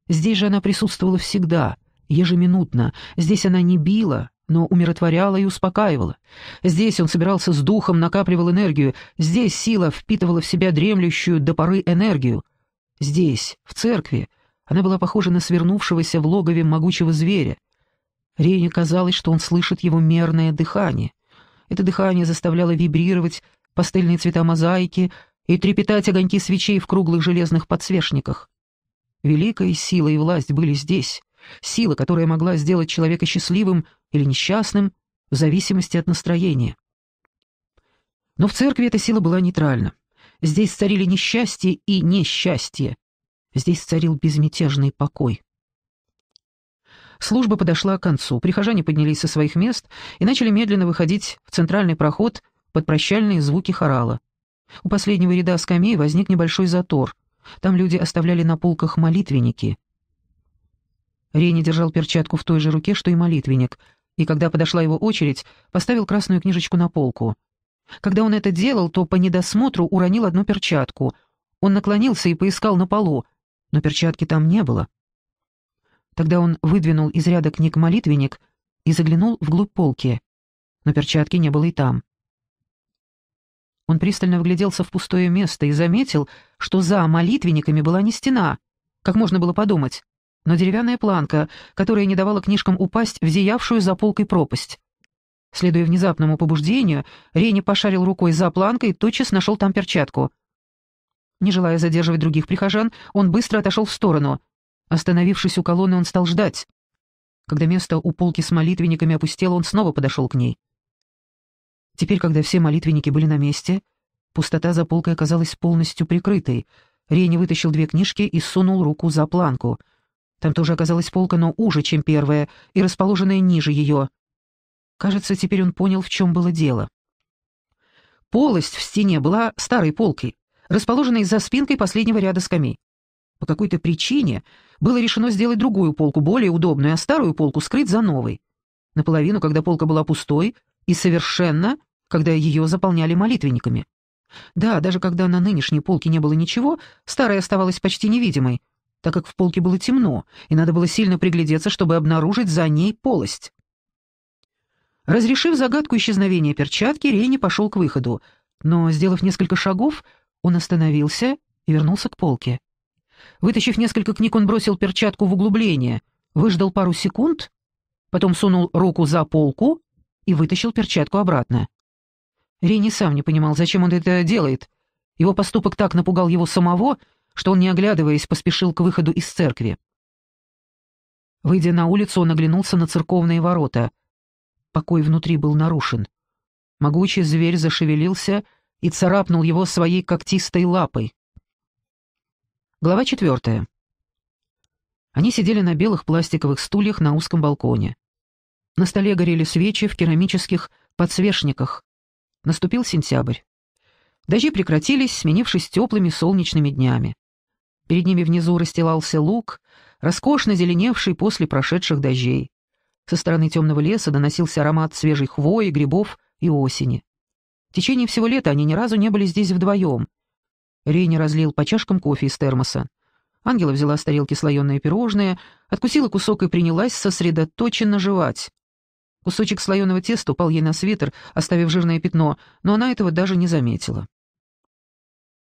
Здесь же она присутствовала всегда, ежеминутно. Здесь она не била, но умиротворяла и успокаивала. Здесь он собирался с духом, накапливал энергию. Здесь сила впитывала в себя дремлющую до поры энергию. Здесь, в церкви, — она была похожа на свернувшегося в логове могучего зверя. Рене казалось, что он слышит его мерное дыхание. Это дыхание заставляло вибрировать пастельные цвета мозаики и трепетать огоньки свечей в круглых железных подсвечниках. Великая сила и власть были здесь. Сила, которая могла сделать человека счастливым или несчастным, в зависимости от настроения. Но в церкви эта сила была нейтральна. Здесь царили несчастье и несчастье, Здесь царил безмятежный покой. Служба подошла к концу. Прихожане поднялись со своих мест и начали медленно выходить в центральный проход под прощальные звуки хорала. У последнего ряда скамей возник небольшой затор. Там люди оставляли на полках молитвенники. Рени держал перчатку в той же руке, что и молитвенник, и когда подошла его очередь, поставил красную книжечку на полку. Когда он это делал, то по недосмотру уронил одну перчатку. Он наклонился и поискал на полу, но перчатки там не было. Тогда он выдвинул из ряда книг молитвенник и заглянул вглубь полки, но перчатки не было и там. Он пристально вгляделся в пустое место и заметил, что за молитвенниками была не стена, как можно было подумать, но деревянная планка, которая не давала книжкам упасть в зиявшую за полкой пропасть. Следуя внезапному побуждению, Рейни пошарил рукой за планкой и тотчас нашел там перчатку — не желая задерживать других прихожан, он быстро отошел в сторону. Остановившись у колонны, он стал ждать. Когда место у полки с молитвенниками опустело, он снова подошел к ней. Теперь, когда все молитвенники были на месте, пустота за полкой оказалась полностью прикрытой. Рейни вытащил две книжки и сунул руку за планку. Там тоже оказалась полка, но уже, чем первая, и расположенная ниже ее. Кажется, теперь он понял, в чем было дело. Полость в стене была старой полкой расположенной за спинкой последнего ряда скамей. По какой-то причине было решено сделать другую полку более удобную, а старую полку скрыть за новой. Наполовину, когда полка была пустой, и совершенно, когда ее заполняли молитвенниками. Да, даже когда на нынешней полке не было ничего, старая оставалась почти невидимой, так как в полке было темно, и надо было сильно приглядеться, чтобы обнаружить за ней полость. Разрешив загадку исчезновения перчатки, Рейни пошел к выходу, но, сделав несколько шагов, он остановился и вернулся к полке. Вытащив несколько книг, он бросил перчатку в углубление, выждал пару секунд, потом сунул руку за полку и вытащил перчатку обратно. Ренни сам не понимал, зачем он это делает. Его поступок так напугал его самого, что он, не оглядываясь, поспешил к выходу из церкви. Выйдя на улицу, он оглянулся на церковные ворота. Покой внутри был нарушен. Могучий зверь зашевелился — и царапнул его своей когтистой лапой. Глава четвертая. Они сидели на белых пластиковых стульях на узком балконе. На столе горели свечи в керамических подсвечниках. Наступил сентябрь. Дожди прекратились, сменившись теплыми солнечными днями. Перед ними внизу расстилался луг, роскошно зеленевший после прошедших дождей. Со стороны темного леса доносился аромат свежей хвои, грибов и осени. В течение всего лета они ни разу не были здесь вдвоем. Рейни разлил по чашкам кофе из термоса. Ангела взяла с тарелки слоеное пирожное, откусила кусок и принялась сосредоточенно жевать. Кусочек слоеного теста упал ей на свитер, оставив жирное пятно, но она этого даже не заметила.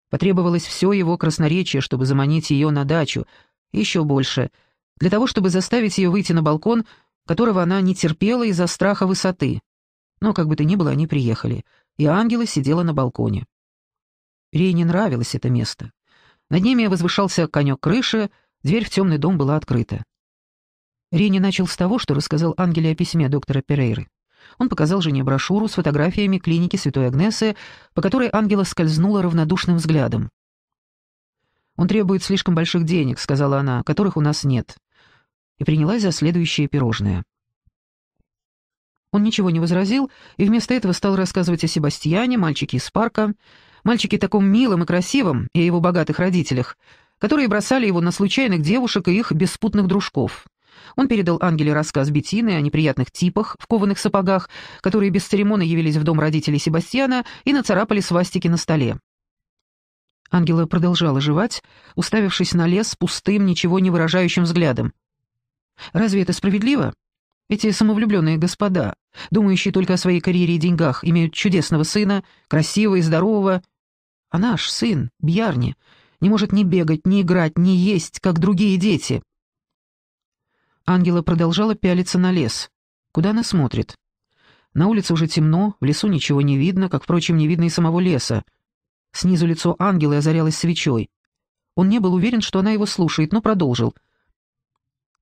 Потребовалось все его красноречие, чтобы заманить ее на дачу, еще больше, для того, чтобы заставить ее выйти на балкон, которого она не терпела из-за страха высоты. Но, как бы то ни было, они приехали — и ангела сидела на балконе. Рей не нравилось это место. Над ними возвышался конек крыши, дверь в темный дом была открыта. Рени начал с того, что рассказал Ангеле о письме доктора Перейры. Он показал жене брошюру с фотографиями клиники Святой Агнесы, по которой Ангела скользнула равнодушным взглядом. «Он требует слишком больших денег», — сказала она, — «которых у нас нет». И принялась за следующее пирожное. Он ничего не возразил и вместо этого стал рассказывать о Себастьяне, мальчике из парка, мальчике таком милом и красивом, и о его богатых родителях, которые бросали его на случайных девушек и их беспутных дружков. Он передал Ангеле рассказ Бетины о неприятных типах в кованых сапогах, которые без церемонии явились в дом родителей Себастьяна и нацарапали свастики на столе. Ангела продолжала жевать, уставившись на лес пустым, ничего не выражающим взглядом. «Разве это справедливо?» Эти самовлюбленные господа, думающие только о своей карьере и деньгах, имеют чудесного сына, красивого и здорового. А наш сын, Бьярни, не может ни бегать, ни играть, ни есть, как другие дети. Ангела продолжала пялиться на лес. Куда она смотрит? На улице уже темно, в лесу ничего не видно, как, впрочем, не видно и самого леса. Снизу лицо ангела озарялось свечой. Он не был уверен, что она его слушает, но продолжил —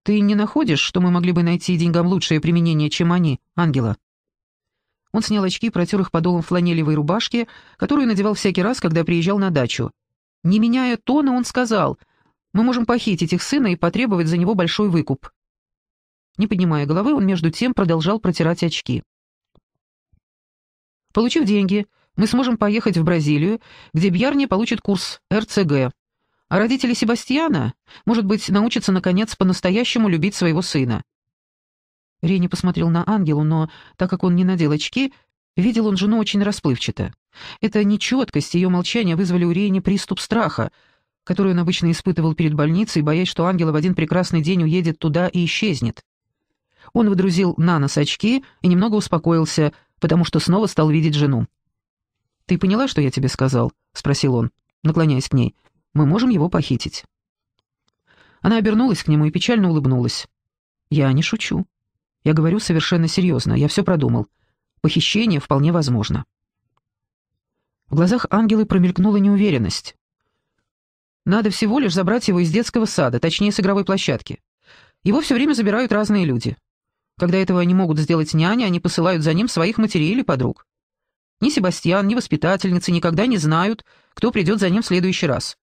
ты не находишь, что мы могли бы найти деньгам лучшее применение, чем они, Ангела?» Он снял очки и протер их подолом фланелевой рубашки, которую надевал всякий раз, когда приезжал на дачу. Не меняя тона, он сказал, «Мы можем похитить их сына и потребовать за него большой выкуп». Не поднимая головы, он между тем продолжал протирать очки. «Получив деньги, мы сможем поехать в Бразилию, где Бьярни получит курс РЦГ. А родители Себастьяна, может быть, научатся, наконец, по-настоящему любить своего сына. Рене посмотрел на Ангелу, но, так как он не надел очки, видел он жену очень расплывчато. Эта нечеткость и ее молчание вызвали у Рене приступ страха, который он обычно испытывал перед больницей, боясь, что Ангела в один прекрасный день уедет туда и исчезнет. Он выдрузил на нос очки и немного успокоился, потому что снова стал видеть жену. «Ты поняла, что я тебе сказал?» — спросил он, наклоняясь к ней. Мы можем его похитить». Она обернулась к нему и печально улыбнулась. «Я не шучу. Я говорю совершенно серьезно. Я все продумал. Похищение вполне возможно». В глазах ангелы промелькнула неуверенность. «Надо всего лишь забрать его из детского сада, точнее, с игровой площадки. Его все время забирают разные люди. Когда этого не могут сделать няни, они посылают за ним своих матерей или подруг. Ни Себастьян, ни воспитательницы никогда не знают, кто придет за ним в следующий раз.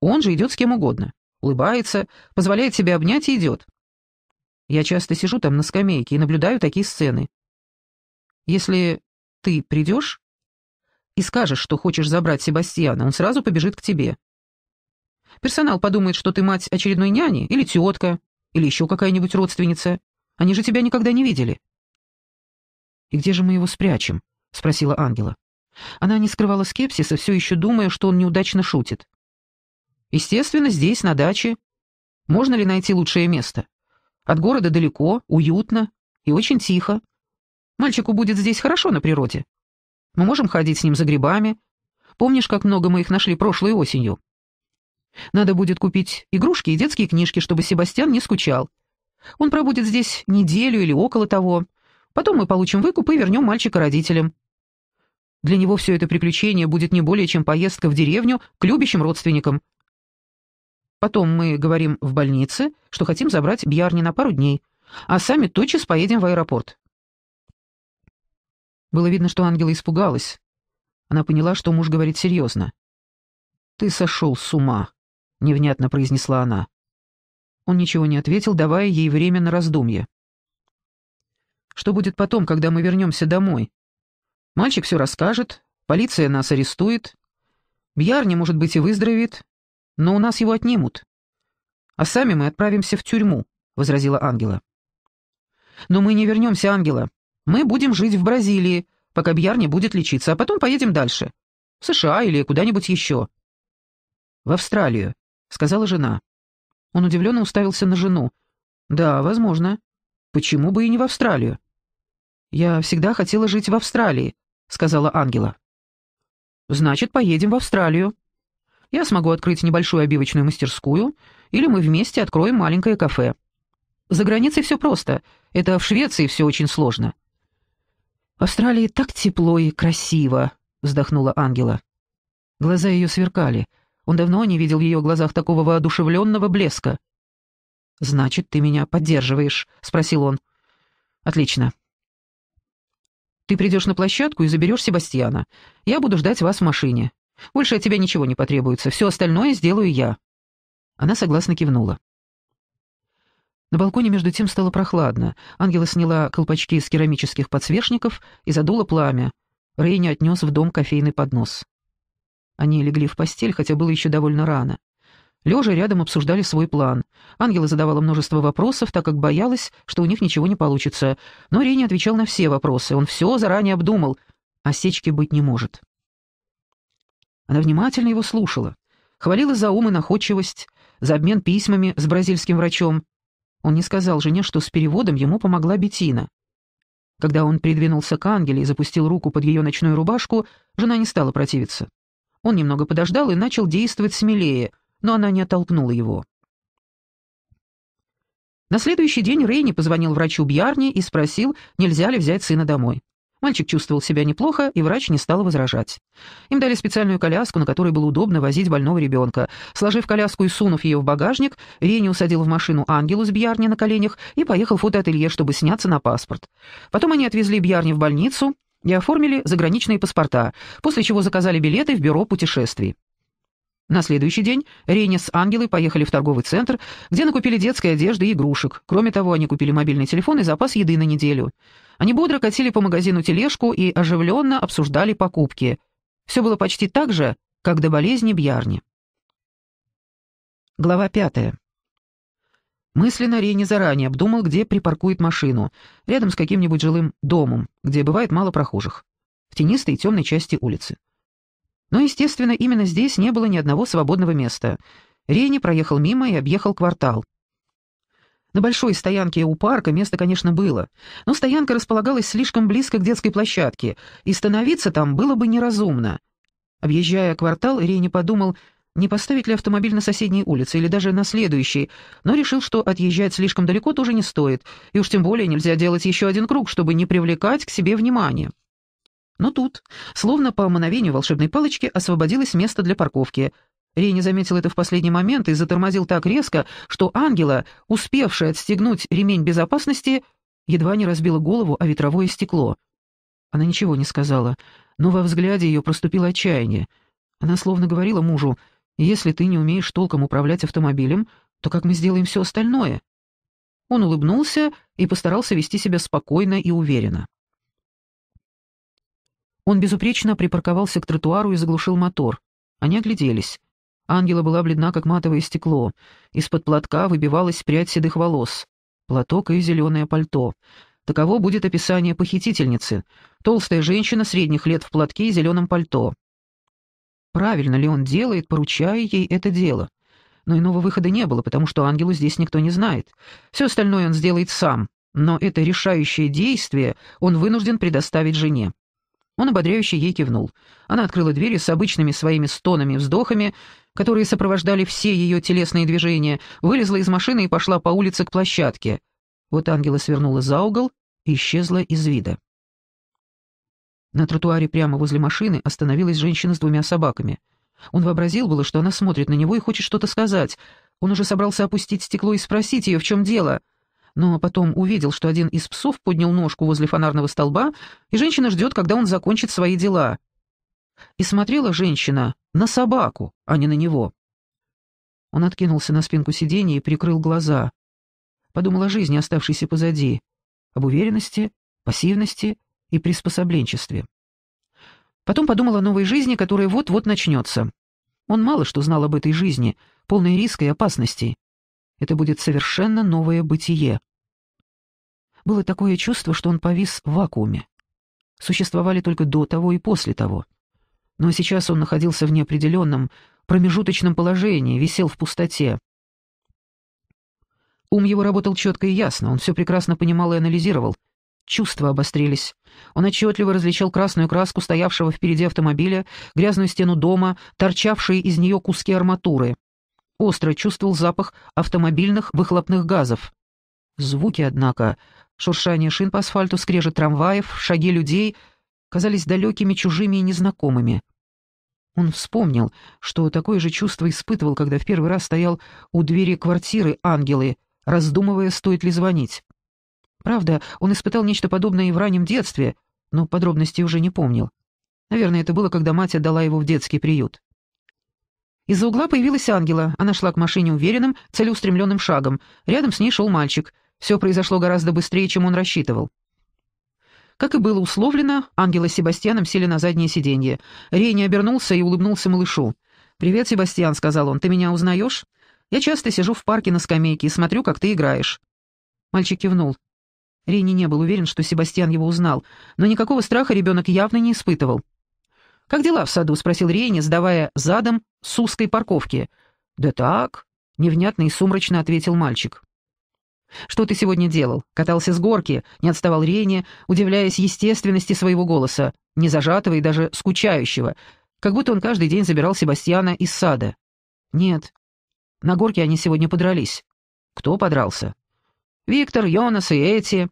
Он же идет с кем угодно. Улыбается, позволяет себе обнять и идет. Я часто сижу там на скамейке и наблюдаю такие сцены. Если ты придешь и скажешь, что хочешь забрать Себастьяна, он сразу побежит к тебе. Персонал подумает, что ты мать очередной няни или тетка, или еще какая-нибудь родственница. Они же тебя никогда не видели. «И где же мы его спрячем?» — спросила Ангела. Она не скрывала скепсиса, все еще думая, что он неудачно шутит. Естественно, здесь, на даче. Можно ли найти лучшее место? От города далеко, уютно и очень тихо. Мальчику будет здесь хорошо на природе. Мы можем ходить с ним за грибами. Помнишь, как много мы их нашли прошлой осенью? Надо будет купить игрушки и детские книжки, чтобы Себастьян не скучал. Он пробудет здесь неделю или около того. Потом мы получим выкуп и вернем мальчика родителям. Для него все это приключение будет не более чем поездка в деревню к любящим родственникам. Потом мы говорим в больнице, что хотим забрать Бьярни на пару дней, а сами тотчас поедем в аэропорт. Было видно, что Ангела испугалась. Она поняла, что муж говорит серьезно. «Ты сошел с ума», — невнятно произнесла она. Он ничего не ответил, давая ей время на раздумье. «Что будет потом, когда мы вернемся домой? Мальчик все расскажет, полиция нас арестует. Бьярни, может быть, и выздоровеет, но у нас его отнимут. А сами мы отправимся в тюрьму, возразила Ангела. Но мы не вернемся, Ангела. Мы будем жить в Бразилии, пока Бьяр не будет лечиться, а потом поедем дальше. В США или куда-нибудь еще. В Австралию, сказала жена. Он удивленно уставился на жену. Да, возможно. Почему бы и не в Австралию? Я всегда хотела жить в Австралии, сказала Ангела. Значит, поедем в Австралию. Я смогу открыть небольшую обивочную мастерскую, или мы вместе откроем маленькое кафе. За границей все просто, это в Швеции все очень сложно». «В Австралии так тепло и красиво», — вздохнула Ангела. Глаза ее сверкали. Он давно не видел в ее глазах такого воодушевленного блеска. «Значит, ты меня поддерживаешь?» — спросил он. «Отлично. Ты придешь на площадку и заберешь Себастьяна. Я буду ждать вас в машине. Больше от тебя ничего не потребуется, все остальное сделаю я». Она согласно кивнула. На балконе между тем стало прохладно. Ангела сняла колпачки из керамических подсвечников и задула пламя. Рейни отнес в дом кофейный поднос. Они легли в постель, хотя было еще довольно рано. Лежа рядом обсуждали свой план. Ангела задавала множество вопросов, так как боялась, что у них ничего не получится. Но Рейни отвечал на все вопросы. Он все заранее обдумал. Осечки быть не может. Она внимательно его слушала, хвалила за ум и находчивость, за обмен письмами с бразильским врачом. Он не сказал жене, что с переводом ему помогла Бетина. Когда он придвинулся к Ангеле и запустил руку под ее ночную рубашку, жена не стала противиться. Он немного подождал и начал действовать смелее, но она не оттолкнула его. На следующий день Рейни позвонил врачу Бьярни и спросил, нельзя ли взять сына домой. Мальчик чувствовал себя неплохо, и врач не стал возражать. Им дали специальную коляску, на которой было удобно возить больного ребенка. Сложив коляску и сунув ее в багажник, Рени усадил в машину ангелу с Бьярни на коленях и поехал в фотоателье, чтобы сняться на паспорт. Потом они отвезли Бьярни в больницу и оформили заграничные паспорта, после чего заказали билеты в бюро путешествий. На следующий день Рейни с Ангелой поехали в торговый центр, где накупили детской одежды и игрушек. Кроме того, они купили мобильный телефон и запас еды на неделю. Они бодро катили по магазину тележку и оживленно обсуждали покупки. Все было почти так же, как до болезни Бьярни. Глава пятая. Мысленно Рени заранее обдумал, где припаркует машину, рядом с каким-нибудь жилым домом, где бывает мало прохожих, в тенистой и темной части улицы. Но, естественно, именно здесь не было ни одного свободного места. Рейни проехал мимо и объехал квартал. На большой стоянке у парка место, конечно, было, но стоянка располагалась слишком близко к детской площадке, и становиться там было бы неразумно. Объезжая квартал, Рейни подумал, не поставить ли автомобиль на соседней улице или даже на следующей, но решил, что отъезжать слишком далеко тоже не стоит, и уж тем более нельзя делать еще один круг, чтобы не привлекать к себе внимания. Но тут, словно по мановению волшебной палочки, освободилось место для парковки, Рейни заметил это в последний момент и затормозил так резко, что ангела, успевшая отстегнуть ремень безопасности, едва не разбила голову о ветровое стекло. Она ничего не сказала, но во взгляде ее проступило отчаяние. Она словно говорила мужу, «Если ты не умеешь толком управлять автомобилем, то как мы сделаем все остальное?» Он улыбнулся и постарался вести себя спокойно и уверенно. Он безупречно припарковался к тротуару и заглушил мотор. Они огляделись. Ангела была бледна, как матовое стекло. Из-под платка выбивалась прядь седых волос. Платок и зеленое пальто. Таково будет описание похитительницы. Толстая женщина средних лет в платке и зеленом пальто. Правильно ли он делает, поручая ей это дело? Но иного выхода не было, потому что ангелу здесь никто не знает. Все остальное он сделает сам, но это решающее действие он вынужден предоставить жене. Он ободряюще ей кивнул. Она открыла двери с обычными своими стонами вздохами которые сопровождали все ее телесные движения, вылезла из машины и пошла по улице к площадке. Вот ангела свернула за угол и исчезла из вида. На тротуаре прямо возле машины остановилась женщина с двумя собаками. Он вообразил было, что она смотрит на него и хочет что-то сказать. Он уже собрался опустить стекло и спросить ее, в чем дело. Но потом увидел, что один из псов поднял ножку возле фонарного столба, и женщина ждет, когда он закончит свои дела. И смотрела женщина на собаку, а не на него. Он откинулся на спинку сиденья и прикрыл глаза. Подумал о жизни, оставшейся позади, об уверенности, пассивности и приспособленчестве. Потом подумал о новой жизни, которая вот-вот начнется. Он мало что знал об этой жизни, полной риска и опасностей. Это будет совершенно новое бытие. Было такое чувство, что он повис в вакууме. Существовали только до того и после того. Но сейчас он находился в неопределенном, промежуточном положении, висел в пустоте. Ум его работал четко и ясно, он все прекрасно понимал и анализировал. Чувства обострились. Он отчетливо различал красную краску стоявшего впереди автомобиля, грязную стену дома, торчавшие из нее куски арматуры. Остро чувствовал запах автомобильных выхлопных газов. Звуки, однако, шуршание шин по асфальту, скрежет трамваев, шаги людей — казались далекими, чужими и незнакомыми. Он вспомнил, что такое же чувство испытывал, когда в первый раз стоял у двери квартиры ангелы, раздумывая, стоит ли звонить. Правда, он испытал нечто подобное и в раннем детстве, но подробностей уже не помнил. Наверное, это было, когда мать отдала его в детский приют. Из-за угла появилась ангела. Она шла к машине уверенным, целеустремленным шагом. Рядом с ней шел мальчик. Все произошло гораздо быстрее, чем он рассчитывал. Как и было условлено, Ангела с Себастьяном сели на заднее сиденье. Рейни обернулся и улыбнулся малышу. «Привет, Себастьян», — сказал он, — «ты меня узнаешь? Я часто сижу в парке на скамейке и смотрю, как ты играешь». Мальчик кивнул. Рейни не был уверен, что Себастьян его узнал, но никакого страха ребенок явно не испытывал. «Как дела в саду?» — спросил Рейни, сдавая задом с узкой парковки. «Да так», — невнятно и сумрачно ответил мальчик. «Что ты сегодня делал? Катался с горки, не отставал Рене, удивляясь естественности своего голоса, не зажатого и даже скучающего, как будто он каждый день забирал Себастьяна из сада. Нет, на горке они сегодня подрались. Кто подрался? Виктор, Йонас и эти.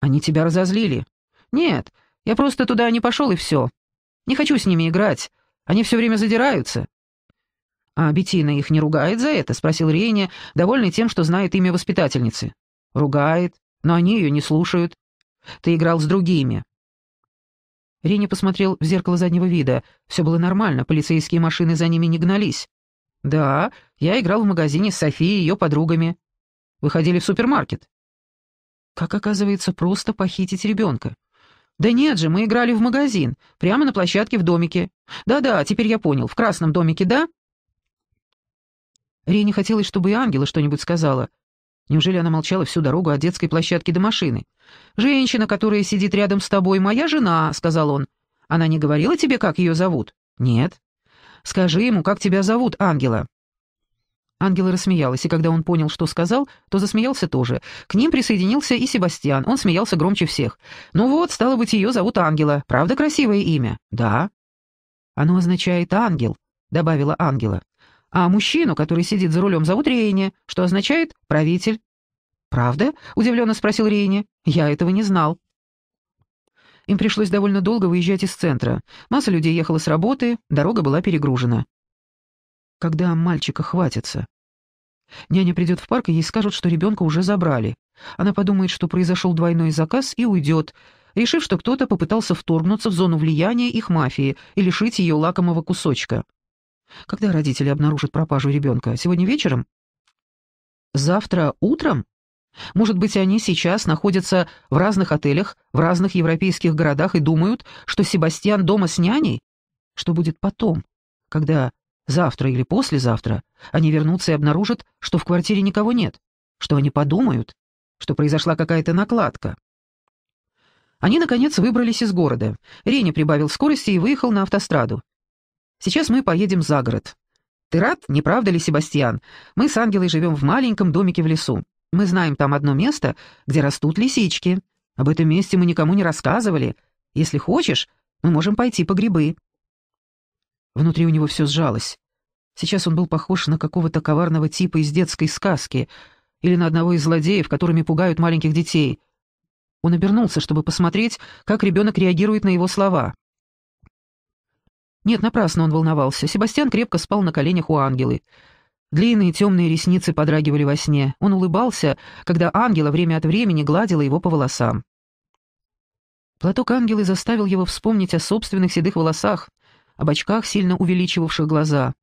Они тебя разозлили. Нет, я просто туда не пошел и все. Не хочу с ними играть. Они все время задираются. «А Бетtina их не ругает за это?» — спросил Рене, довольный тем, что знает имя воспитательницы. «Ругает, но они ее не слушают. Ты играл с другими». Рене посмотрел в зеркало заднего вида. Все было нормально, полицейские машины за ними не гнались. «Да, я играл в магазине с Софией и ее подругами. Выходили в супермаркет». «Как оказывается, просто похитить ребенка». «Да нет же, мы играли в магазин, прямо на площадке в домике. Да-да, теперь я понял, в красном домике, да?» Рене хотелось, чтобы и Ангела что-нибудь сказала. Неужели она молчала всю дорогу от детской площадки до машины? «Женщина, которая сидит рядом с тобой, моя жена», — сказал он. «Она не говорила тебе, как ее зовут?» «Нет». «Скажи ему, как тебя зовут, Ангела». Ангела рассмеялась, и когда он понял, что сказал, то засмеялся тоже. К ним присоединился и Себастьян. Он смеялся громче всех. «Ну вот, стало быть, ее зовут Ангела. Правда красивое имя?» «Да». «Оно означает ангел», — добавила Ангела а мужчину, который сидит за рулем, зовут Рейни, что означает «правитель». «Правда?» — удивленно спросил Рейни. «Я этого не знал». Им пришлось довольно долго выезжать из центра. Масса людей ехала с работы, дорога была перегружена. Когда мальчика хватится? Няня придет в парк, и ей скажут, что ребенка уже забрали. Она подумает, что произошел двойной заказ, и уйдет, решив, что кто-то попытался вторгнуться в зону влияния их мафии и лишить ее лакомого кусочка. Когда родители обнаружат пропажу ребенка? Сегодня вечером? Завтра утром? Может быть, они сейчас находятся в разных отелях, в разных европейских городах и думают, что Себастьян дома с няней? Что будет потом, когда завтра или послезавтра они вернутся и обнаружат, что в квартире никого нет? Что они подумают? Что произошла какая-то накладка? Они, наконец, выбрались из города. Рене прибавил скорости и выехал на автостраду. Сейчас мы поедем за город. Ты рад, не правда ли, Себастьян? Мы с Ангелой живем в маленьком домике в лесу. Мы знаем там одно место, где растут лисички. Об этом месте мы никому не рассказывали. Если хочешь, мы можем пойти по грибы». Внутри у него все сжалось. Сейчас он был похож на какого-то коварного типа из детской сказки или на одного из злодеев, которыми пугают маленьких детей. Он обернулся, чтобы посмотреть, как ребенок реагирует на его слова. Нет, напрасно он волновался. Себастьян крепко спал на коленях у ангелы. Длинные темные ресницы подрагивали во сне. Он улыбался, когда ангела время от времени гладила его по волосам. Платок ангелы заставил его вспомнить о собственных седых волосах, об очках, сильно увеличивавших глаза.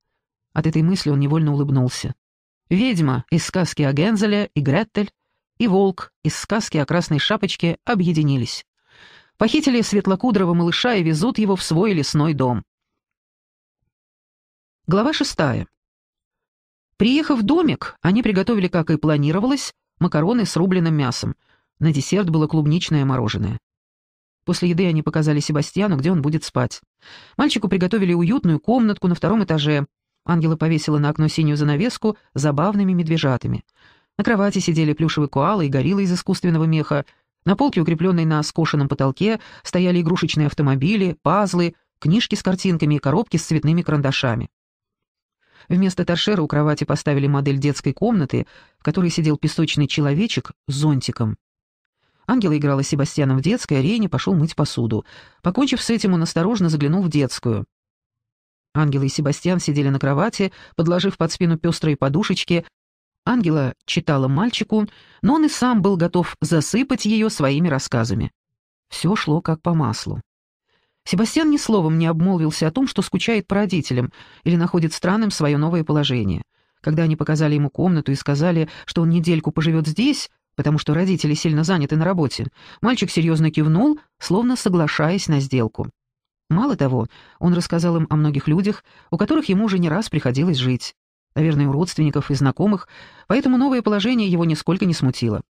От этой мысли он невольно улыбнулся. Ведьма из сказки о Гензеле и Гретель и волк из сказки о Красной Шапочке объединились. Похитили светлокудрого малыша и везут его в свой лесной дом. Глава шестая. Приехав в домик, они приготовили, как и планировалось, макароны с рубленым мясом. На десерт было клубничное мороженое. После еды они показали Себастьяну, где он будет спать. Мальчику приготовили уютную комнатку на втором этаже. Ангела повесила на окно синюю занавеску с забавными медвежатами. На кровати сидели плюшевые коалы и гориллы из искусственного меха. На полке, укрепленной на скошенном потолке, стояли игрушечные автомобили, пазлы, книжки с картинками и коробки с цветными карандашами. Вместо торшера у кровати поставили модель детской комнаты, в которой сидел песочный человечек с зонтиком. Ангела играла с Себастьяном в детской, а Рейни пошел мыть посуду. Покончив с этим, он осторожно заглянул в детскую. Ангела и Себастьян сидели на кровати, подложив под спину пестрые подушечки. Ангела читала мальчику, но он и сам был готов засыпать ее своими рассказами. Все шло как по маслу. Себастьян ни словом не обмолвился о том, что скучает по родителям или находит странным свое новое положение. Когда они показали ему комнату и сказали, что он недельку поживет здесь, потому что родители сильно заняты на работе, мальчик серьезно кивнул, словно соглашаясь на сделку. Мало того, он рассказал им о многих людях, у которых ему уже не раз приходилось жить. Наверное, у родственников и знакомых, поэтому новое положение его нисколько не смутило.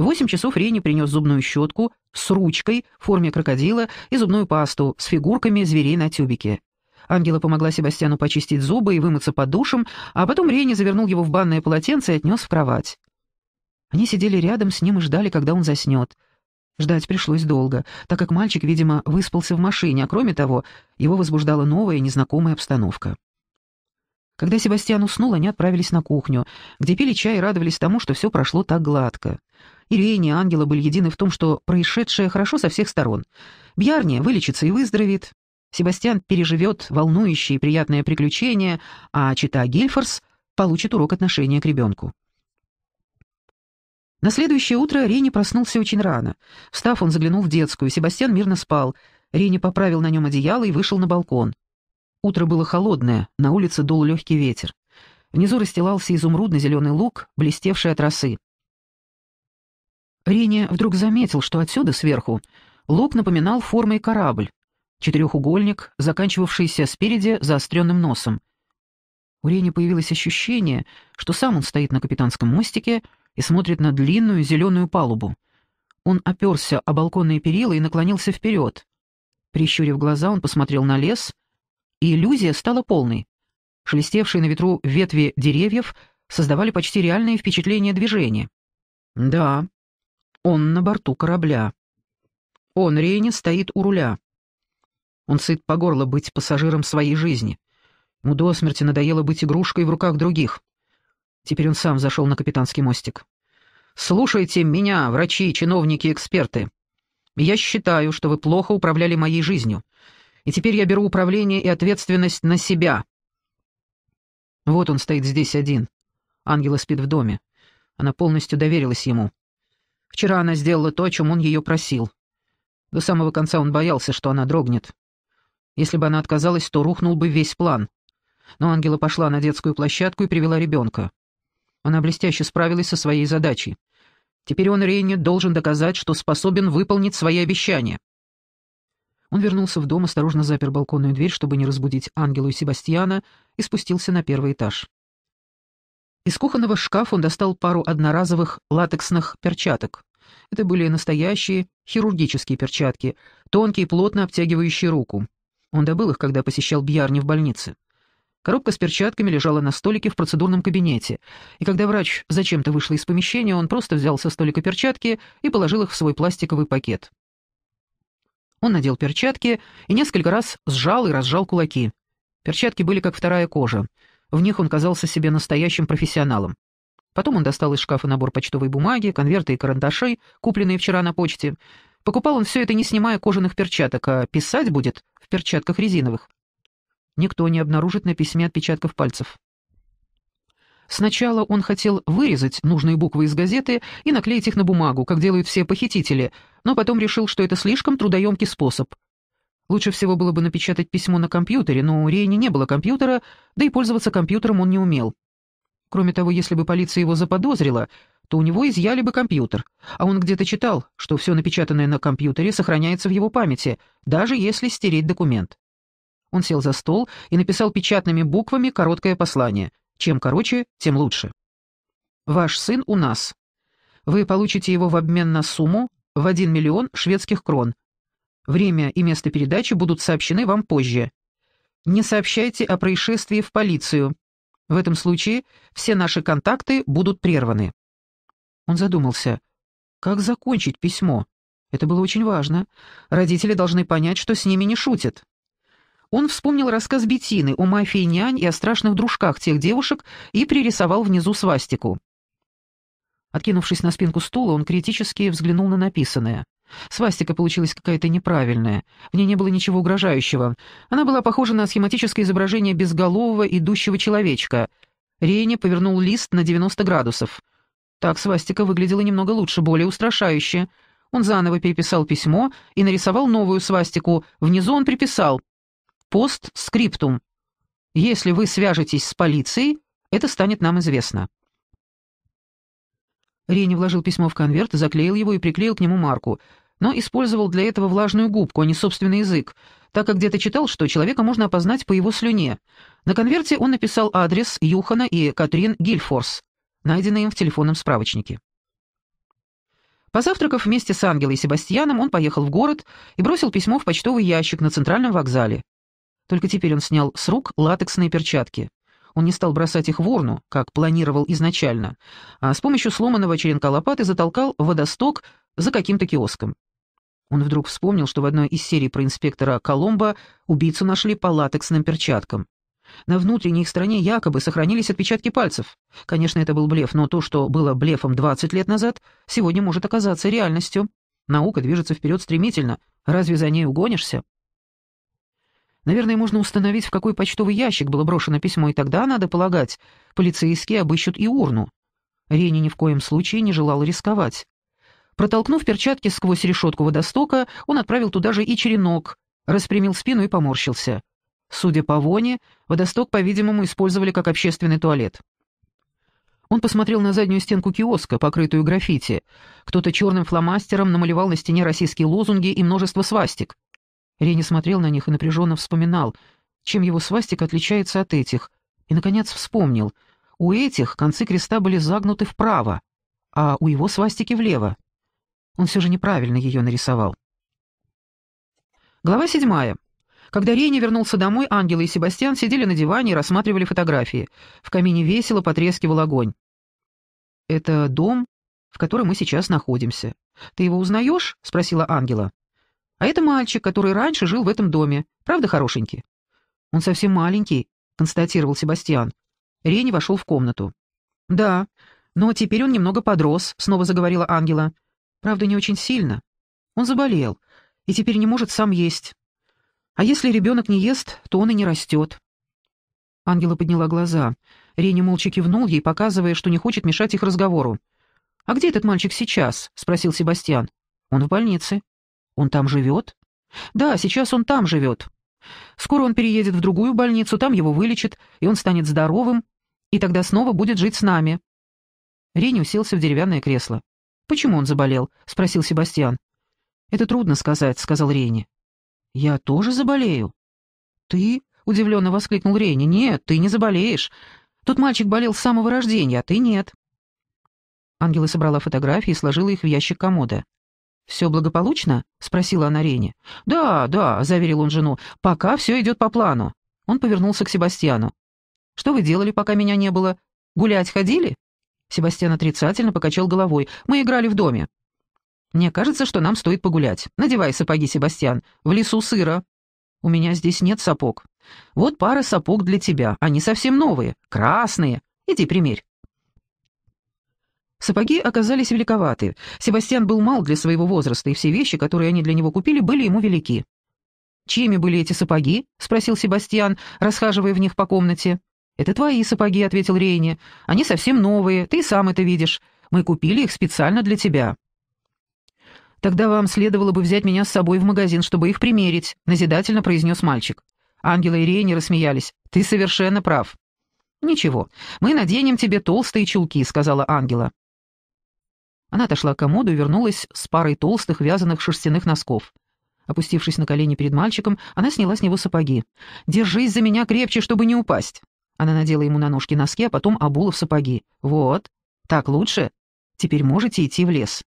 В 8 часов Рене принес зубную щетку с ручкой в форме крокодила и зубную пасту с фигурками зверей на тюбике. Ангела помогла Себастьяну почистить зубы и вымыться под душем, а потом Рене завернул его в банное полотенце и отнес в кровать. Они сидели рядом с ним и ждали, когда он заснет. Ждать пришлось долго, так как мальчик, видимо, выспался в машине, а кроме того, его возбуждала новая незнакомая обстановка. Когда Себастьян уснул, они отправились на кухню, где пили чай и радовались тому, что все прошло так гладко и и Ангела были едины в том, что происшедшее хорошо со всех сторон. Бьярни вылечится и выздоровеет, Себастьян переживет волнующее и приятное приключение, а чита Гильфорс получит урок отношения к ребенку. На следующее утро Рени проснулся очень рано. Встав, он заглянул в детскую. Себастьян мирно спал. Рени поправил на нем одеяло и вышел на балкон. Утро было холодное, на улице дул легкий ветер. Внизу расстилался изумрудно-зеленый луг, блестевший от росы. Рене вдруг заметил, что отсюда, сверху, лук напоминал формой корабль, четырехугольник, заканчивавшийся спереди заостренным носом. У Рене появилось ощущение, что сам он стоит на капитанском мостике и смотрит на длинную зеленую палубу. Он оперся о балконные перила и наклонился вперед. Прищурив глаза, он посмотрел на лес, и иллюзия стала полной. Шелестевшие на ветру ветви деревьев создавали почти реальное впечатление движения. «Да», он на борту корабля. Он, Рейни, стоит у руля. Он сыт по горло быть пассажиром своей жизни. Ему до смерти надоело быть игрушкой в руках других. Теперь он сам зашел на капитанский мостик. «Слушайте меня, врачи, чиновники, эксперты. Я считаю, что вы плохо управляли моей жизнью, и теперь я беру управление и ответственность на себя». Вот он стоит здесь один. Ангела спит в доме. Она полностью доверилась ему. Вчера она сделала то, о чем он ее просил. До самого конца он боялся, что она дрогнет. Если бы она отказалась, то рухнул бы весь план. Но Ангела пошла на детскую площадку и привела ребенка. Она блестяще справилась со своей задачей. Теперь он, Рейне должен доказать, что способен выполнить свои обещания. Он вернулся в дом, осторожно запер балконную дверь, чтобы не разбудить Ангелу и Себастьяна, и спустился на первый этаж. Из кухонного шкафа он достал пару одноразовых латексных перчаток. Это были настоящие хирургические перчатки, тонкие, и плотно обтягивающие руку. Он добыл их, когда посещал Бьярни в больнице. Коробка с перчатками лежала на столике в процедурном кабинете, и когда врач зачем-то вышла из помещения, он просто взял со столика перчатки и положил их в свой пластиковый пакет. Он надел перчатки и несколько раз сжал и разжал кулаки. Перчатки были как вторая кожа. В них он казался себе настоящим профессионалом. Потом он достал из шкафа набор почтовой бумаги, конверты и карандашей, купленные вчера на почте. Покупал он все это, не снимая кожаных перчаток, а писать будет в перчатках резиновых. Никто не обнаружит на письме отпечатков пальцев. Сначала он хотел вырезать нужные буквы из газеты и наклеить их на бумагу, как делают все похитители, но потом решил, что это слишком трудоемкий способ, Лучше всего было бы напечатать письмо на компьютере, но у Рейни не было компьютера, да и пользоваться компьютером он не умел. Кроме того, если бы полиция его заподозрила, то у него изъяли бы компьютер, а он где-то читал, что все напечатанное на компьютере сохраняется в его памяти, даже если стереть документ. Он сел за стол и написал печатными буквами короткое послание. Чем короче, тем лучше. «Ваш сын у нас. Вы получите его в обмен на сумму в 1 миллион шведских крон, Время и место передачи будут сообщены вам позже. Не сообщайте о происшествии в полицию. В этом случае все наши контакты будут прерваны». Он задумался. «Как закончить письмо? Это было очень важно. Родители должны понять, что с ними не шутят». Он вспомнил рассказ Бетины о мафии нянь и о страшных дружках тех девушек и пририсовал внизу свастику. Откинувшись на спинку стула, он критически взглянул на написанное. Свастика получилась какая-то неправильная. В ней не было ничего угрожающего. Она была похожа на схематическое изображение безголового идущего человечка. Рейни повернул лист на 90 градусов. Так свастика выглядела немного лучше, более устрашающе. Он заново переписал письмо и нарисовал новую свастику. Внизу он приписал «Пост-скриптум». «Если вы свяжетесь с полицией, это станет нам известно». Рени вложил письмо в конверт, заклеил его и приклеил к нему марку но использовал для этого влажную губку, а не собственный язык, так как где-то читал, что человека можно опознать по его слюне. На конверте он написал адрес Юхана и Катрин Гильфорс, найденный им в телефонном справочнике. Позавтракав вместе с Ангелой и Себастьяном, он поехал в город и бросил письмо в почтовый ящик на центральном вокзале. Только теперь он снял с рук латексные перчатки. Он не стал бросать их в урну, как планировал изначально, а с помощью сломанного черенка лопаты затолкал водосток за каким-то киоском. Он вдруг вспомнил, что в одной из серий про инспектора Коломбо убийцу нашли по латексным перчаткам. На внутренней их стороне якобы сохранились отпечатки пальцев. Конечно, это был блеф, но то, что было блефом 20 лет назад, сегодня может оказаться реальностью. Наука движется вперед стремительно. Разве за ней угонишься? Наверное, можно установить, в какой почтовый ящик было брошено письмо, и тогда, надо полагать, полицейские обыщут и урну. Рени ни в коем случае не желал рисковать. Протолкнув перчатки сквозь решетку водостока, он отправил туда же и черенок, распрямил спину и поморщился. Судя по воне, водосток, по-видимому, использовали как общественный туалет. Он посмотрел на заднюю стенку киоска, покрытую граффити. Кто-то черным фломастером намалевал на стене российские лозунги и множество свастик. Рени смотрел на них и напряженно вспоминал, чем его свастик отличается от этих. И, наконец, вспомнил. У этих концы креста были загнуты вправо, а у его свастики влево. Он все же неправильно ее нарисовал. Глава седьмая. Когда Рейни вернулся домой, Ангела и Себастьян сидели на диване и рассматривали фотографии. В камине весело потрескивал огонь. «Это дом, в котором мы сейчас находимся. Ты его узнаешь?» — спросила Ангела. «А это мальчик, который раньше жил в этом доме. Правда, хорошенький?» «Он совсем маленький», — констатировал Себастьян. Рейни вошел в комнату. «Да, но теперь он немного подрос», — снова заговорила Ангела. Правда, не очень сильно. Он заболел и теперь не может сам есть. А если ребенок не ест, то он и не растет. Ангела подняла глаза. Рене молча кивнул ей, показывая, что не хочет мешать их разговору. «А где этот мальчик сейчас?» — спросил Себастьян. «Он в больнице». «Он там живет?» «Да, сейчас он там живет. Скоро он переедет в другую больницу, там его вылечат, и он станет здоровым, и тогда снова будет жить с нами». Рене уселся в деревянное кресло. «Почему он заболел?» — спросил Себастьян. «Это трудно сказать», — сказал Рейни. «Я тоже заболею?» «Ты?» — удивленно воскликнул Рейни. «Нет, ты не заболеешь. Тот мальчик болел с самого рождения, а ты нет». Ангела собрала фотографии и сложила их в ящик комода. «Все благополучно?» — спросила она Рейни. «Да, да», — заверил он жену. «Пока все идет по плану». Он повернулся к Себастьяну. «Что вы делали, пока меня не было? Гулять ходили?» Себастьян отрицательно покачал головой. «Мы играли в доме». «Мне кажется, что нам стоит погулять. Надевай сапоги, Себастьян. В лесу сыро». «У меня здесь нет сапог». «Вот пара сапог для тебя. Они совсем новые. Красные. Иди примерь». Сапоги оказались великоваты. Себастьян был мал для своего возраста, и все вещи, которые они для него купили, были ему велики. «Чьими были эти сапоги?» — спросил Себастьян, расхаживая в них по комнате. «Это твои сапоги», — ответил Рейни. «Они совсем новые, ты сам это видишь. Мы купили их специально для тебя». «Тогда вам следовало бы взять меня с собой в магазин, чтобы их примерить», — назидательно произнес мальчик. Ангела и Рейни рассмеялись. «Ты совершенно прав». «Ничего, мы наденем тебе толстые чулки», — сказала Ангела. Она отошла к комоду и вернулась с парой толстых вязаных шерстяных носков. Опустившись на колени перед мальчиком, она сняла с него сапоги. «Держись за меня крепче, чтобы не упасть». Она надела ему на ножки носки, а потом обула в сапоги. «Вот. Так лучше? Теперь можете идти в лес».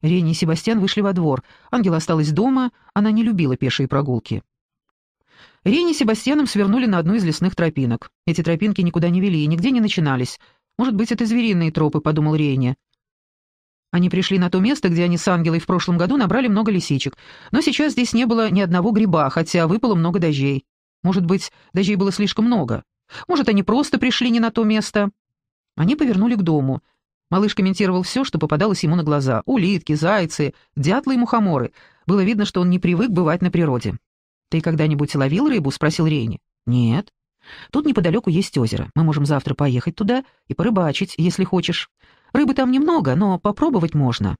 Ренни и Себастьян вышли во двор. Ангела осталась дома, она не любила пешие прогулки. Ренни и Себастьяном свернули на одну из лесных тропинок. Эти тропинки никуда не вели и нигде не начинались. «Может быть, это звериные тропы», — подумал Ренни. Они пришли на то место, где они с Ангелой в прошлом году набрали много лисичек. Но сейчас здесь не было ни одного гриба, хотя выпало много дождей. Может быть, дождей было слишком много. Может, они просто пришли не на то место?» Они повернули к дому. Малыш комментировал все, что попадалось ему на глаза. Улитки, зайцы, дятлы и мухоморы. Было видно, что он не привык бывать на природе. «Ты когда-нибудь ловил рыбу?» — спросил Рейни. «Нет». «Тут неподалеку есть озеро. Мы можем завтра поехать туда и порыбачить, если хочешь. Рыбы там немного, но попробовать можно».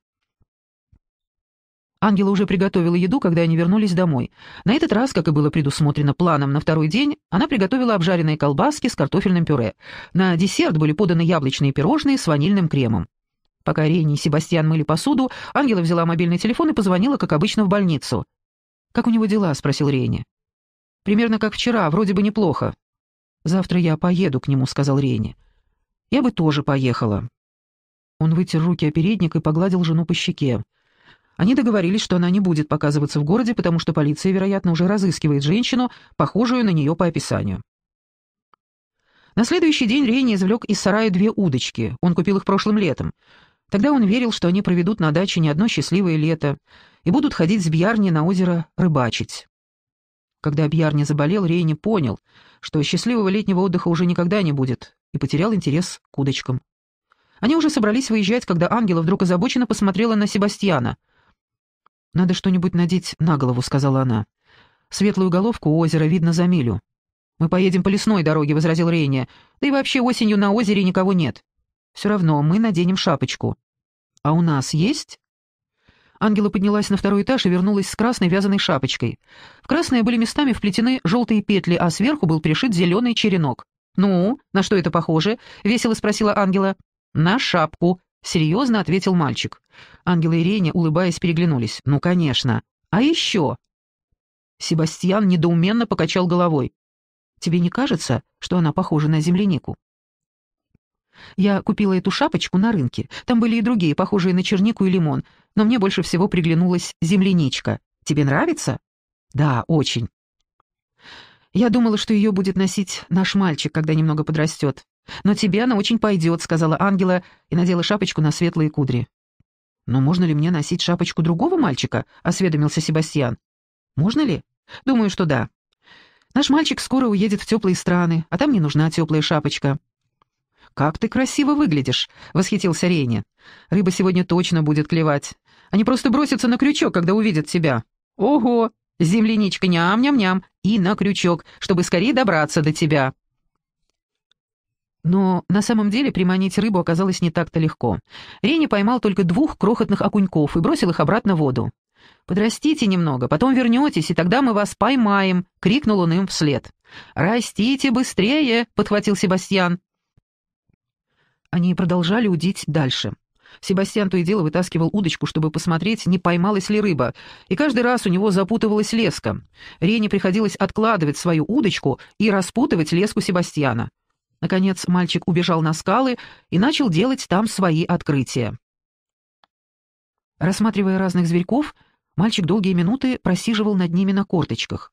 Ангела уже приготовила еду, когда они вернулись домой. На этот раз, как и было предусмотрено планом на второй день, она приготовила обжаренные колбаски с картофельным пюре. На десерт были поданы яблочные пирожные с ванильным кремом. Пока Рейни и Себастьян мыли посуду, Ангела взяла мобильный телефон и позвонила, как обычно, в больницу. «Как у него дела?» — спросил Рейни. «Примерно как вчера, вроде бы неплохо». «Завтра я поеду к нему», — сказал Рейни. «Я бы тоже поехала». Он вытер руки о передник и погладил жену по щеке. Они договорились, что она не будет показываться в городе, потому что полиция, вероятно, уже разыскивает женщину, похожую на нее по описанию. На следующий день Рейни извлек из сарая две удочки. Он купил их прошлым летом. Тогда он верил, что они проведут на даче не одно счастливое лето и будут ходить с Бьярни на озеро рыбачить. Когда Бьярни заболел, Рейни понял, что счастливого летнего отдыха уже никогда не будет, и потерял интерес к удочкам. Они уже собрались выезжать, когда Ангела вдруг озабоченно посмотрела на Себастьяна. «Надо что-нибудь надеть на голову», — сказала она. «Светлую головку у озера видно за милю». «Мы поедем по лесной дороге», — возразил Рейни. «Да и вообще осенью на озере никого нет». «Все равно мы наденем шапочку». «А у нас есть?» Ангела поднялась на второй этаж и вернулась с красной вязаной шапочкой. В красные были местами вплетены желтые петли, а сверху был пришит зеленый черенок. «Ну, на что это похоже?» — весело спросила Ангела. «На шапку», — серьезно ответил мальчик. Ангел и Ирине, улыбаясь, переглянулись. «Ну, конечно. А еще?» Себастьян недоуменно покачал головой. «Тебе не кажется, что она похожа на землянику?» «Я купила эту шапочку на рынке. Там были и другие, похожие на чернику и лимон. Но мне больше всего приглянулась земляничка. Тебе нравится?» «Да, очень». «Я думала, что ее будет носить наш мальчик, когда немного подрастет. «Но тебе она очень пойдет», — сказала Ангела и надела шапочку на светлые кудри. «Но можно ли мне носить шапочку другого мальчика?» — осведомился Себастьян. «Можно ли?» «Думаю, что да. Наш мальчик скоро уедет в теплые страны, а там не нужна теплая шапочка». «Как ты красиво выглядишь!» — восхитился Рейни. «Рыба сегодня точно будет клевать. Они просто бросятся на крючок, когда увидят тебя. Ого! Земляничка ням-ням-ням! И на крючок, чтобы скорее добраться до тебя!» Но на самом деле приманить рыбу оказалось не так-то легко. Рене поймал только двух крохотных окуньков и бросил их обратно в воду. «Подрастите немного, потом вернетесь, и тогда мы вас поймаем!» — крикнул он им вслед. «Растите быстрее!» — подхватил Себастьян. Они продолжали удить дальше. Себастьян то и дело вытаскивал удочку, чтобы посмотреть, не поймалась ли рыба, и каждый раз у него запутывалась леска. Рене приходилось откладывать свою удочку и распутывать леску Себастьяна. Наконец мальчик убежал на скалы и начал делать там свои открытия. Рассматривая разных зверьков, мальчик долгие минуты просиживал над ними на корточках.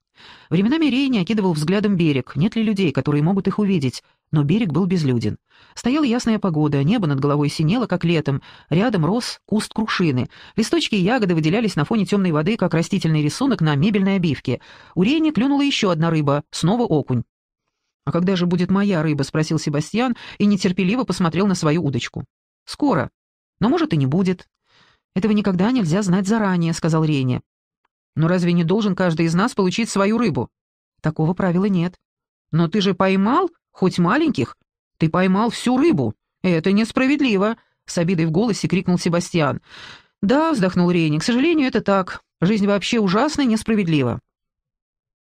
Временами не окидывал взглядом берег, нет ли людей, которые могут их увидеть, но берег был безлюден. Стояла ясная погода, небо над головой синело, как летом, рядом рос куст крушины, листочки и ягоды выделялись на фоне темной воды, как растительный рисунок на мебельной обивке. У Рейни клюнула еще одна рыба, снова окунь. «А когда же будет моя рыба?» — спросил Себастьян и нетерпеливо посмотрел на свою удочку. «Скоро. Но, может, и не будет». «Этого никогда нельзя знать заранее», — сказал Рене. «Но разве не должен каждый из нас получить свою рыбу?» «Такого правила нет». «Но ты же поймал, хоть маленьких, ты поймал всю рыбу. Это несправедливо», — с обидой в голосе крикнул Себастьян. «Да», — вздохнул Рене, — «к сожалению, это так. Жизнь вообще ужасно несправедлива».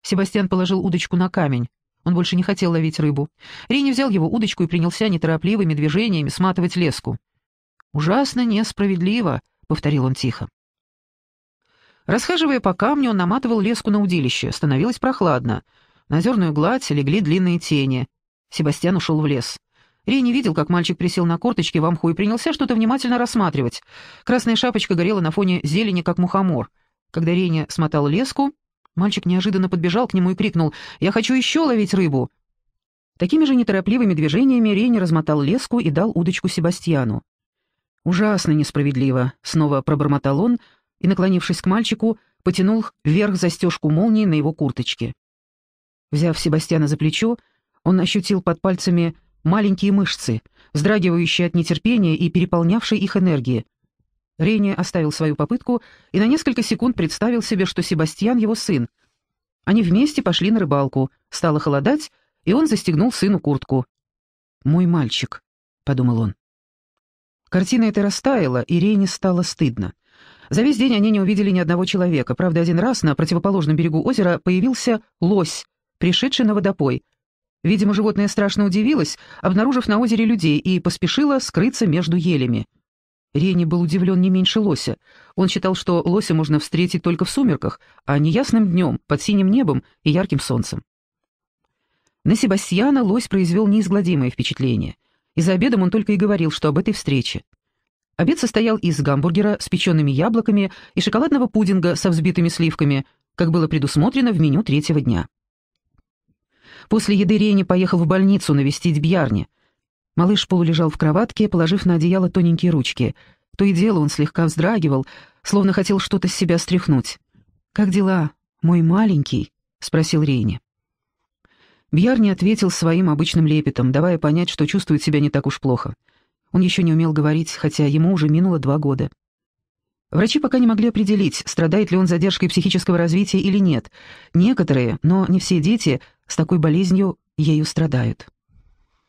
Себастьян положил удочку на камень. Он больше не хотел ловить рыбу. Рини взял его удочку и принялся неторопливыми движениями сматывать леску. «Ужасно несправедливо», — повторил он тихо. Расхаживая по камню, он наматывал леску на удилище. Становилось прохладно. На зерную гладь легли длинные тени. Себастьян ушел в лес. Рини видел, как мальчик присел на корточки в амху и принялся что-то внимательно рассматривать. Красная шапочка горела на фоне зелени, как мухомор. Когда Реня смотал леску, Мальчик неожиданно подбежал к нему и крикнул «Я хочу еще ловить рыбу!». Такими же неторопливыми движениями Рейни размотал леску и дал удочку Себастьяну. «Ужасно несправедливо», — снова пробормотал он и, наклонившись к мальчику, потянул вверх застежку молнии на его курточке. Взяв Себастьяна за плечо, он ощутил под пальцами маленькие мышцы, вздрагивающие от нетерпения и переполнявшие их энергии. Рене оставил свою попытку и на несколько секунд представил себе, что Себастьян его сын. Они вместе пошли на рыбалку, стало холодать, и он застегнул сыну куртку. «Мой мальчик», — подумал он. Картина эта растаяла, и Рене стало стыдно. За весь день они не увидели ни одного человека. Правда, один раз на противоположном берегу озера появился лось, пришедший на водопой. Видимо, животное страшно удивилось, обнаружив на озере людей, и поспешило скрыться между елями. Ренни был удивлен не меньше лося. Он считал, что лося можно встретить только в сумерках, а не ясным днем, под синим небом и ярким солнцем. На Себастьяна лось произвел неизгладимое впечатление, и за обедом он только и говорил, что об этой встрече. Обед состоял из гамбургера с печеными яблоками и шоколадного пудинга со взбитыми сливками, как было предусмотрено в меню третьего дня. После еды Ренни поехал в больницу навестить Бьярни — Малыш полулежал в кроватке, положив на одеяло тоненькие ручки. То и дело он слегка вздрагивал, словно хотел что-то с себя стряхнуть. «Как дела, мой маленький?» — спросил Рейни. Бьяр не ответил своим обычным лепетом, давая понять, что чувствует себя не так уж плохо. Он еще не умел говорить, хотя ему уже минуло два года. Врачи пока не могли определить, страдает ли он задержкой психического развития или нет. Некоторые, но не все дети, с такой болезнью ею страдают.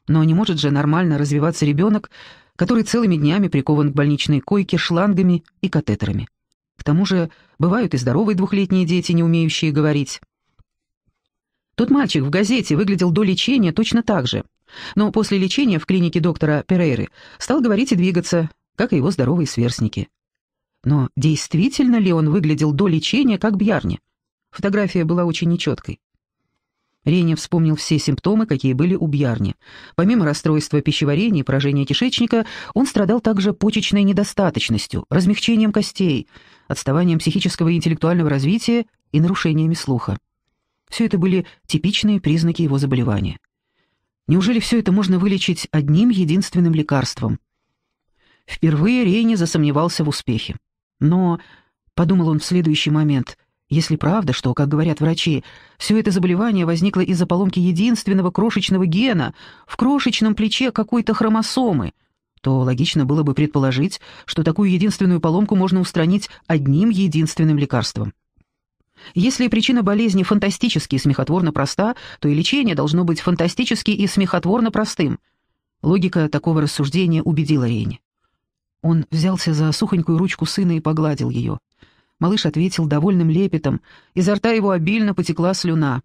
Но не может же нормально развиваться ребенок, который целыми днями прикован к больничной койке шлангами и катетерами. К тому же бывают и здоровые двухлетние дети, не умеющие говорить. Тот мальчик в газете выглядел до лечения точно так же, но после лечения в клинике доктора Перейры стал говорить и двигаться, как и его здоровые сверстники. Но действительно ли он выглядел до лечения, как Бьярни? Фотография была очень нечеткой. Рене вспомнил все симптомы, какие были у Бьярни. Помимо расстройства пищеварения и поражения кишечника, он страдал также почечной недостаточностью, размягчением костей, отставанием психического и интеллектуального развития и нарушениями слуха. Все это были типичные признаки его заболевания. Неужели все это можно вылечить одним единственным лекарством? Впервые Рейни засомневался в успехе. Но, — подумал он в следующий момент, если правда, что, как говорят врачи, все это заболевание возникло из-за поломки единственного крошечного гена в крошечном плече какой-то хромосомы, то логично было бы предположить, что такую единственную поломку можно устранить одним единственным лекарством. Если причина болезни фантастически и смехотворно проста, то и лечение должно быть фантастически и смехотворно простым. Логика такого рассуждения убедила Рейни. Он взялся за сухонькую ручку сына и погладил ее — Малыш ответил довольным лепетом. Изо рта его обильно потекла слюна.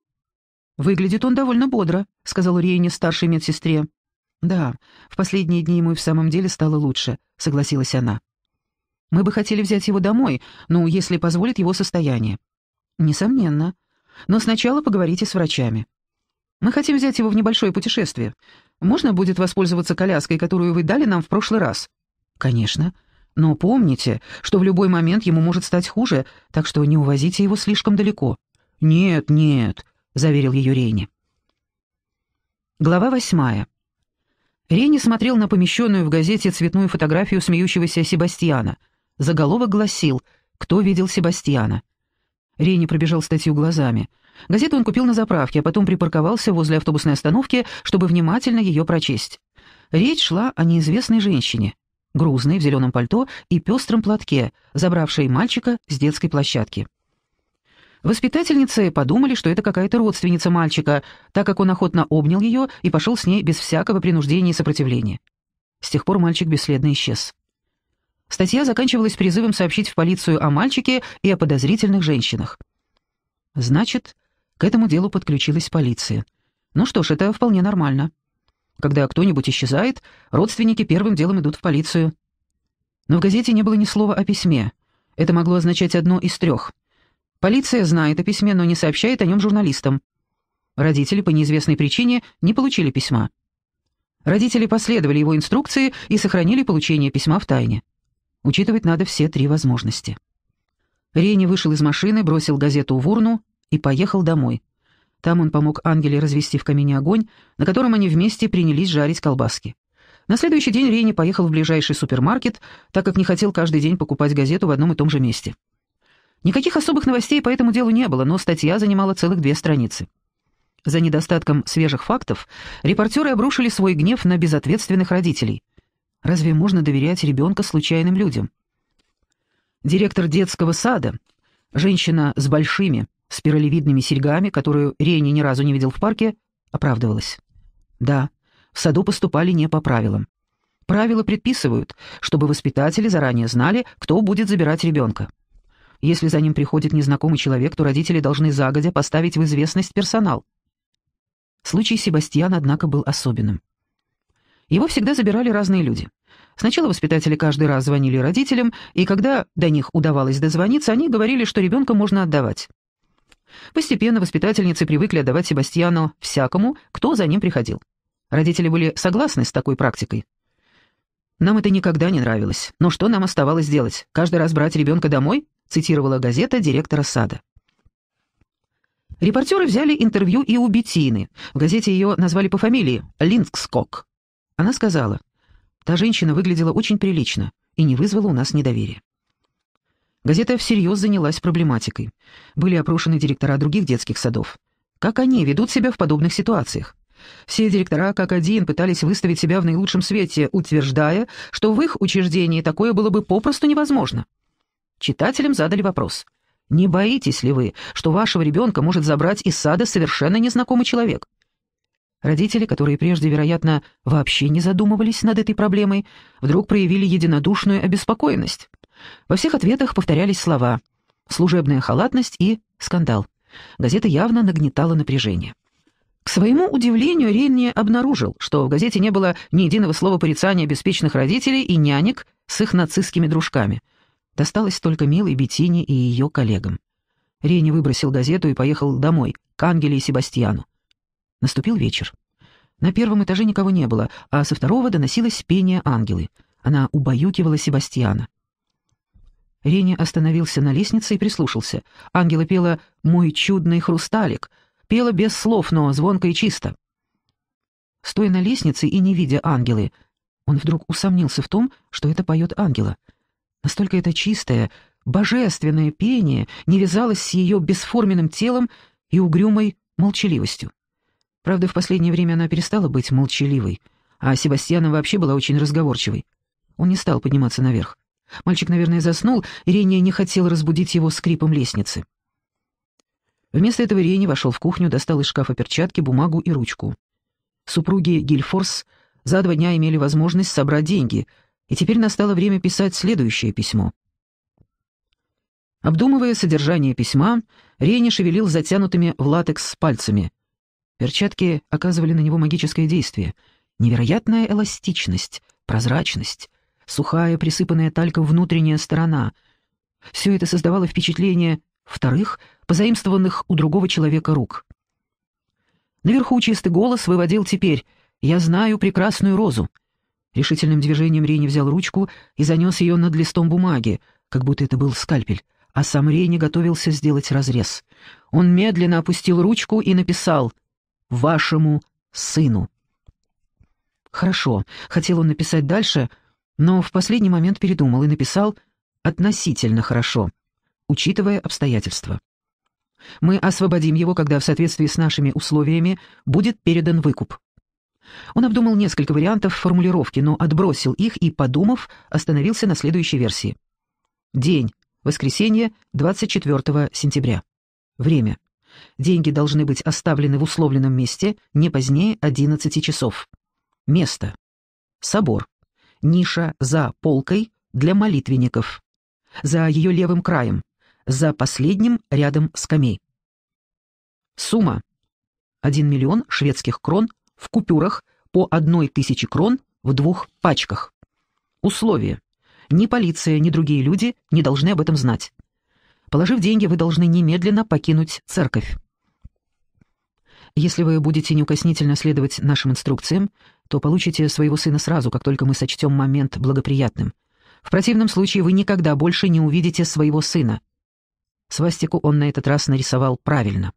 «Выглядит он довольно бодро», — сказал Рейни старшей медсестре. «Да, в последние дни ему и в самом деле стало лучше», — согласилась она. «Мы бы хотели взять его домой, ну, если позволит его состояние». «Несомненно. Но сначала поговорите с врачами». «Мы хотим взять его в небольшое путешествие. Можно будет воспользоваться коляской, которую вы дали нам в прошлый раз?» «Конечно», но помните, что в любой момент ему может стать хуже, так что не увозите его слишком далеко». «Нет, нет», — заверил ее Рейни. Глава восьмая. Рейни смотрел на помещенную в газете цветную фотографию смеющегося Себастьяна. Заголовок гласил «Кто видел Себастьяна?». Рейни пробежал статью глазами. Газету он купил на заправке, а потом припарковался возле автобусной остановки, чтобы внимательно ее прочесть. Речь шла о неизвестной женщине грузный, в зеленом пальто и пестром платке, забравший мальчика с детской площадки. Воспитательницы подумали, что это какая-то родственница мальчика, так как он охотно обнял ее и пошел с ней без всякого принуждения и сопротивления. С тех пор мальчик бесследно исчез. Статья заканчивалась призывом сообщить в полицию о мальчике и о подозрительных женщинах. Значит, к этому делу подключилась полиция. Ну что ж, это вполне нормально. Когда кто-нибудь исчезает, родственники первым делом идут в полицию. Но в газете не было ни слова о письме. Это могло означать одно из трех. Полиция знает о письме, но не сообщает о нем журналистам. Родители по неизвестной причине не получили письма. Родители последовали его инструкции и сохранили получение письма в тайне. Учитывать надо все три возможности. Рене вышел из машины, бросил газету в урну и поехал домой. Там он помог Ангеле развести в камине огонь, на котором они вместе принялись жарить колбаски. На следующий день Рейни поехал в ближайший супермаркет, так как не хотел каждый день покупать газету в одном и том же месте. Никаких особых новостей по этому делу не было, но статья занимала целых две страницы. За недостатком свежих фактов репортеры обрушили свой гнев на безответственных родителей. Разве можно доверять ребенка случайным людям? Директор детского сада, женщина с большими, спиралевидными серьгами, которую Рейни ни разу не видел в парке, оправдывалась. Да, в саду поступали не по правилам. Правила предписывают, чтобы воспитатели заранее знали, кто будет забирать ребенка. Если за ним приходит незнакомый человек, то родители должны загодя поставить в известность персонал. Случай Себастьяна, однако, был особенным. Его всегда забирали разные люди. Сначала воспитатели каждый раз звонили родителям, и когда до них удавалось дозвониться, они говорили, что ребенка можно отдавать. Постепенно воспитательницы привыкли отдавать Себастьяну всякому, кто за ним приходил. Родители были согласны с такой практикой. «Нам это никогда не нравилось. Но что нам оставалось делать? Каждый раз брать ребенка домой?» — цитировала газета директора сада. Репортеры взяли интервью и у Беттины. В газете ее назвали по фамилии Линкскок. Она сказала, «Та женщина выглядела очень прилично и не вызвала у нас недоверия». Газета всерьез занялась проблематикой. Были опрошены директора других детских садов. Как они ведут себя в подобных ситуациях? Все директора как один пытались выставить себя в наилучшем свете, утверждая, что в их учреждении такое было бы попросту невозможно. Читателям задали вопрос. Не боитесь ли вы, что вашего ребенка может забрать из сада совершенно незнакомый человек? Родители, которые прежде, вероятно, вообще не задумывались над этой проблемой, вдруг проявили единодушную обеспокоенность. Во всех ответах повторялись слова «служебная халатность» и «скандал». Газета явно нагнетала напряжение. К своему удивлению Ренни обнаружил, что в газете не было ни единого слова порицания беспечных родителей и нянек с их нацистскими дружками. Досталось только милой Бетине и ее коллегам. Ренни выбросил газету и поехал домой, к Ангеле и Себастьяну. Наступил вечер. На первом этаже никого не было, а со второго доносилось пение Ангелы. Она убаюкивала Себастьяна. Рини остановился на лестнице и прислушался. Ангела пела «Мой чудный хрусталик». Пела без слов, но звонко и чисто. Стоя на лестнице и не видя ангелы, он вдруг усомнился в том, что это поет ангела. Настолько это чистое, божественное пение не вязалось с ее бесформенным телом и угрюмой молчаливостью. Правда, в последнее время она перестала быть молчаливой, а Себастьяна вообще была очень разговорчивой. Он не стал подниматься наверх. Мальчик, наверное, заснул, и Рения не хотел разбудить его скрипом лестницы. Вместо этого Рейни вошел в кухню, достал из шкафа перчатки, бумагу и ручку. Супруги Гильфорс за два дня имели возможность собрать деньги, и теперь настало время писать следующее письмо. Обдумывая содержание письма, Рейни шевелил затянутыми в латекс пальцами. Перчатки оказывали на него магическое действие. Невероятная эластичность, прозрачность, сухая, присыпанная тальком внутренняя сторона. Все это создавало впечатление вторых, позаимствованных у другого человека рук. Наверху чистый голос выводил теперь «Я знаю прекрасную розу». Решительным движением Рени взял ручку и занес ее над листом бумаги, как будто это был скальпель, а сам Рени готовился сделать разрез. Он медленно опустил ручку и написал «Вашему сыну». Хорошо, хотел он написать дальше, но в последний момент передумал и написал «относительно хорошо», учитывая обстоятельства. Мы освободим его, когда в соответствии с нашими условиями будет передан выкуп. Он обдумал несколько вариантов формулировки, но отбросил их и, подумав, остановился на следующей версии. День. Воскресенье, 24 сентября. Время. Деньги должны быть оставлены в условленном месте не позднее 11 часов. Место. Собор. Ниша за полкой для молитвенников. За ее левым краем. За последним рядом скамей. Сумма. 1 миллион шведских крон в купюрах по 1 тысячи крон в двух пачках. Условие. Ни полиция, ни другие люди не должны об этом знать. Положив деньги, вы должны немедленно покинуть церковь. Если вы будете неукоснительно следовать нашим инструкциям, то получите своего сына сразу, как только мы сочтем момент благоприятным. В противном случае вы никогда больше не увидите своего сына». Свастику он на этот раз нарисовал правильно.